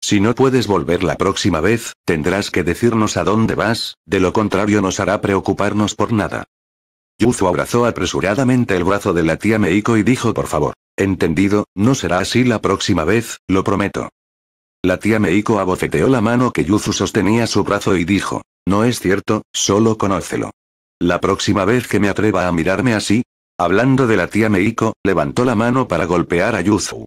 Si no puedes volver la próxima vez, tendrás que decirnos a dónde vas, de lo contrario nos hará preocuparnos por nada. Yuzu abrazó apresuradamente el brazo de la tía Meiko y dijo por favor, entendido, no será así la próxima vez, lo prometo. La tía Meiko abofeteó la mano que Yuzu sostenía su brazo y dijo, no es cierto, solo conócelo. La próxima vez que me atreva a mirarme así, hablando de la tía Meiko, levantó la mano para golpear a Yuzu.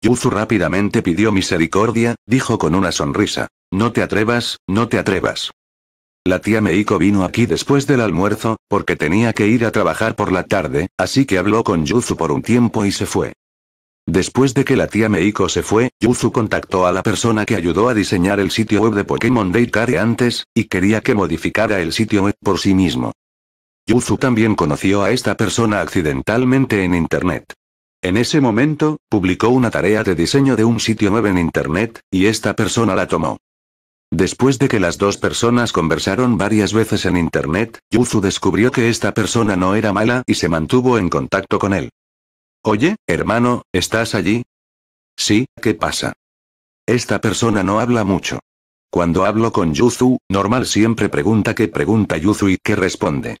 Yuzu rápidamente pidió misericordia, dijo con una sonrisa. No te atrevas, no te atrevas. La tía Meiko vino aquí después del almuerzo, porque tenía que ir a trabajar por la tarde, así que habló con Yuzu por un tiempo y se fue. Después de que la tía Meiko se fue, Yuzu contactó a la persona que ayudó a diseñar el sitio web de Pokémon Daycare antes, y quería que modificara el sitio web por sí mismo. Yuzu también conoció a esta persona accidentalmente en Internet. En ese momento, publicó una tarea de diseño de un sitio web en Internet, y esta persona la tomó. Después de que las dos personas conversaron varias veces en Internet, Yuzu descubrió que esta persona no era mala y se mantuvo en contacto con él. Oye, hermano, ¿estás allí? Sí, ¿qué pasa? Esta persona no habla mucho. Cuando hablo con Yuzu, normal siempre pregunta qué pregunta Yuzu y qué responde.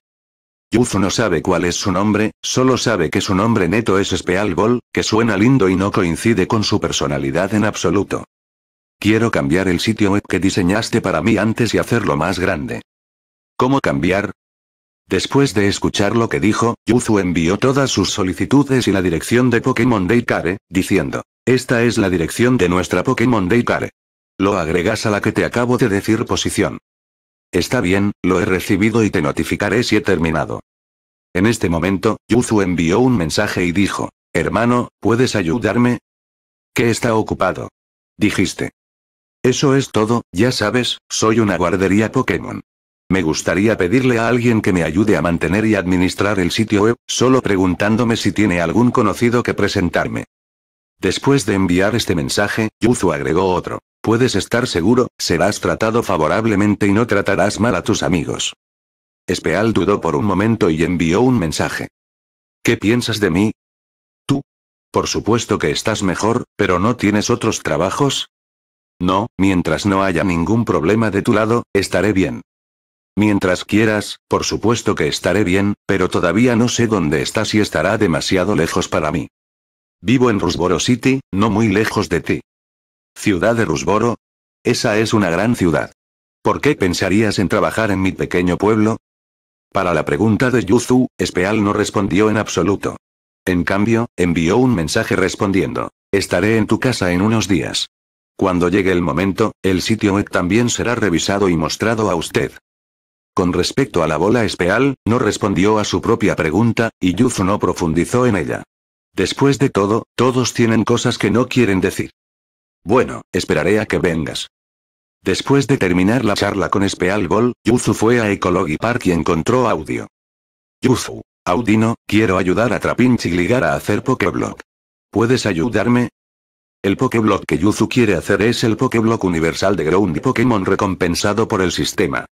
Yuzu no sabe cuál es su nombre, solo sabe que su nombre neto es Spealbol, que suena lindo y no coincide con su personalidad en absoluto. Quiero cambiar el sitio web que diseñaste para mí antes y hacerlo más grande. ¿Cómo cambiar? Después de escuchar lo que dijo, Yuzu envió todas sus solicitudes y la dirección de Pokémon Daycare, diciendo, esta es la dirección de nuestra Pokémon Daycare. Lo agregas a la que te acabo de decir posición. Está bien, lo he recibido y te notificaré si he terminado. En este momento, Yuzu envió un mensaje y dijo, hermano, ¿puedes ayudarme? ¿Qué está ocupado? Dijiste. Eso es todo, ya sabes, soy una guardería Pokémon. Me gustaría pedirle a alguien que me ayude a mantener y administrar el sitio web, solo preguntándome si tiene algún conocido que presentarme. Después de enviar este mensaje, Yuzu agregó otro. Puedes estar seguro, serás tratado favorablemente y no tratarás mal a tus amigos. Espeal dudó por un momento y envió un mensaje. ¿Qué piensas de mí? Tú. Por supuesto que estás mejor, pero ¿no tienes otros trabajos? No, mientras no haya ningún problema de tu lado, estaré bien. Mientras quieras, por supuesto que estaré bien, pero todavía no sé dónde estás y estará demasiado lejos para mí. Vivo en Rusboro City, no muy lejos de ti. ¿Ciudad de Rusboro? Esa es una gran ciudad. ¿Por qué pensarías en trabajar en mi pequeño pueblo? Para la pregunta de Yuzu, Espeal no respondió en absoluto. En cambio, envió un mensaje respondiendo, estaré en tu casa en unos días. Cuando llegue el momento, el sitio web también será revisado y mostrado a usted. Con respecto a la bola espeal, no respondió a su propia pregunta, y Yuzu no profundizó en ella. Después de todo, todos tienen cosas que no quieren decir. Bueno, esperaré a que vengas. Después de terminar la charla con Speal Ball, Yuzu fue a Ecology Park y encontró Audio. Yuzu, Audino, quiero ayudar a y ligar a hacer Pokéblock. ¿Puedes ayudarme? El Pokéblock que Yuzu quiere hacer es el Pokéblock Universal de Ground y Pokémon recompensado por el sistema.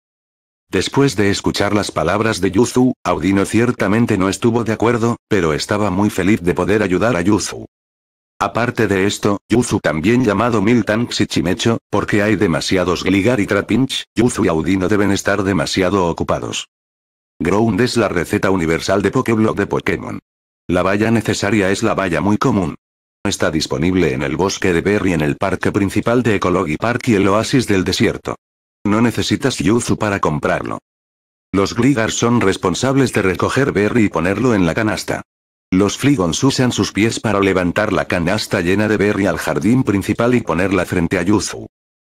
Después de escuchar las palabras de Yuzu, Audino ciertamente no estuvo de acuerdo, pero estaba muy feliz de poder ayudar a Yuzu. Aparte de esto, Yuzu también llamado Miltanks y Chimecho, porque hay demasiados Gligar y Trapinch, Yuzu y Audino deben estar demasiado ocupados. Ground es la receta universal de Pokéblock de Pokémon. La valla necesaria es la valla muy común. Está disponible en el bosque de Berry en el parque principal de Ecology Park y el oasis del desierto. No necesitas yuzu para comprarlo. Los Gligar son responsables de recoger berry y ponerlo en la canasta. Los Fligons usan sus pies para levantar la canasta llena de berry al jardín principal y ponerla frente a Yuzu.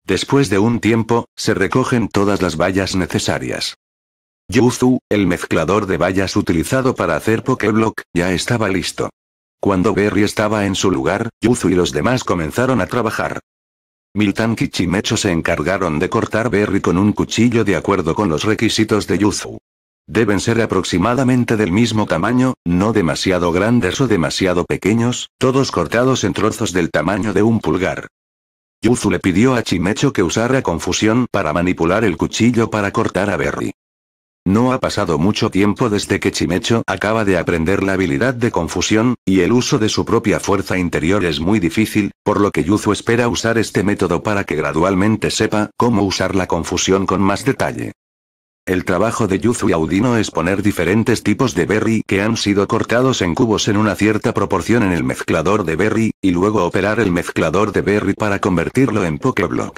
Después de un tiempo, se recogen todas las vallas necesarias. Yuzu, el mezclador de vallas utilizado para hacer Pokeblock, ya estaba listo. Cuando Berry estaba en su lugar, Yuzu y los demás comenzaron a trabajar y Chimecho se encargaron de cortar Berry con un cuchillo de acuerdo con los requisitos de Yuzu. Deben ser aproximadamente del mismo tamaño, no demasiado grandes o demasiado pequeños, todos cortados en trozos del tamaño de un pulgar. Yuzu le pidió a Chimecho que usara confusión para manipular el cuchillo para cortar a Berry. No ha pasado mucho tiempo desde que Chimecho acaba de aprender la habilidad de confusión, y el uso de su propia fuerza interior es muy difícil, por lo que Yuzu espera usar este método para que gradualmente sepa cómo usar la confusión con más detalle. El trabajo de Yuzu y Audino es poner diferentes tipos de berry que han sido cortados en cubos en una cierta proporción en el mezclador de berry, y luego operar el mezclador de berry para convertirlo en pokeblock.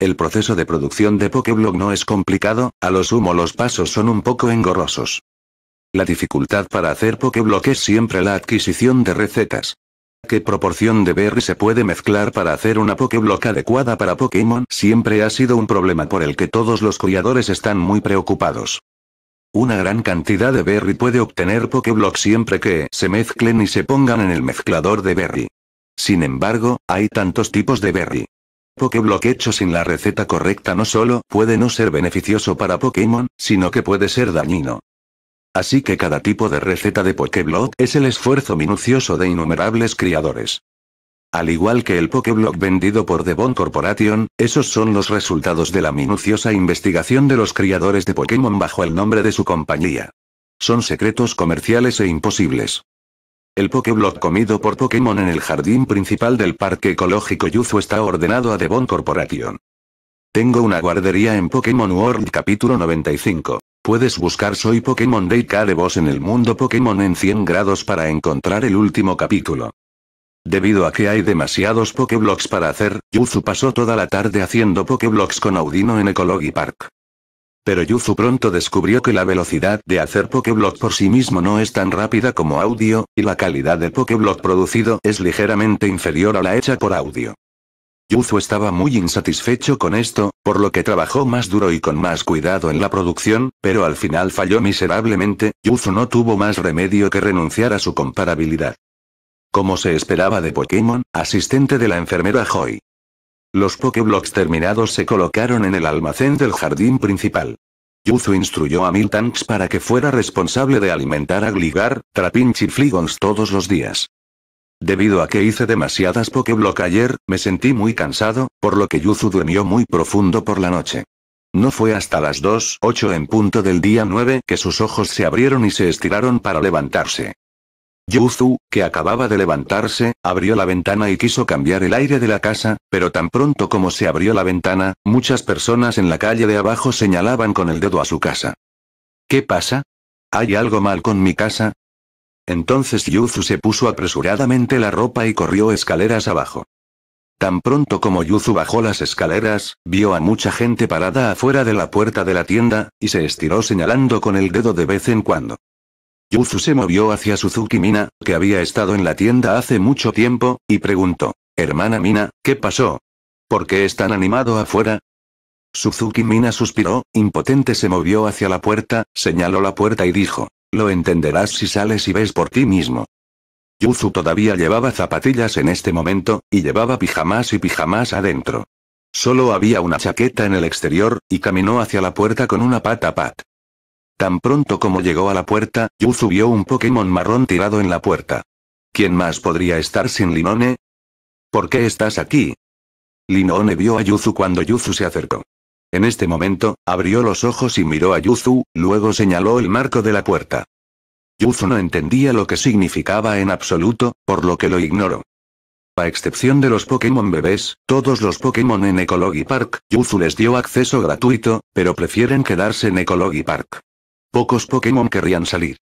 El proceso de producción de PokeBlock no es complicado, a lo sumo los pasos son un poco engorrosos. La dificultad para hacer Pokéblock es siempre la adquisición de recetas. ¿Qué proporción de berry se puede mezclar para hacer una Pokéblock adecuada para Pokémon? Siempre ha sido un problema por el que todos los cuidadores están muy preocupados. Una gran cantidad de berry puede obtener Pokéblock siempre que se mezclen y se pongan en el mezclador de berry. Sin embargo, hay tantos tipos de berry pokeblock hecho sin la receta correcta no solo puede no ser beneficioso para Pokémon, sino que puede ser dañino. Así que cada tipo de receta de Pokéblock es el esfuerzo minucioso de innumerables criadores. Al igual que el Pokéblock vendido por Devon Corporation, esos son los resultados de la minuciosa investigación de los criadores de Pokémon bajo el nombre de su compañía. Son secretos comerciales e imposibles. El Pokéblock comido por Pokémon en el jardín principal del Parque Ecológico Yuzu está ordenado a Devon Corporation. Tengo una guardería en Pokémon World capítulo 95. Puedes buscar Soy Pokémon Day de Boss en el mundo Pokémon en 100 grados para encontrar el último capítulo. Debido a que hay demasiados Pokéblocks para hacer, Yuzu pasó toda la tarde haciendo Pokéblocks con Audino en Ecology Park pero Yuzu pronto descubrió que la velocidad de hacer PokéBlock por sí mismo no es tan rápida como audio, y la calidad del PokéBlock producido es ligeramente inferior a la hecha por audio. Yuzu estaba muy insatisfecho con esto, por lo que trabajó más duro y con más cuidado en la producción, pero al final falló miserablemente, Yuzu no tuvo más remedio que renunciar a su comparabilidad. Como se esperaba de Pokémon, asistente de la enfermera Joy. Los pokeblocks terminados se colocaron en el almacén del jardín principal. Yuzu instruyó a Tanks para que fuera responsable de alimentar a Gligar, Trapinch y Fligons todos los días. Debido a que hice demasiadas pokeblocks ayer, me sentí muy cansado, por lo que Yuzu durmió muy profundo por la noche. No fue hasta las 2.08 en punto del día 9 que sus ojos se abrieron y se estiraron para levantarse. Yuzu, que acababa de levantarse, abrió la ventana y quiso cambiar el aire de la casa, pero tan pronto como se abrió la ventana, muchas personas en la calle de abajo señalaban con el dedo a su casa. ¿Qué pasa? ¿Hay algo mal con mi casa? Entonces Yuzu se puso apresuradamente la ropa y corrió escaleras abajo. Tan pronto como Yuzu bajó las escaleras, vio a mucha gente parada afuera de la puerta de la tienda, y se estiró señalando con el dedo de vez en cuando. Yuzu se movió hacia Suzuki Mina, que había estado en la tienda hace mucho tiempo, y preguntó, Hermana Mina, ¿qué pasó? ¿Por qué es tan animado afuera? Suzuki Mina suspiró, impotente se movió hacia la puerta, señaló la puerta y dijo, lo entenderás si sales y ves por ti mismo. Yuzu todavía llevaba zapatillas en este momento, y llevaba pijamas y pijamas adentro. Solo había una chaqueta en el exterior, y caminó hacia la puerta con una pata pat. Tan pronto como llegó a la puerta, Yuzu vio un Pokémon marrón tirado en la puerta. ¿Quién más podría estar sin Linone? ¿Por qué estás aquí? Linone vio a Yuzu cuando Yuzu se acercó. En este momento, abrió los ojos y miró a Yuzu, luego señaló el marco de la puerta. Yuzu no entendía lo que significaba en absoluto, por lo que lo ignoró. A excepción de los Pokémon bebés, todos los Pokémon en Ecology Park, Yuzu les dio acceso gratuito, pero prefieren quedarse en Ecology Park. Pocos Pokémon querrían salir.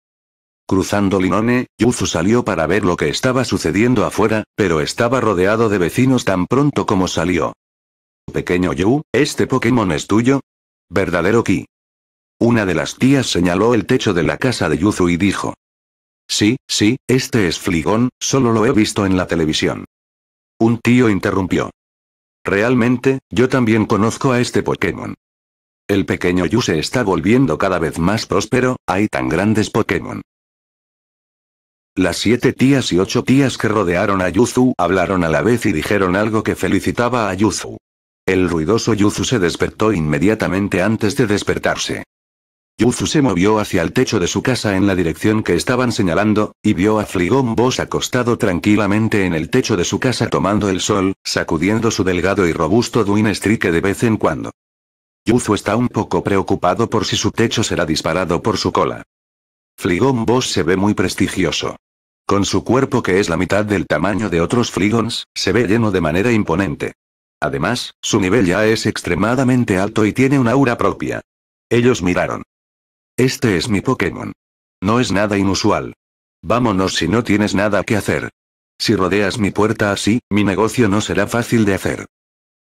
Cruzando Linone, Yuzu salió para ver lo que estaba sucediendo afuera, pero estaba rodeado de vecinos tan pronto como salió. Pequeño Yu, ¿este Pokémon es tuyo? Verdadero Ki. Una de las tías señaló el techo de la casa de Yuzu y dijo. Sí, sí, este es Fligón, solo lo he visto en la televisión. Un tío interrumpió. Realmente, yo también conozco a este Pokémon. El pequeño Yu se está volviendo cada vez más próspero, hay tan grandes Pokémon. Las siete tías y ocho tías que rodearon a Yuzu hablaron a la vez y dijeron algo que felicitaba a Yuzu. El ruidoso Yuzu se despertó inmediatamente antes de despertarse. Yuzu se movió hacia el techo de su casa en la dirección que estaban señalando, y vio a Fligón Boss acostado tranquilamente en el techo de su casa tomando el sol, sacudiendo su delgado y robusto Duin de vez en cuando. Yuzu está un poco preocupado por si su techo será disparado por su cola. Fligón Boss se ve muy prestigioso. Con su cuerpo que es la mitad del tamaño de otros Fligons, se ve lleno de manera imponente. Además, su nivel ya es extremadamente alto y tiene una aura propia. Ellos miraron. Este es mi Pokémon. No es nada inusual. Vámonos si no tienes nada que hacer. Si rodeas mi puerta así, mi negocio no será fácil de hacer.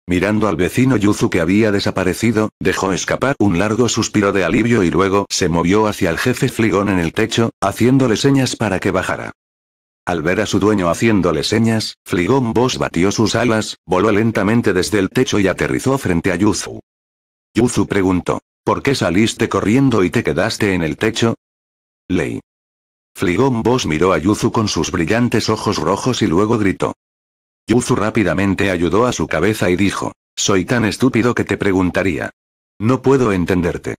Mirando al vecino Yuzu que había desaparecido, dejó escapar un largo suspiro de alivio y luego se movió hacia el jefe Fligón en el techo, haciéndole señas para que bajara. Al ver a su dueño haciéndole señas, Fligón Boss batió sus alas, voló lentamente desde el techo y aterrizó frente a Yuzu. Yuzu preguntó, ¿por qué saliste corriendo y te quedaste en el techo? Ley. Fligón Boss miró a Yuzu con sus brillantes ojos rojos y luego gritó, Yuzu rápidamente ayudó a su cabeza y dijo, soy tan estúpido que te preguntaría. No puedo entenderte.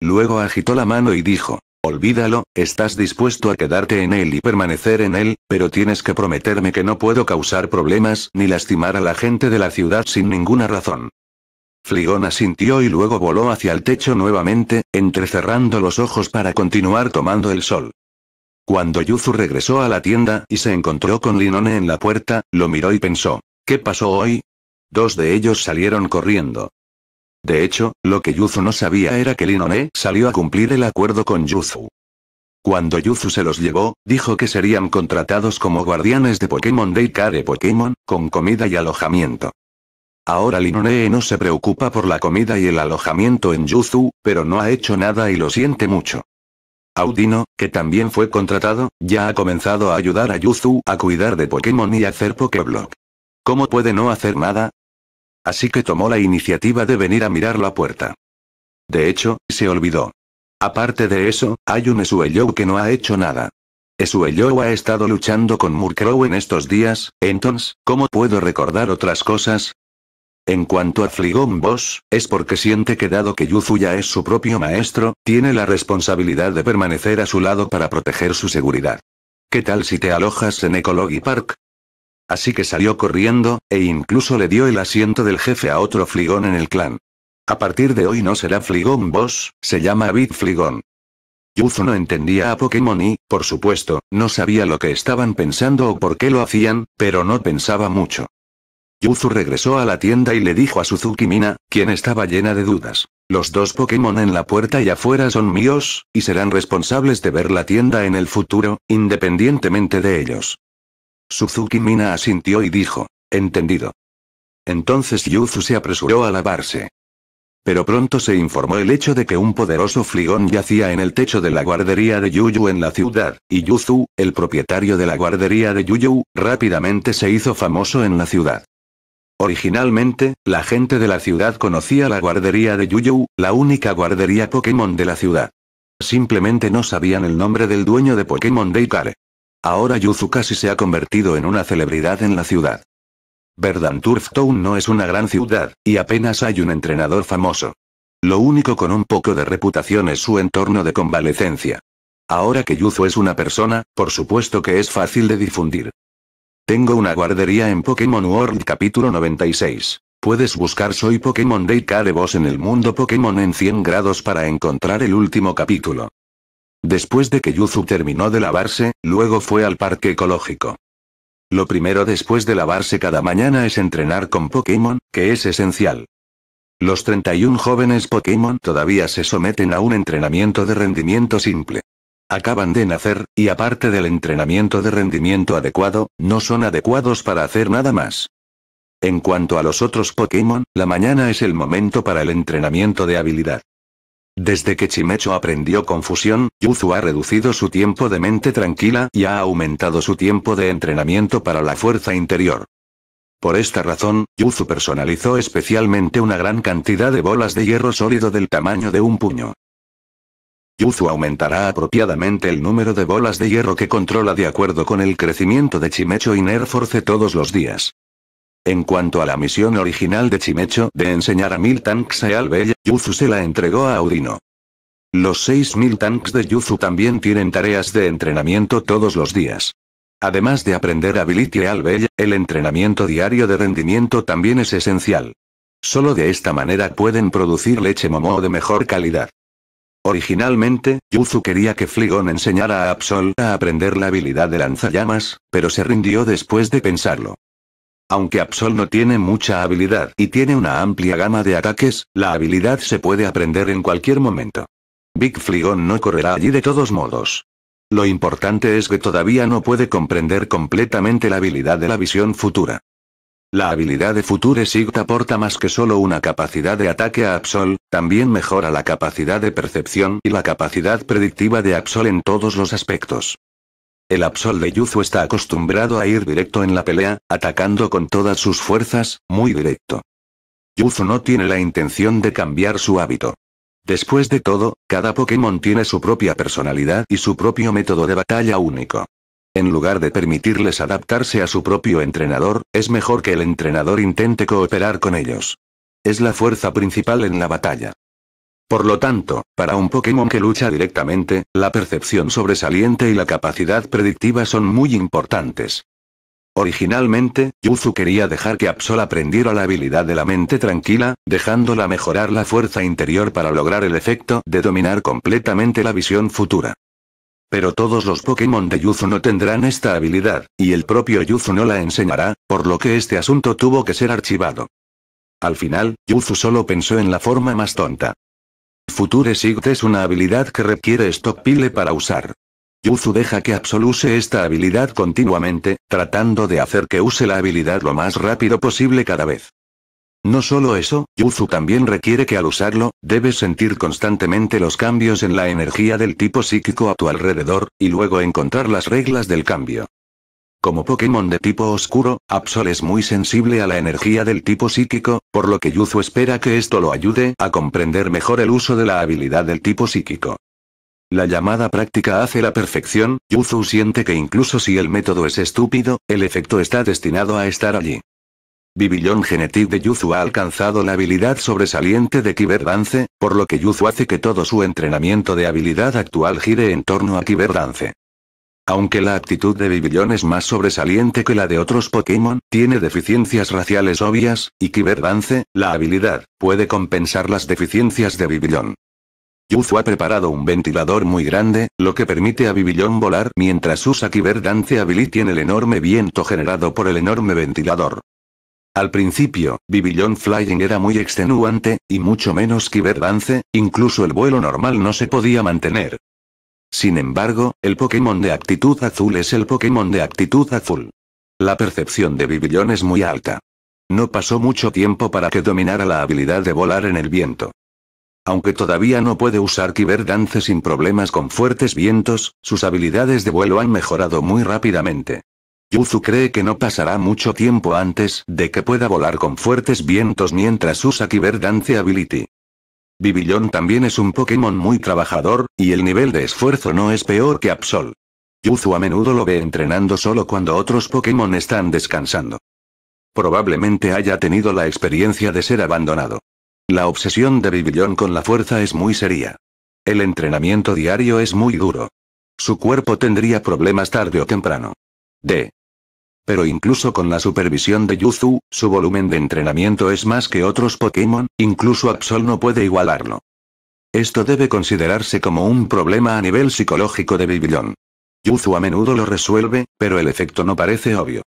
Luego agitó la mano y dijo, olvídalo, estás dispuesto a quedarte en él y permanecer en él, pero tienes que prometerme que no puedo causar problemas ni lastimar a la gente de la ciudad sin ninguna razón. Fligón asintió y luego voló hacia el techo nuevamente, entrecerrando los ojos para continuar tomando el sol. Cuando Yuzu regresó a la tienda y se encontró con Linone en la puerta, lo miró y pensó, ¿qué pasó hoy? Dos de ellos salieron corriendo. De hecho, lo que Yuzu no sabía era que Linone salió a cumplir el acuerdo con Yuzu. Cuando Yuzu se los llevó, dijo que serían contratados como guardianes de Pokémon Daycare Pokémon, con comida y alojamiento. Ahora Linone no se preocupa por la comida y el alojamiento en Yuzu, pero no ha hecho nada y lo siente mucho. Audino, que también fue contratado, ya ha comenzado a ayudar a Yuzu a cuidar de Pokémon y hacer Pokéblock. ¿Cómo puede no hacer nada? Así que tomó la iniciativa de venir a mirar la puerta. De hecho, se olvidó. Aparte de eso, hay un Esuellou que no ha hecho nada. Esuellou ha estado luchando con Murkrow en estos días, entonces, ¿cómo puedo recordar otras cosas? En cuanto a Fligón Boss, es porque siente que dado que Yuzu ya es su propio maestro, tiene la responsabilidad de permanecer a su lado para proteger su seguridad. ¿Qué tal si te alojas en Ecology Park? Así que salió corriendo, e incluso le dio el asiento del jefe a otro Fligón en el clan. A partir de hoy no será Fligón Boss, se llama Bit Fligón. Yuzu no entendía a Pokémon y, por supuesto, no sabía lo que estaban pensando o por qué lo hacían, pero no pensaba mucho. Yuzu regresó a la tienda y le dijo a Suzuki Mina, quien estaba llena de dudas. Los dos Pokémon en la puerta y afuera son míos, y serán responsables de ver la tienda en el futuro, independientemente de ellos. Suzuki Mina asintió y dijo, entendido. Entonces Yuzu se apresuró a lavarse. Pero pronto se informó el hecho de que un poderoso fligón yacía en el techo de la guardería de Yuyu en la ciudad, y Yuzu, el propietario de la guardería de Yuyu, rápidamente se hizo famoso en la ciudad. Originalmente, la gente de la ciudad conocía la guardería de Yuyu, la única guardería Pokémon de la ciudad. Simplemente no sabían el nombre del dueño de Pokémon de Ahora Yuzu casi se ha convertido en una celebridad en la ciudad. Town no es una gran ciudad, y apenas hay un entrenador famoso. Lo único con un poco de reputación es su entorno de convalecencia. Ahora que Yuzu es una persona, por supuesto que es fácil de difundir. Tengo una guardería en Pokémon World capítulo 96. Puedes buscar Soy Pokémon Daycare Boss en el mundo Pokémon en 100 grados para encontrar el último capítulo. Después de que Yuzu terminó de lavarse, luego fue al parque ecológico. Lo primero después de lavarse cada mañana es entrenar con Pokémon, que es esencial. Los 31 jóvenes Pokémon todavía se someten a un entrenamiento de rendimiento simple. Acaban de nacer, y aparte del entrenamiento de rendimiento adecuado, no son adecuados para hacer nada más. En cuanto a los otros Pokémon, la mañana es el momento para el entrenamiento de habilidad. Desde que Chimecho aprendió confusión, Yuzu ha reducido su tiempo de mente tranquila y ha aumentado su tiempo de entrenamiento para la fuerza interior. Por esta razón, Yuzu personalizó especialmente una gran cantidad de bolas de hierro sólido del tamaño de un puño. Yuzu aumentará apropiadamente el número de bolas de hierro que controla de acuerdo con el crecimiento de Chimecho y Nerforce todos los días. En cuanto a la misión original de Chimecho de enseñar a mil tanks a Albella, Yuzu se la entregó a Audino. Los 6.000 tanks de Yuzu también tienen tareas de entrenamiento todos los días. Además de aprender Ability Albella, el entrenamiento diario de rendimiento también es esencial. Solo de esta manera pueden producir leche momo de mejor calidad. Originalmente, Yuzu quería que Fligon enseñara a Absol a aprender la habilidad de lanzallamas, pero se rindió después de pensarlo. Aunque Absol no tiene mucha habilidad y tiene una amplia gama de ataques, la habilidad se puede aprender en cualquier momento. Big Fligon no correrá allí de todos modos. Lo importante es que todavía no puede comprender completamente la habilidad de la visión futura. La habilidad de Future Sight aporta más que solo una capacidad de ataque a Absol, también mejora la capacidad de percepción y la capacidad predictiva de Absol en todos los aspectos. El Absol de Yuzu está acostumbrado a ir directo en la pelea, atacando con todas sus fuerzas, muy directo. Yuzu no tiene la intención de cambiar su hábito. Después de todo, cada Pokémon tiene su propia personalidad y su propio método de batalla único. En lugar de permitirles adaptarse a su propio entrenador, es mejor que el entrenador intente cooperar con ellos. Es la fuerza principal en la batalla. Por lo tanto, para un Pokémon que lucha directamente, la percepción sobresaliente y la capacidad predictiva son muy importantes. Originalmente, Yuzu quería dejar que Absol aprendiera la habilidad de la mente tranquila, dejándola mejorar la fuerza interior para lograr el efecto de dominar completamente la visión futura. Pero todos los Pokémon de Yuzu no tendrán esta habilidad, y el propio Yuzu no la enseñará, por lo que este asunto tuvo que ser archivado. Al final, Yuzu solo pensó en la forma más tonta. Future Sight es una habilidad que requiere Stockpile para usar. Yuzu deja que Absol use esta habilidad continuamente, tratando de hacer que use la habilidad lo más rápido posible cada vez. No solo eso, Yuzu también requiere que al usarlo, debes sentir constantemente los cambios en la energía del tipo psíquico a tu alrededor, y luego encontrar las reglas del cambio. Como Pokémon de tipo oscuro, Absol es muy sensible a la energía del tipo psíquico, por lo que Yuzu espera que esto lo ayude a comprender mejor el uso de la habilidad del tipo psíquico. La llamada práctica hace la perfección, Yuzu siente que incluso si el método es estúpido, el efecto está destinado a estar allí. Biblion Genetic de Yuzu ha alcanzado la habilidad sobresaliente de Kiberdance, por lo que Yuzu hace que todo su entrenamiento de habilidad actual gire en torno a Kiberdance. Aunque la actitud de Biblion es más sobresaliente que la de otros Pokémon, tiene deficiencias raciales obvias, y Kiberdance, la habilidad, puede compensar las deficiencias de Biblion. Yuzu ha preparado un ventilador muy grande, lo que permite a Biblion volar mientras usa Kiberdance Ability en el enorme viento generado por el enorme ventilador. Al principio, Bibillon Flying era muy extenuante, y mucho menos Dance. incluso el vuelo normal no se podía mantener. Sin embargo, el Pokémon de actitud azul es el Pokémon de actitud azul. La percepción de Bibillon es muy alta. No pasó mucho tiempo para que dominara la habilidad de volar en el viento. Aunque todavía no puede usar Dance sin problemas con fuertes vientos, sus habilidades de vuelo han mejorado muy rápidamente. Yuzu cree que no pasará mucho tiempo antes de que pueda volar con fuertes vientos mientras usa Kiber Dance Ability. Vivillon también es un Pokémon muy trabajador, y el nivel de esfuerzo no es peor que Absol. Yuzu a menudo lo ve entrenando solo cuando otros Pokémon están descansando. Probablemente haya tenido la experiencia de ser abandonado. La obsesión de Vivillon con la fuerza es muy seria. El entrenamiento diario es muy duro. Su cuerpo tendría problemas tarde o temprano. D. Pero incluso con la supervisión de Yuzu, su volumen de entrenamiento es más que otros Pokémon, incluso Absol no puede igualarlo. Esto debe considerarse como un problema a nivel psicológico de Bibillón. Yuzu a menudo lo resuelve, pero el efecto no parece obvio.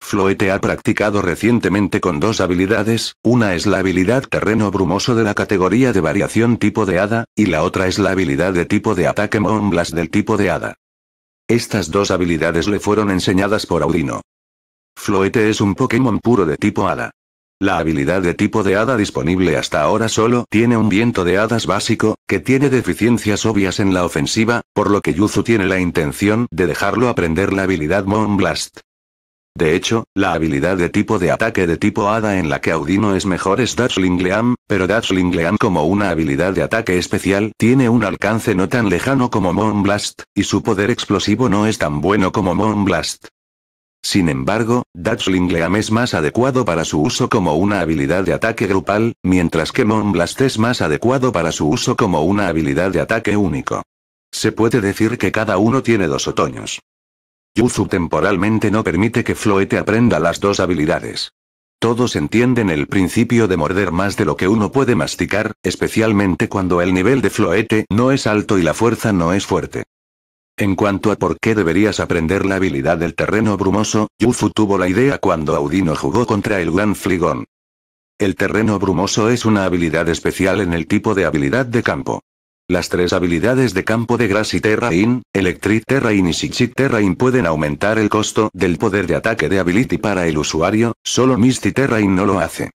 Floete ha practicado recientemente con dos habilidades, una es la habilidad terreno brumoso de la categoría de variación tipo de hada, y la otra es la habilidad de tipo de ataque Moonblast del tipo de hada. Estas dos habilidades le fueron enseñadas por Audino. Floete es un Pokémon puro de tipo hada. La habilidad de tipo de hada disponible hasta ahora solo tiene un viento de hadas básico, que tiene deficiencias obvias en la ofensiva, por lo que Yuzu tiene la intención de dejarlo aprender la habilidad Moonblast. De hecho, la habilidad de tipo de ataque de tipo Hada en la que Audino es mejor es Dazzling Leam, pero Dazzling Gleam como una habilidad de ataque especial tiene un alcance no tan lejano como Moonblast, y su poder explosivo no es tan bueno como Moonblast. Sin embargo, Dazzling Leam es más adecuado para su uso como una habilidad de ataque grupal, mientras que Moonblast es más adecuado para su uso como una habilidad de ataque único. Se puede decir que cada uno tiene dos otoños. Yuzu temporalmente no permite que Floete aprenda las dos habilidades. Todos entienden el principio de morder más de lo que uno puede masticar, especialmente cuando el nivel de Floete no es alto y la fuerza no es fuerte. En cuanto a por qué deberías aprender la habilidad del terreno brumoso, Yuzu tuvo la idea cuando Audino jugó contra el Gran Fligón. El terreno brumoso es una habilidad especial en el tipo de habilidad de campo. Las tres habilidades de campo de Grass y Terrain, Electric Terrain y Psychic Terrain pueden aumentar el costo del poder de ataque de Ability para el usuario, solo Misty Terrain no lo hace.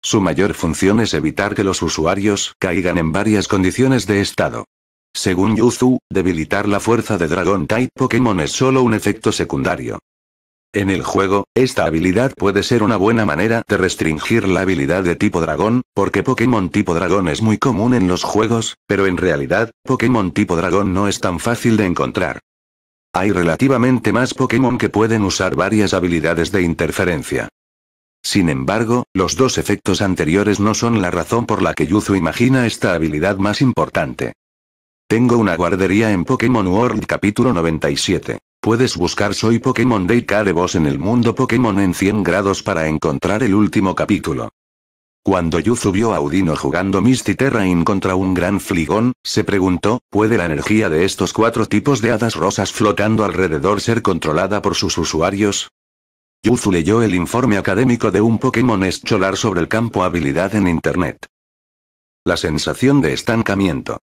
Su mayor función es evitar que los usuarios caigan en varias condiciones de estado. Según Yuzu, debilitar la fuerza de Dragon Type Pokémon es solo un efecto secundario. En el juego, esta habilidad puede ser una buena manera de restringir la habilidad de tipo dragón, porque Pokémon tipo dragón es muy común en los juegos, pero en realidad, Pokémon tipo dragón no es tan fácil de encontrar. Hay relativamente más Pokémon que pueden usar varias habilidades de interferencia. Sin embargo, los dos efectos anteriores no son la razón por la que Yuzu imagina esta habilidad más importante. Tengo una guardería en Pokémon World capítulo 97. Puedes buscar Soy Pokémon de voz en el mundo Pokémon en 100 grados para encontrar el último capítulo. Cuando Yuzu vio a Udino jugando Misty Terrain contra un gran fligón, se preguntó, ¿puede la energía de estos cuatro tipos de hadas rosas flotando alrededor ser controlada por sus usuarios? Yuzu leyó el informe académico de un Pokémon cholar sobre el campo habilidad en Internet. La sensación de estancamiento.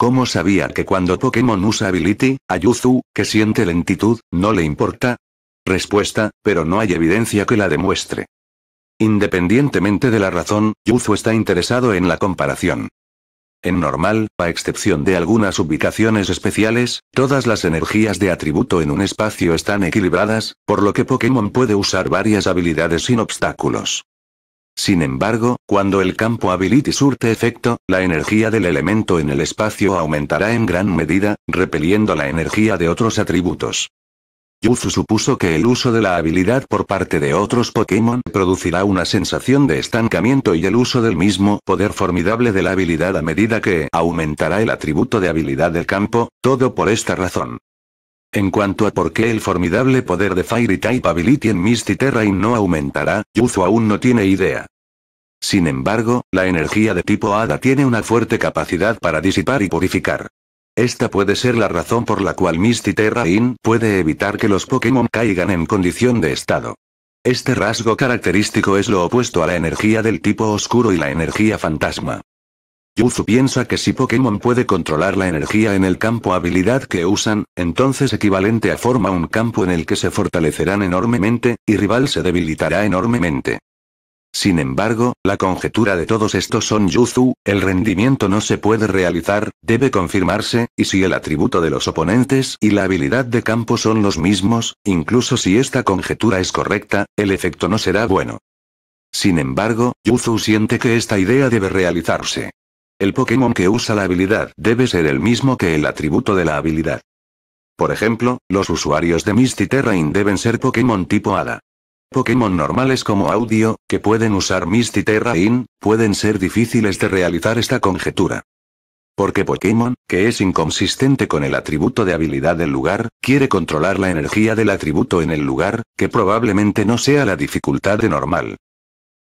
¿Cómo sabía que cuando Pokémon usa Ability, a Yuzu, que siente lentitud, no le importa? Respuesta, pero no hay evidencia que la demuestre. Independientemente de la razón, Yuzu está interesado en la comparación. En normal, a excepción de algunas ubicaciones especiales, todas las energías de atributo en un espacio están equilibradas, por lo que Pokémon puede usar varias habilidades sin obstáculos. Sin embargo, cuando el campo Ability surte efecto, la energía del elemento en el espacio aumentará en gran medida, repeliendo la energía de otros atributos. Yuzu supuso que el uso de la habilidad por parte de otros Pokémon producirá una sensación de estancamiento y el uso del mismo poder formidable de la habilidad a medida que aumentará el atributo de habilidad del campo, todo por esta razón. En cuanto a por qué el formidable poder de fire Type Ability en Misty Terrain no aumentará, Yuzu aún no tiene idea. Sin embargo, la energía de tipo Hada tiene una fuerte capacidad para disipar y purificar. Esta puede ser la razón por la cual Misty Terrain puede evitar que los Pokémon caigan en condición de estado. Este rasgo característico es lo opuesto a la energía del tipo oscuro y la energía fantasma. Yuzu piensa que si Pokémon puede controlar la energía en el campo habilidad que usan, entonces equivalente a forma un campo en el que se fortalecerán enormemente, y rival se debilitará enormemente. Sin embargo, la conjetura de todos estos son Yuzu, el rendimiento no se puede realizar, debe confirmarse, y si el atributo de los oponentes y la habilidad de campo son los mismos, incluso si esta conjetura es correcta, el efecto no será bueno. Sin embargo, Yuzu siente que esta idea debe realizarse. El Pokémon que usa la habilidad debe ser el mismo que el atributo de la habilidad. Por ejemplo, los usuarios de Misty Terrain deben ser Pokémon tipo Hada. Pokémon normales como Audio, que pueden usar Misty Terrain, pueden ser difíciles de realizar esta conjetura. Porque Pokémon, que es inconsistente con el atributo de habilidad del lugar, quiere controlar la energía del atributo en el lugar, que probablemente no sea la dificultad de normal.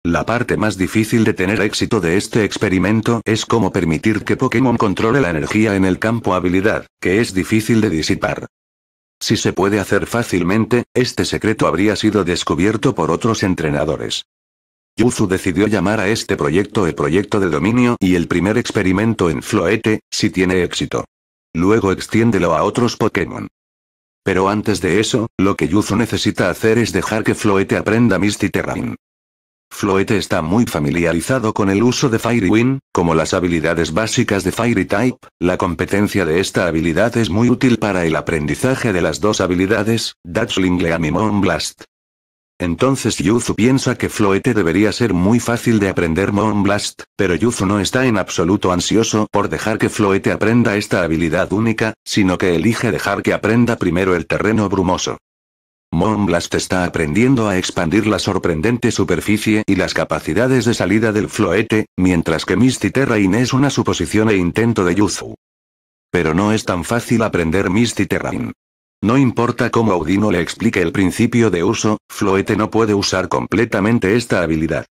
La parte más difícil de tener éxito de este experimento es cómo permitir que Pokémon controle la energía en el campo habilidad, que es difícil de disipar. Si se puede hacer fácilmente, este secreto habría sido descubierto por otros entrenadores. Yuzu decidió llamar a este proyecto el proyecto de dominio y el primer experimento en Floete, si tiene éxito. Luego extiéndelo a otros Pokémon. Pero antes de eso, lo que Yuzu necesita hacer es dejar que Floete aprenda Misty Terrain. Floete está muy familiarizado con el uso de Wing como las habilidades básicas de Fire Type, la competencia de esta habilidad es muy útil para el aprendizaje de las dos habilidades, Dazzling y Blast. Entonces Yuzu piensa que Floete debería ser muy fácil de aprender Moonblast, Blast, pero Yuzu no está en absoluto ansioso por dejar que Floete aprenda esta habilidad única, sino que elige dejar que aprenda primero el terreno brumoso. Monblast está aprendiendo a expandir la sorprendente superficie y las capacidades de salida del floete, mientras que Misty Terrain es una suposición e intento de Yuzu. Pero no es tan fácil aprender Misty Terrain. No importa cómo Audino le explique el principio de uso, Floete no puede usar completamente esta habilidad.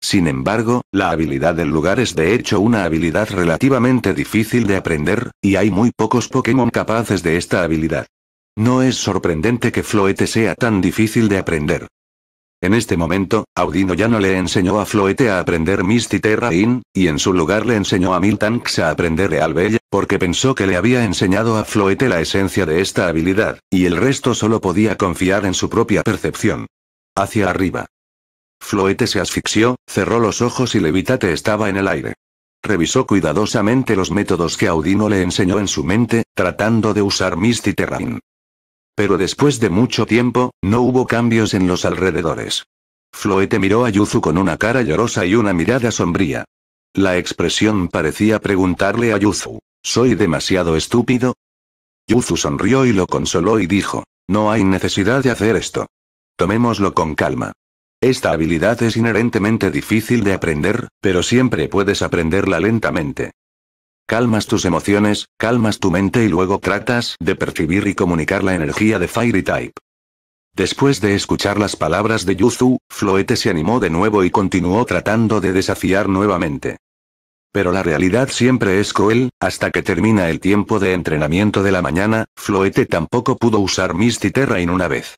Sin embargo, la habilidad del lugar es de hecho una habilidad relativamente difícil de aprender, y hay muy pocos Pokémon capaces de esta habilidad. No es sorprendente que Floete sea tan difícil de aprender. En este momento, Audino ya no le enseñó a Floete a aprender Misty Terrain, y en su lugar le enseñó a Tanks a aprender Real Bella, porque pensó que le había enseñado a Floete la esencia de esta habilidad, y el resto solo podía confiar en su propia percepción. Hacia arriba. Floete se asfixió, cerró los ojos y Levitate estaba en el aire. Revisó cuidadosamente los métodos que Audino le enseñó en su mente, tratando de usar Misty Terrain. Pero después de mucho tiempo, no hubo cambios en los alrededores. Floete miró a Yuzu con una cara llorosa y una mirada sombría. La expresión parecía preguntarle a Yuzu, ¿soy demasiado estúpido? Yuzu sonrió y lo consoló y dijo, no hay necesidad de hacer esto. Tomémoslo con calma. Esta habilidad es inherentemente difícil de aprender, pero siempre puedes aprenderla lentamente. Calmas tus emociones, calmas tu mente y luego tratas de percibir y comunicar la energía de Fairy Type. Después de escuchar las palabras de Yuzu, Floete se animó de nuevo y continuó tratando de desafiar nuevamente. Pero la realidad siempre es cruel, hasta que termina el tiempo de entrenamiento de la mañana, Floete tampoco pudo usar Misty en una vez.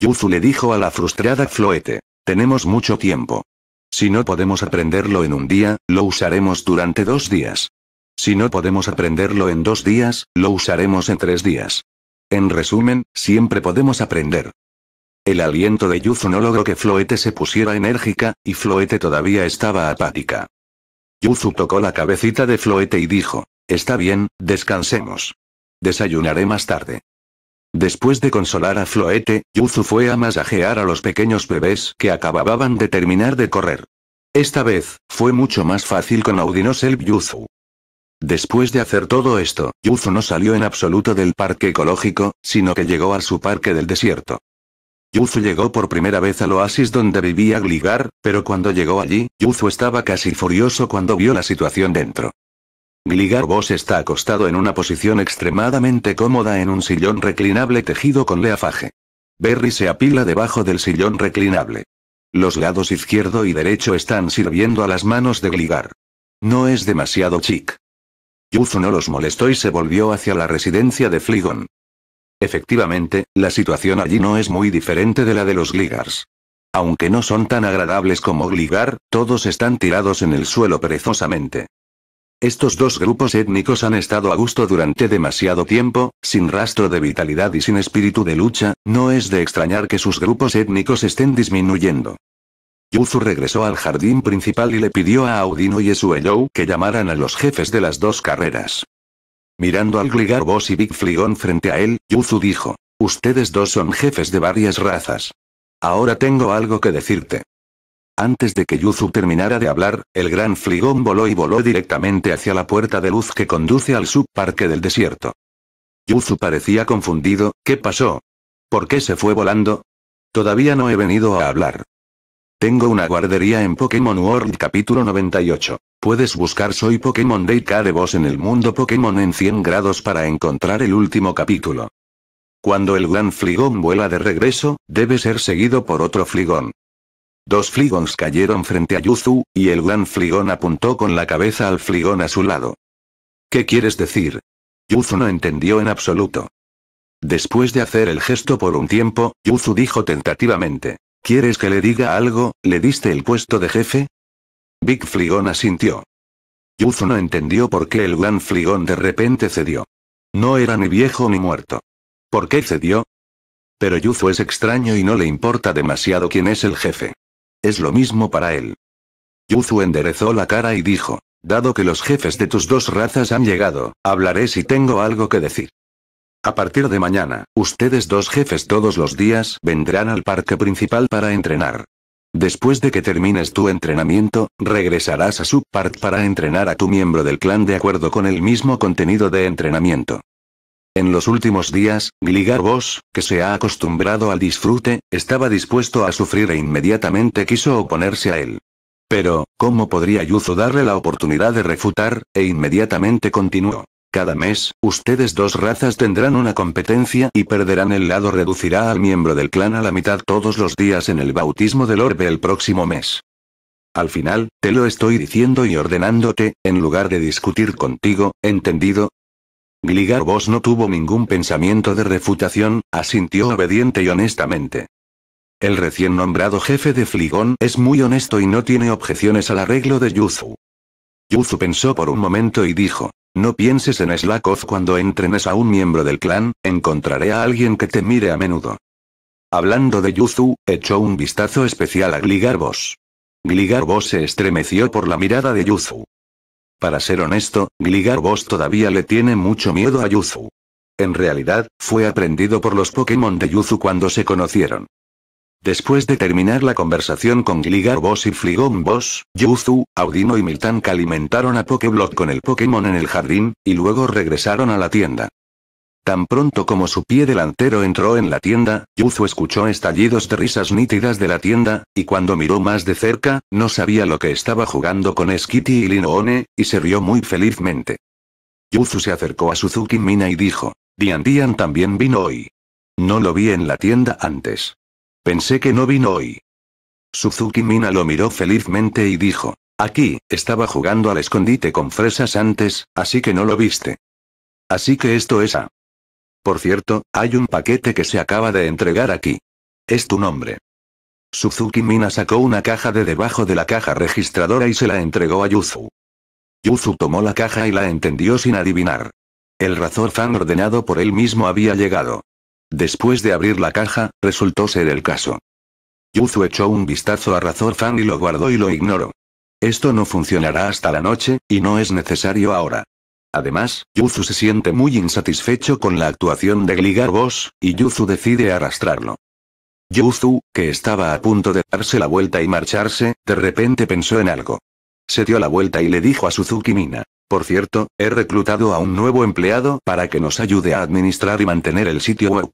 Yuzu le dijo a la frustrada Floete, tenemos mucho tiempo. Si no podemos aprenderlo en un día, lo usaremos durante dos días. Si no podemos aprenderlo en dos días, lo usaremos en tres días. En resumen, siempre podemos aprender. El aliento de Yuzu no logró que Floete se pusiera enérgica, y Floete todavía estaba apática. Yuzu tocó la cabecita de Floete y dijo, Está bien, descansemos. Desayunaré más tarde. Después de consolar a Floete, Yuzu fue a masajear a los pequeños bebés que acababan de terminar de correr. Esta vez, fue mucho más fácil con el Yuzu. Después de hacer todo esto, Yuzu no salió en absoluto del parque ecológico, sino que llegó a su parque del desierto. Yuzu llegó por primera vez al oasis donde vivía Gligar, pero cuando llegó allí, Yuzu estaba casi furioso cuando vio la situación dentro. Gligar Boss está acostado en una posición extremadamente cómoda en un sillón reclinable tejido con leafaje. Berry se apila debajo del sillón reclinable. Los lados izquierdo y derecho están sirviendo a las manos de Gligar. No es demasiado chic. Yuzu no los molestó y se volvió hacia la residencia de Fligon. Efectivamente, la situación allí no es muy diferente de la de los Gligars. Aunque no son tan agradables como Gligar, todos están tirados en el suelo perezosamente. Estos dos grupos étnicos han estado a gusto durante demasiado tiempo, sin rastro de vitalidad y sin espíritu de lucha, no es de extrañar que sus grupos étnicos estén disminuyendo. Yuzu regresó al jardín principal y le pidió a Audino y Esuelou que llamaran a los jefes de las dos carreras. Mirando al Gligar y Big Fligón frente a él, Yuzu dijo. Ustedes dos son jefes de varias razas. Ahora tengo algo que decirte. Antes de que Yuzu terminara de hablar, el gran fligón voló y voló directamente hacia la puerta de luz que conduce al subparque del desierto. Yuzu parecía confundido, ¿qué pasó? ¿Por qué se fue volando? Todavía no he venido a hablar. Tengo una guardería en Pokémon World capítulo 98. Puedes buscar Soy Pokémon Day de Boss en el mundo Pokémon en 100 grados para encontrar el último capítulo. Cuando el gran Fligón vuela de regreso, debe ser seguido por otro Fligón. Dos Fligons cayeron frente a Yuzu, y el gran Fligón apuntó con la cabeza al Fligón a su lado. ¿Qué quieres decir? Yuzu no entendió en absoluto. Después de hacer el gesto por un tiempo, Yuzu dijo tentativamente. ¿Quieres que le diga algo? ¿Le diste el puesto de jefe? Big Fligón asintió. Yuzu no entendió por qué el gran Fligón de repente cedió. No era ni viejo ni muerto. ¿Por qué cedió? Pero Yuzu es extraño y no le importa demasiado quién es el jefe. Es lo mismo para él. Yuzu enderezó la cara y dijo, dado que los jefes de tus dos razas han llegado, hablaré si tengo algo que decir. A partir de mañana, ustedes dos jefes todos los días vendrán al parque principal para entrenar. Después de que termines tu entrenamiento, regresarás a su parque para entrenar a tu miembro del clan de acuerdo con el mismo contenido de entrenamiento. En los últimos días, Gligar Boss, que se ha acostumbrado al disfrute, estaba dispuesto a sufrir e inmediatamente quiso oponerse a él. Pero, ¿cómo podría Yuzo darle la oportunidad de refutar? E inmediatamente continuó. Cada mes, ustedes dos razas tendrán una competencia y perderán el lado reducirá al miembro del clan a la mitad todos los días en el bautismo del orbe el próximo mes. Al final, te lo estoy diciendo y ordenándote, en lugar de discutir contigo, ¿entendido? Gligar no tuvo ningún pensamiento de refutación, asintió obediente y honestamente. El recién nombrado jefe de Fligón es muy honesto y no tiene objeciones al arreglo de Yuzu. Yuzu pensó por un momento y dijo. No pienses en Slakoth cuando entrenes a un miembro del clan, encontraré a alguien que te mire a menudo. Hablando de Yuzu, echó un vistazo especial a Gligarbos. Gligarbos se estremeció por la mirada de Yuzu. Para ser honesto, Gligarbos todavía le tiene mucho miedo a Yuzu. En realidad, fue aprendido por los Pokémon de Yuzu cuando se conocieron. Después de terminar la conversación con Gligar Boss y Fligon Boss, Yuzu, Audino y Miltank alimentaron a Pokeblock con el Pokémon en el jardín, y luego regresaron a la tienda. Tan pronto como su pie delantero entró en la tienda, Yuzu escuchó estallidos de risas nítidas de la tienda, y cuando miró más de cerca, no sabía lo que estaba jugando con Skitty y Linoone, y se rió muy felizmente. Yuzu se acercó a Suzuki Mina y dijo, Dian Dian también vino hoy. No lo vi en la tienda antes. Pensé que no vino hoy. Suzuki Mina lo miró felizmente y dijo, aquí, estaba jugando al escondite con fresas antes, así que no lo viste. Así que esto es A. Por cierto, hay un paquete que se acaba de entregar aquí. Es tu nombre. Suzuki Mina sacó una caja de debajo de la caja registradora y se la entregó a Yuzu. Yuzu tomó la caja y la entendió sin adivinar. El razor fan ordenado por él mismo había llegado. Después de abrir la caja, resultó ser el caso. Yuzu echó un vistazo a Razor Fan y lo guardó y lo ignoró. Esto no funcionará hasta la noche, y no es necesario ahora. Además, Yuzu se siente muy insatisfecho con la actuación de Gligar Boss, y Yuzu decide arrastrarlo. Yuzu, que estaba a punto de darse la vuelta y marcharse, de repente pensó en algo. Se dio la vuelta y le dijo a Suzuki Mina. Por cierto, he reclutado a un nuevo empleado para que nos ayude a administrar y mantener el sitio web.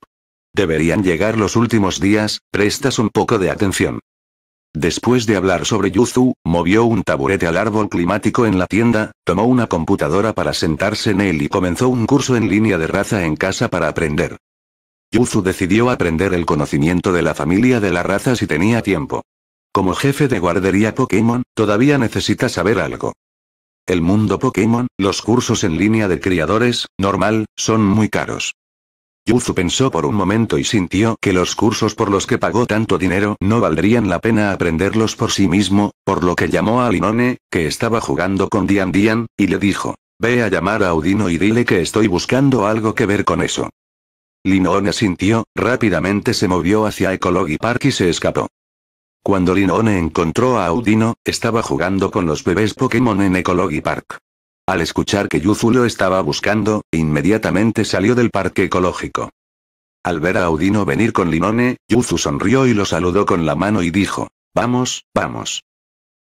Deberían llegar los últimos días, prestas un poco de atención. Después de hablar sobre Yuzu, movió un taburete al árbol climático en la tienda, tomó una computadora para sentarse en él y comenzó un curso en línea de raza en casa para aprender. Yuzu decidió aprender el conocimiento de la familia de la raza si tenía tiempo. Como jefe de guardería Pokémon, todavía necesita saber algo. El mundo Pokémon, los cursos en línea de criadores, normal, son muy caros. Yuzu pensó por un momento y sintió que los cursos por los que pagó tanto dinero no valdrían la pena aprenderlos por sí mismo, por lo que llamó a Linone, que estaba jugando con Dian Dian, y le dijo, ve a llamar a Audino y dile que estoy buscando algo que ver con eso. Linone sintió, rápidamente se movió hacia Ecology Park y se escapó. Cuando Linone encontró a Audino, estaba jugando con los bebés Pokémon en Ecology Park. Al escuchar que Yuzu lo estaba buscando, inmediatamente salió del parque ecológico. Al ver a Audino venir con Linone, Yuzu sonrió y lo saludó con la mano y dijo, vamos, vamos.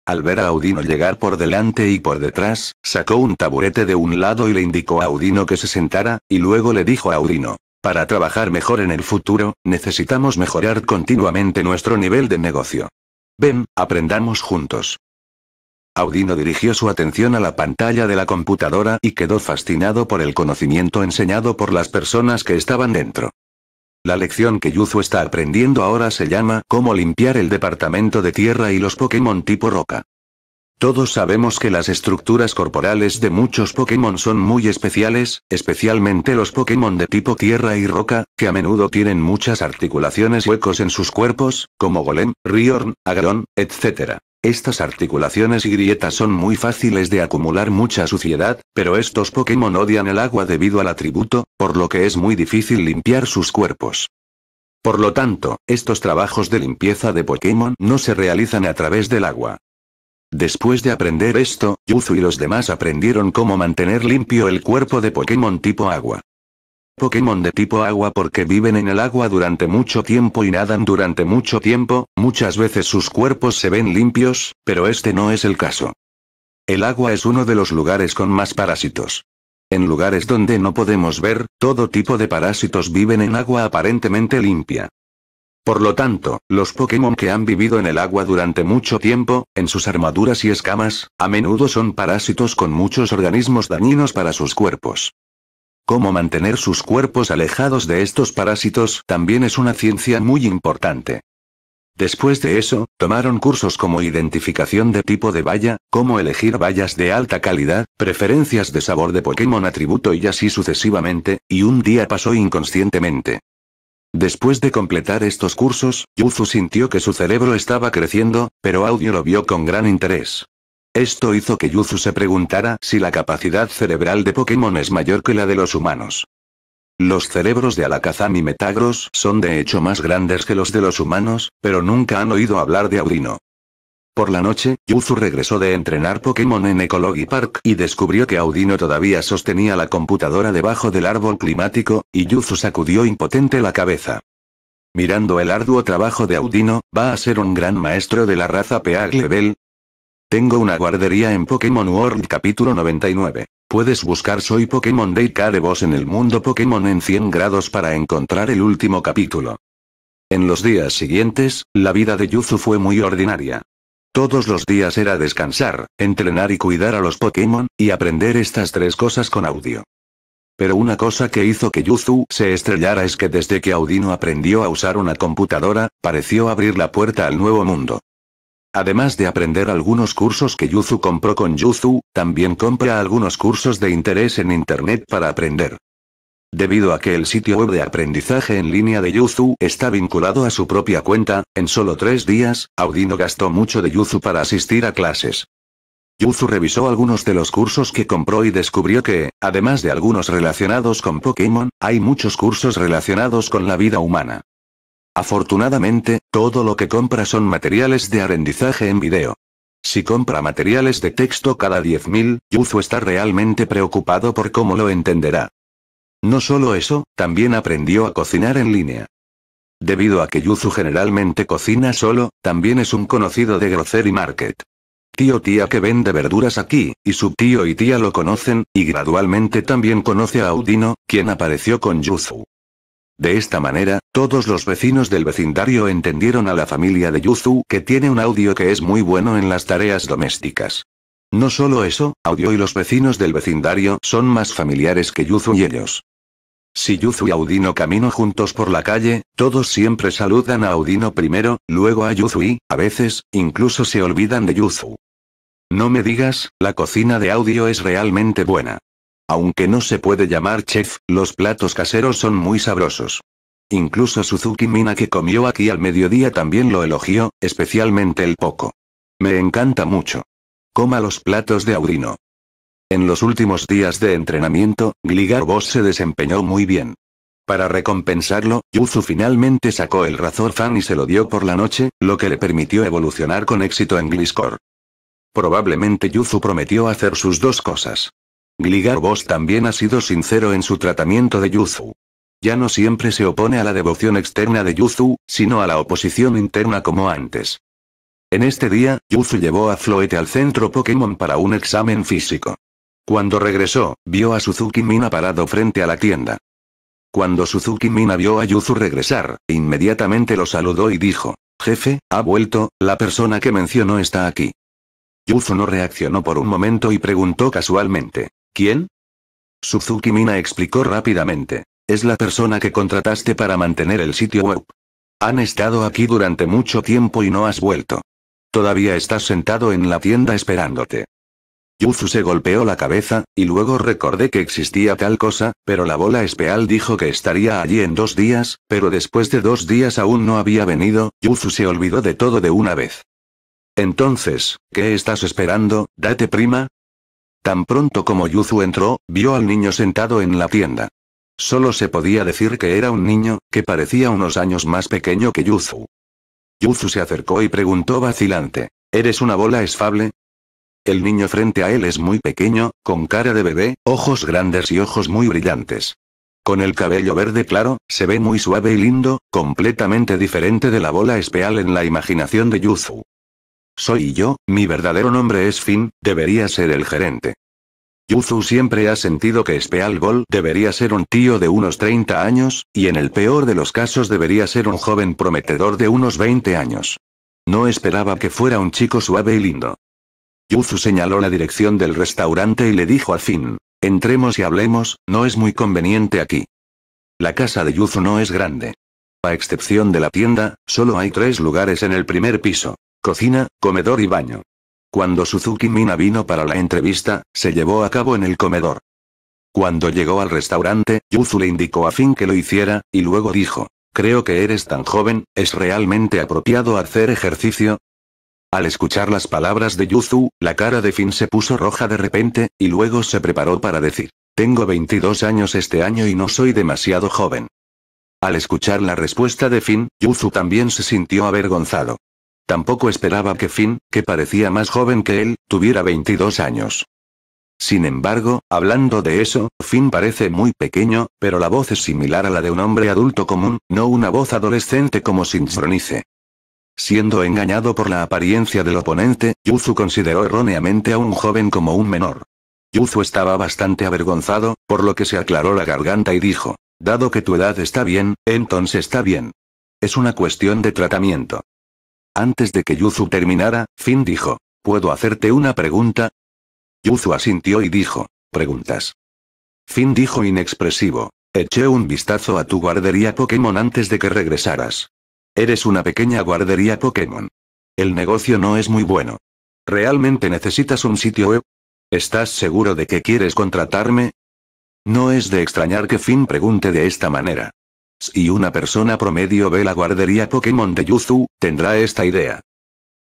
Al ver a Audino llegar por delante y por detrás, sacó un taburete de un lado y le indicó a Audino que se sentara, y luego le dijo a Audino, para trabajar mejor en el futuro, necesitamos mejorar continuamente nuestro nivel de negocio. Ven, aprendamos juntos. Audino dirigió su atención a la pantalla de la computadora y quedó fascinado por el conocimiento enseñado por las personas que estaban dentro. La lección que Yuzu está aprendiendo ahora se llama Cómo limpiar el departamento de tierra y los Pokémon tipo roca. Todos sabemos que las estructuras corporales de muchos Pokémon son muy especiales, especialmente los Pokémon de tipo tierra y roca, que a menudo tienen muchas articulaciones huecos en sus cuerpos, como Golem, Riorn, Agarón, etc. Estas articulaciones y grietas son muy fáciles de acumular mucha suciedad, pero estos Pokémon odian el agua debido al atributo, por lo que es muy difícil limpiar sus cuerpos. Por lo tanto, estos trabajos de limpieza de Pokémon no se realizan a través del agua. Después de aprender esto, Yuzu y los demás aprendieron cómo mantener limpio el cuerpo de Pokémon tipo agua. Pokémon de tipo agua porque viven en el agua durante mucho tiempo y nadan durante mucho tiempo, muchas veces sus cuerpos se ven limpios, pero este no es el caso. El agua es uno de los lugares con más parásitos. En lugares donde no podemos ver, todo tipo de parásitos viven en agua aparentemente limpia. Por lo tanto, los Pokémon que han vivido en el agua durante mucho tiempo, en sus armaduras y escamas, a menudo son parásitos con muchos organismos dañinos para sus cuerpos. Cómo mantener sus cuerpos alejados de estos parásitos también es una ciencia muy importante. Después de eso, tomaron cursos como identificación de tipo de valla, cómo elegir vallas de alta calidad, preferencias de sabor de Pokémon atributo y así sucesivamente, y un día pasó inconscientemente. Después de completar estos cursos, Yuzu sintió que su cerebro estaba creciendo, pero Audio lo vio con gran interés. Esto hizo que Yuzu se preguntara si la capacidad cerebral de Pokémon es mayor que la de los humanos. Los cerebros de Alakazam y Metagross son de hecho más grandes que los de los humanos, pero nunca han oído hablar de Audino. Por la noche, Yuzu regresó de entrenar Pokémon en Ecology Park y descubrió que Audino todavía sostenía la computadora debajo del árbol climático, y Yuzu sacudió impotente la cabeza. Mirando el arduo trabajo de Audino, va a ser un gran maestro de la raza Peag tengo una guardería en Pokémon World capítulo 99. Puedes buscar Soy Pokémon Daycare de Boss en el mundo Pokémon en 100 grados para encontrar el último capítulo. En los días siguientes, la vida de Yuzu fue muy ordinaria. Todos los días era descansar, entrenar y cuidar a los Pokémon, y aprender estas tres cosas con audio. Pero una cosa que hizo que Yuzu se estrellara es que desde que Audino aprendió a usar una computadora, pareció abrir la puerta al nuevo mundo. Además de aprender algunos cursos que Yuzu compró con Yuzu, también compra algunos cursos de interés en Internet para aprender. Debido a que el sitio web de aprendizaje en línea de Yuzu está vinculado a su propia cuenta, en solo tres días, Audino gastó mucho de Yuzu para asistir a clases. Yuzu revisó algunos de los cursos que compró y descubrió que, además de algunos relacionados con Pokémon, hay muchos cursos relacionados con la vida humana. Afortunadamente, todo lo que compra son materiales de aprendizaje en video. Si compra materiales de texto cada 10.000, Yuzu está realmente preocupado por cómo lo entenderá. No solo eso, también aprendió a cocinar en línea. Debido a que Yuzu generalmente cocina solo, también es un conocido de Grocery Market. Tío tía que vende verduras aquí, y su tío y tía lo conocen, y gradualmente también conoce a Audino, quien apareció con Yuzu. De esta manera, todos los vecinos del vecindario entendieron a la familia de Yuzu que tiene un audio que es muy bueno en las tareas domésticas. No solo eso, Audio y los vecinos del vecindario son más familiares que Yuzu y ellos. Si Yuzu y Audino caminan juntos por la calle, todos siempre saludan a Audino primero, luego a Yuzu y, a veces, incluso se olvidan de Yuzu. No me digas, la cocina de Audio es realmente buena. Aunque no se puede llamar chef, los platos caseros son muy sabrosos. Incluso Suzuki Mina que comió aquí al mediodía también lo elogió, especialmente el poco. Me encanta mucho. Coma los platos de Audino. En los últimos días de entrenamiento, Boss se desempeñó muy bien. Para recompensarlo, Yuzu finalmente sacó el Razor fan y se lo dio por la noche, lo que le permitió evolucionar con éxito en Gliscor. Probablemente Yuzu prometió hacer sus dos cosas. Gligar Boss también ha sido sincero en su tratamiento de Yuzu. Ya no siempre se opone a la devoción externa de Yuzu, sino a la oposición interna como antes. En este día, Yuzu llevó a Floete al centro Pokémon para un examen físico. Cuando regresó, vio a Suzuki Mina parado frente a la tienda. Cuando Suzuki Mina vio a Yuzu regresar, inmediatamente lo saludó y dijo, Jefe, ha vuelto, la persona que mencionó está aquí. Yuzu no reaccionó por un momento y preguntó casualmente, ¿Quién? Suzuki Mina explicó rápidamente. Es la persona que contrataste para mantener el sitio web. Han estado aquí durante mucho tiempo y no has vuelto. Todavía estás sentado en la tienda esperándote. Yuzu se golpeó la cabeza, y luego recordé que existía tal cosa, pero la bola espeal dijo que estaría allí en dos días, pero después de dos días aún no había venido, Yuzu se olvidó de todo de una vez. Entonces, ¿qué estás esperando, date prima? Tan pronto como Yuzu entró, vio al niño sentado en la tienda. Solo se podía decir que era un niño, que parecía unos años más pequeño que Yuzu. Yuzu se acercó y preguntó vacilante, ¿eres una bola esfable? El niño frente a él es muy pequeño, con cara de bebé, ojos grandes y ojos muy brillantes. Con el cabello verde claro, se ve muy suave y lindo, completamente diferente de la bola espeal en la imaginación de Yuzu. Soy yo, mi verdadero nombre es Finn, debería ser el gerente. Yuzu siempre ha sentido que Speal Gol debería ser un tío de unos 30 años, y en el peor de los casos debería ser un joven prometedor de unos 20 años. No esperaba que fuera un chico suave y lindo. Yuzu señaló la dirección del restaurante y le dijo a Finn, entremos y hablemos, no es muy conveniente aquí. La casa de Yuzu no es grande. A excepción de la tienda, solo hay tres lugares en el primer piso. Cocina, comedor y baño. Cuando Suzuki Mina vino para la entrevista, se llevó a cabo en el comedor. Cuando llegó al restaurante, Yuzu le indicó a Finn que lo hiciera, y luego dijo, creo que eres tan joven, ¿es realmente apropiado hacer ejercicio? Al escuchar las palabras de Yuzu, la cara de Finn se puso roja de repente, y luego se preparó para decir, tengo 22 años este año y no soy demasiado joven. Al escuchar la respuesta de Finn, Yuzu también se sintió avergonzado. Tampoco esperaba que Finn, que parecía más joven que él, tuviera 22 años. Sin embargo, hablando de eso, Finn parece muy pequeño, pero la voz es similar a la de un hombre adulto común, no una voz adolescente como Sinchronice. Siendo engañado por la apariencia del oponente, Yuzu consideró erróneamente a un joven como un menor. Yuzu estaba bastante avergonzado, por lo que se aclaró la garganta y dijo, Dado que tu edad está bien, entonces está bien. Es una cuestión de tratamiento. Antes de que Yuzu terminara, Finn dijo, ¿puedo hacerte una pregunta? Yuzu asintió y dijo, preguntas. Finn dijo inexpresivo, eché un vistazo a tu guardería Pokémon antes de que regresaras. Eres una pequeña guardería Pokémon. El negocio no es muy bueno. ¿Realmente necesitas un sitio web? ¿Estás seguro de que quieres contratarme? No es de extrañar que Finn pregunte de esta manera y una persona promedio ve la guardería Pokémon de Yuzu, tendrá esta idea.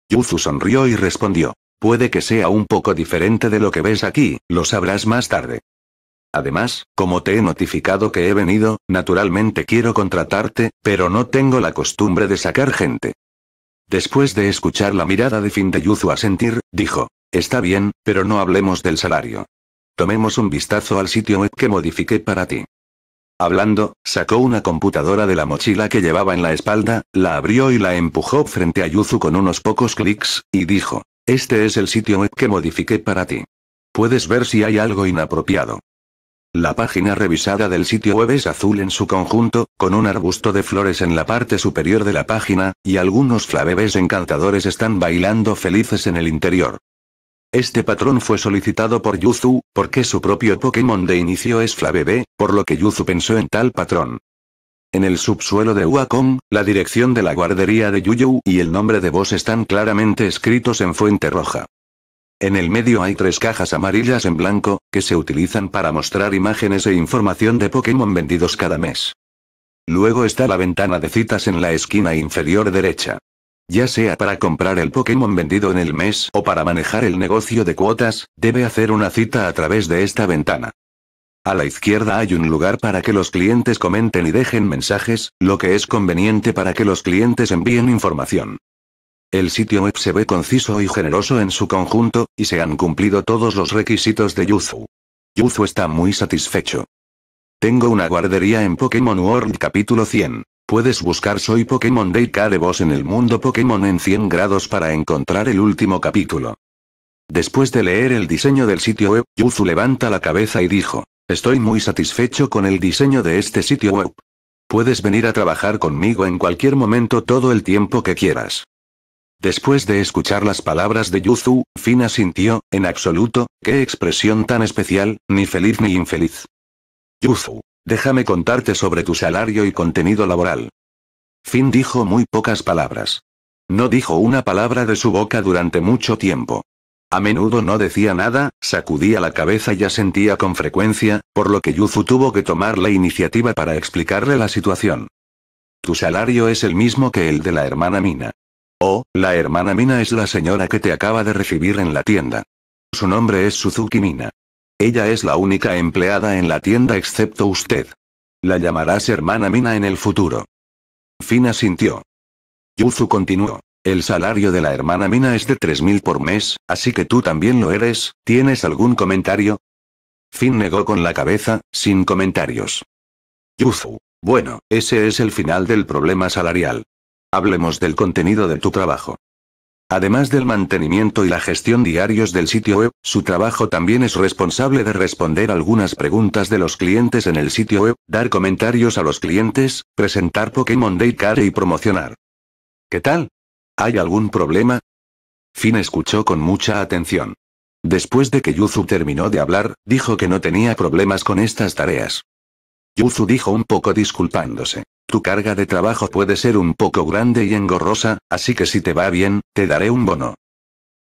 Yuzu sonrió y respondió. Puede que sea un poco diferente de lo que ves aquí, lo sabrás más tarde. Además, como te he notificado que he venido, naturalmente quiero contratarte, pero no tengo la costumbre de sacar gente. Después de escuchar la mirada de fin de Yuzu a sentir, dijo, está bien, pero no hablemos del salario. Tomemos un vistazo al sitio web que modifiqué para ti. Hablando, sacó una computadora de la mochila que llevaba en la espalda, la abrió y la empujó frente a Yuzu con unos pocos clics, y dijo, este es el sitio web que modifiqué para ti. Puedes ver si hay algo inapropiado. La página revisada del sitio web es azul en su conjunto, con un arbusto de flores en la parte superior de la página, y algunos flabebes encantadores están bailando felices en el interior. Este patrón fue solicitado por Yuzu, porque su propio Pokémon de inicio es Flabebe, por lo que Yuzu pensó en tal patrón. En el subsuelo de Wacom, la dirección de la guardería de Yuyu y el nombre de Boss están claramente escritos en fuente roja. En el medio hay tres cajas amarillas en blanco, que se utilizan para mostrar imágenes e información de Pokémon vendidos cada mes. Luego está la ventana de citas en la esquina inferior derecha. Ya sea para comprar el Pokémon vendido en el mes o para manejar el negocio de cuotas, debe hacer una cita a través de esta ventana. A la izquierda hay un lugar para que los clientes comenten y dejen mensajes, lo que es conveniente para que los clientes envíen información. El sitio web se ve conciso y generoso en su conjunto, y se han cumplido todos los requisitos de Yuzu. Yuzu está muy satisfecho. Tengo una guardería en Pokémon World capítulo 100. Puedes buscar Soy Pokémon Day de Boss en el mundo Pokémon en 100 grados para encontrar el último capítulo. Después de leer el diseño del sitio web, Yuzu levanta la cabeza y dijo, estoy muy satisfecho con el diseño de este sitio web. Puedes venir a trabajar conmigo en cualquier momento todo el tiempo que quieras. Después de escuchar las palabras de Yuzu, Fina sintió, en absoluto, qué expresión tan especial, ni feliz ni infeliz. Yuzu, Déjame contarte sobre tu salario y contenido laboral. Fin dijo muy pocas palabras. No dijo una palabra de su boca durante mucho tiempo. A menudo no decía nada, sacudía la cabeza y asentía con frecuencia, por lo que Yuzu tuvo que tomar la iniciativa para explicarle la situación. Tu salario es el mismo que el de la hermana Mina. Oh, la hermana Mina es la señora que te acaba de recibir en la tienda. Su nombre es Suzuki Mina. Ella es la única empleada en la tienda excepto usted. La llamarás hermana Mina en el futuro. Fina asintió. Yuzu continuó. El salario de la hermana Mina es de 3.000 por mes, así que tú también lo eres, ¿tienes algún comentario? Fin negó con la cabeza, sin comentarios. Yuzu. Bueno, ese es el final del problema salarial. Hablemos del contenido de tu trabajo. Además del mantenimiento y la gestión diarios del sitio web, su trabajo también es responsable de responder algunas preguntas de los clientes en el sitio web, dar comentarios a los clientes, presentar Pokémon Daycare y promocionar. ¿Qué tal? ¿Hay algún problema? Finn escuchó con mucha atención. Después de que Yuzu terminó de hablar, dijo que no tenía problemas con estas tareas. Yuzu dijo un poco disculpándose. Tu carga de trabajo puede ser un poco grande y engorrosa, así que si te va bien, te daré un bono.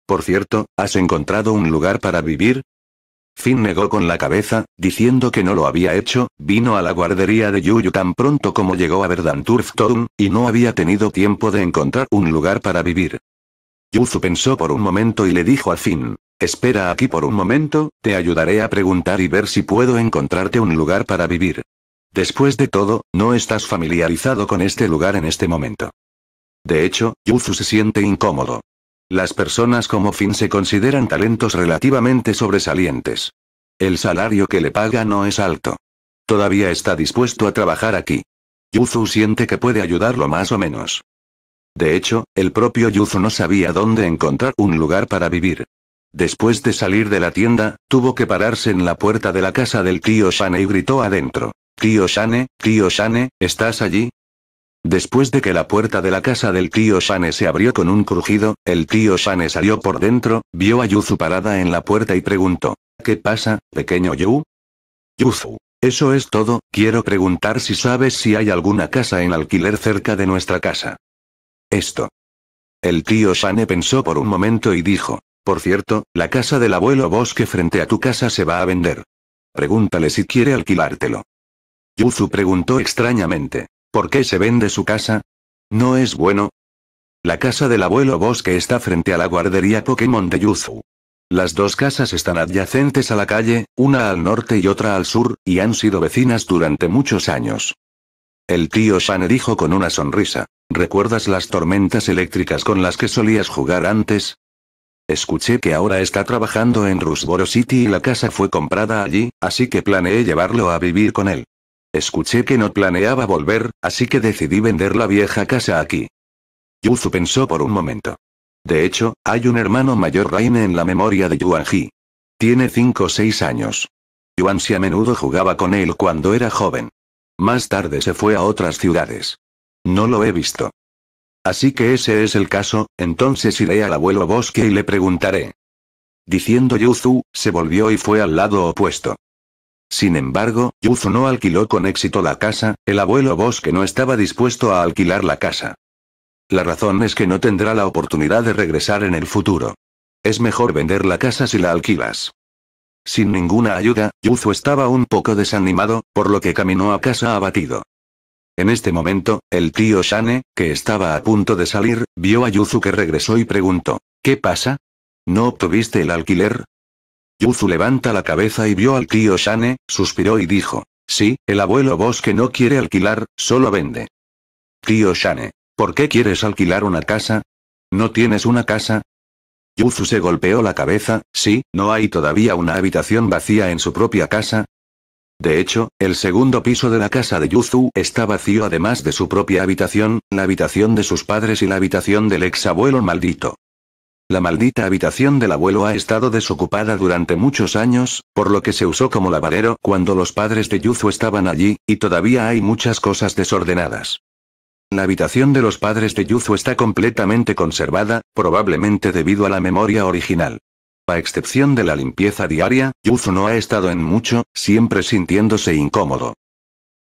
Por cierto, ¿has encontrado un lugar para vivir? Finn negó con la cabeza, diciendo que no lo había hecho, vino a la guardería de Yuyu tan pronto como llegó a Verdanturf Town, y no había tenido tiempo de encontrar un lugar para vivir. Yuzu pensó por un momento y le dijo a Finn, espera aquí por un momento, te ayudaré a preguntar y ver si puedo encontrarte un lugar para vivir. Después de todo, no estás familiarizado con este lugar en este momento. De hecho, Yuzu se siente incómodo. Las personas como Finn se consideran talentos relativamente sobresalientes. El salario que le paga no es alto. Todavía está dispuesto a trabajar aquí. Yuzu siente que puede ayudarlo más o menos. De hecho, el propio Yuzu no sabía dónde encontrar un lugar para vivir. Después de salir de la tienda, tuvo que pararse en la puerta de la casa del tío Shane y gritó adentro. Tío Shane, tío Shane, ¿estás allí? Después de que la puerta de la casa del tío Shane se abrió con un crujido, el tío Shane salió por dentro, vio a Yuzu parada en la puerta y preguntó. ¿Qué pasa, pequeño Yu? Yuzu. Eso es todo, quiero preguntar si sabes si hay alguna casa en alquiler cerca de nuestra casa. Esto. El tío Shane pensó por un momento y dijo. Por cierto, la casa del abuelo bosque frente a tu casa se va a vender. Pregúntale si quiere alquilártelo. Yuzu preguntó extrañamente. ¿Por qué se vende su casa? ¿No es bueno? La casa del abuelo Bosque está frente a la guardería Pokémon de Yuzu. Las dos casas están adyacentes a la calle, una al norte y otra al sur, y han sido vecinas durante muchos años. El tío Shane dijo con una sonrisa. ¿Recuerdas las tormentas eléctricas con las que solías jugar antes? Escuché que ahora está trabajando en Rusboro City y la casa fue comprada allí, así que planeé llevarlo a vivir con él. Escuché que no planeaba volver, así que decidí vender la vieja casa aquí. Yuzu pensó por un momento. De hecho, hay un hermano mayor Reine en la memoria de Yuanji. Tiene 5 o 6 años. Yuan a menudo jugaba con él cuando era joven. Más tarde se fue a otras ciudades. No lo he visto. Así que ese es el caso, entonces iré al abuelo bosque y le preguntaré. Diciendo Yuzu, se volvió y fue al lado opuesto. Sin embargo, Yuzu no alquiló con éxito la casa, el abuelo Bosque no estaba dispuesto a alquilar la casa. La razón es que no tendrá la oportunidad de regresar en el futuro. Es mejor vender la casa si la alquilas. Sin ninguna ayuda, Yuzu estaba un poco desanimado, por lo que caminó a casa abatido. En este momento, el tío Shane, que estaba a punto de salir, vio a Yuzu que regresó y preguntó, ¿qué pasa? ¿No obtuviste el alquiler? Yuzu levanta la cabeza y vio al tío Shane, suspiró y dijo. Sí, el abuelo Bosque no quiere alquilar, solo vende. Tío Shane, ¿por qué quieres alquilar una casa? ¿No tienes una casa? Yuzu se golpeó la cabeza, sí, ¿no hay todavía una habitación vacía en su propia casa? De hecho, el segundo piso de la casa de Yuzu está vacío además de su propia habitación, la habitación de sus padres y la habitación del exabuelo maldito. La maldita habitación del abuelo ha estado desocupada durante muchos años, por lo que se usó como lavadero cuando los padres de Yuzu estaban allí, y todavía hay muchas cosas desordenadas. La habitación de los padres de Yuzu está completamente conservada, probablemente debido a la memoria original. A excepción de la limpieza diaria, Yuzu no ha estado en mucho, siempre sintiéndose incómodo.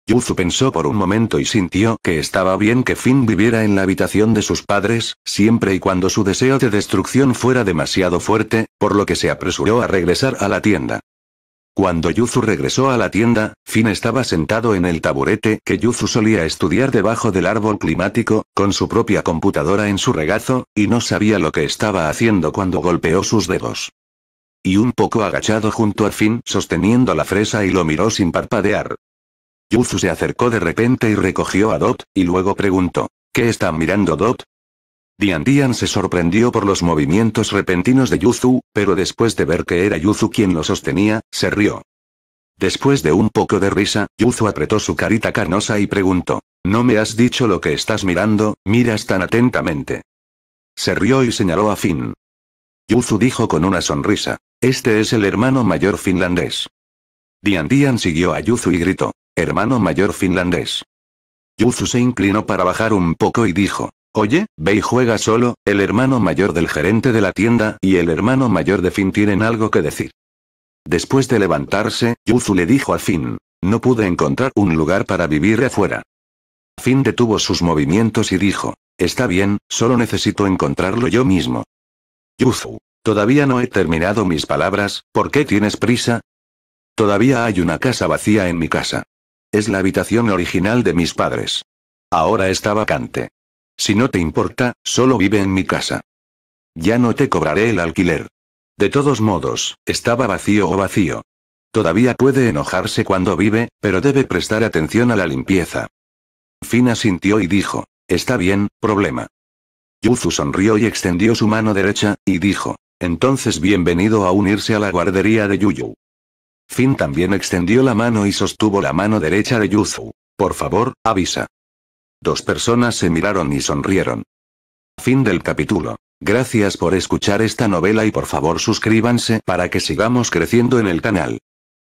Yuzu pensó por un momento y sintió que estaba bien que Finn viviera en la habitación de sus padres, siempre y cuando su deseo de destrucción fuera demasiado fuerte, por lo que se apresuró a regresar a la tienda. Cuando Yuzu regresó a la tienda, Finn estaba sentado en el taburete que Yuzu solía estudiar debajo del árbol climático, con su propia computadora en su regazo, y no sabía lo que estaba haciendo cuando golpeó sus dedos. Y un poco agachado junto a Finn sosteniendo la fresa y lo miró sin parpadear. Yuzu se acercó de repente y recogió a Dot, y luego preguntó, ¿qué está mirando Dot? Dian Dian se sorprendió por los movimientos repentinos de Yuzu, pero después de ver que era Yuzu quien lo sostenía, se rió. Después de un poco de risa, Yuzu apretó su carita carnosa y preguntó, ¿no me has dicho lo que estás mirando, miras tan atentamente? Se rió y señaló a Finn. Yuzu dijo con una sonrisa, este es el hermano mayor finlandés. Dian Dian siguió a Yuzu y gritó, hermano mayor finlandés. Yuzu se inclinó para bajar un poco y dijo, Oye, ve y juega solo, el hermano mayor del gerente de la tienda y el hermano mayor de Finn tienen algo que decir. Después de levantarse, Yuzu le dijo a Finn, no pude encontrar un lugar para vivir afuera. Finn detuvo sus movimientos y dijo, está bien, solo necesito encontrarlo yo mismo. Yuzu, todavía no he terminado mis palabras, ¿por qué tienes prisa? Todavía hay una casa vacía en mi casa. Es la habitación original de mis padres. Ahora está vacante. Si no te importa, solo vive en mi casa. Ya no te cobraré el alquiler. De todos modos, estaba vacío o vacío. Todavía puede enojarse cuando vive, pero debe prestar atención a la limpieza. Fina sintió y dijo, está bien, problema. Yuzu sonrió y extendió su mano derecha, y dijo, entonces bienvenido a unirse a la guardería de Yuyu. Finn también extendió la mano y sostuvo la mano derecha de Yuzu. Por favor, avisa. Dos personas se miraron y sonrieron. Fin del capítulo. Gracias por escuchar esta novela y por favor suscríbanse para que sigamos creciendo en el canal.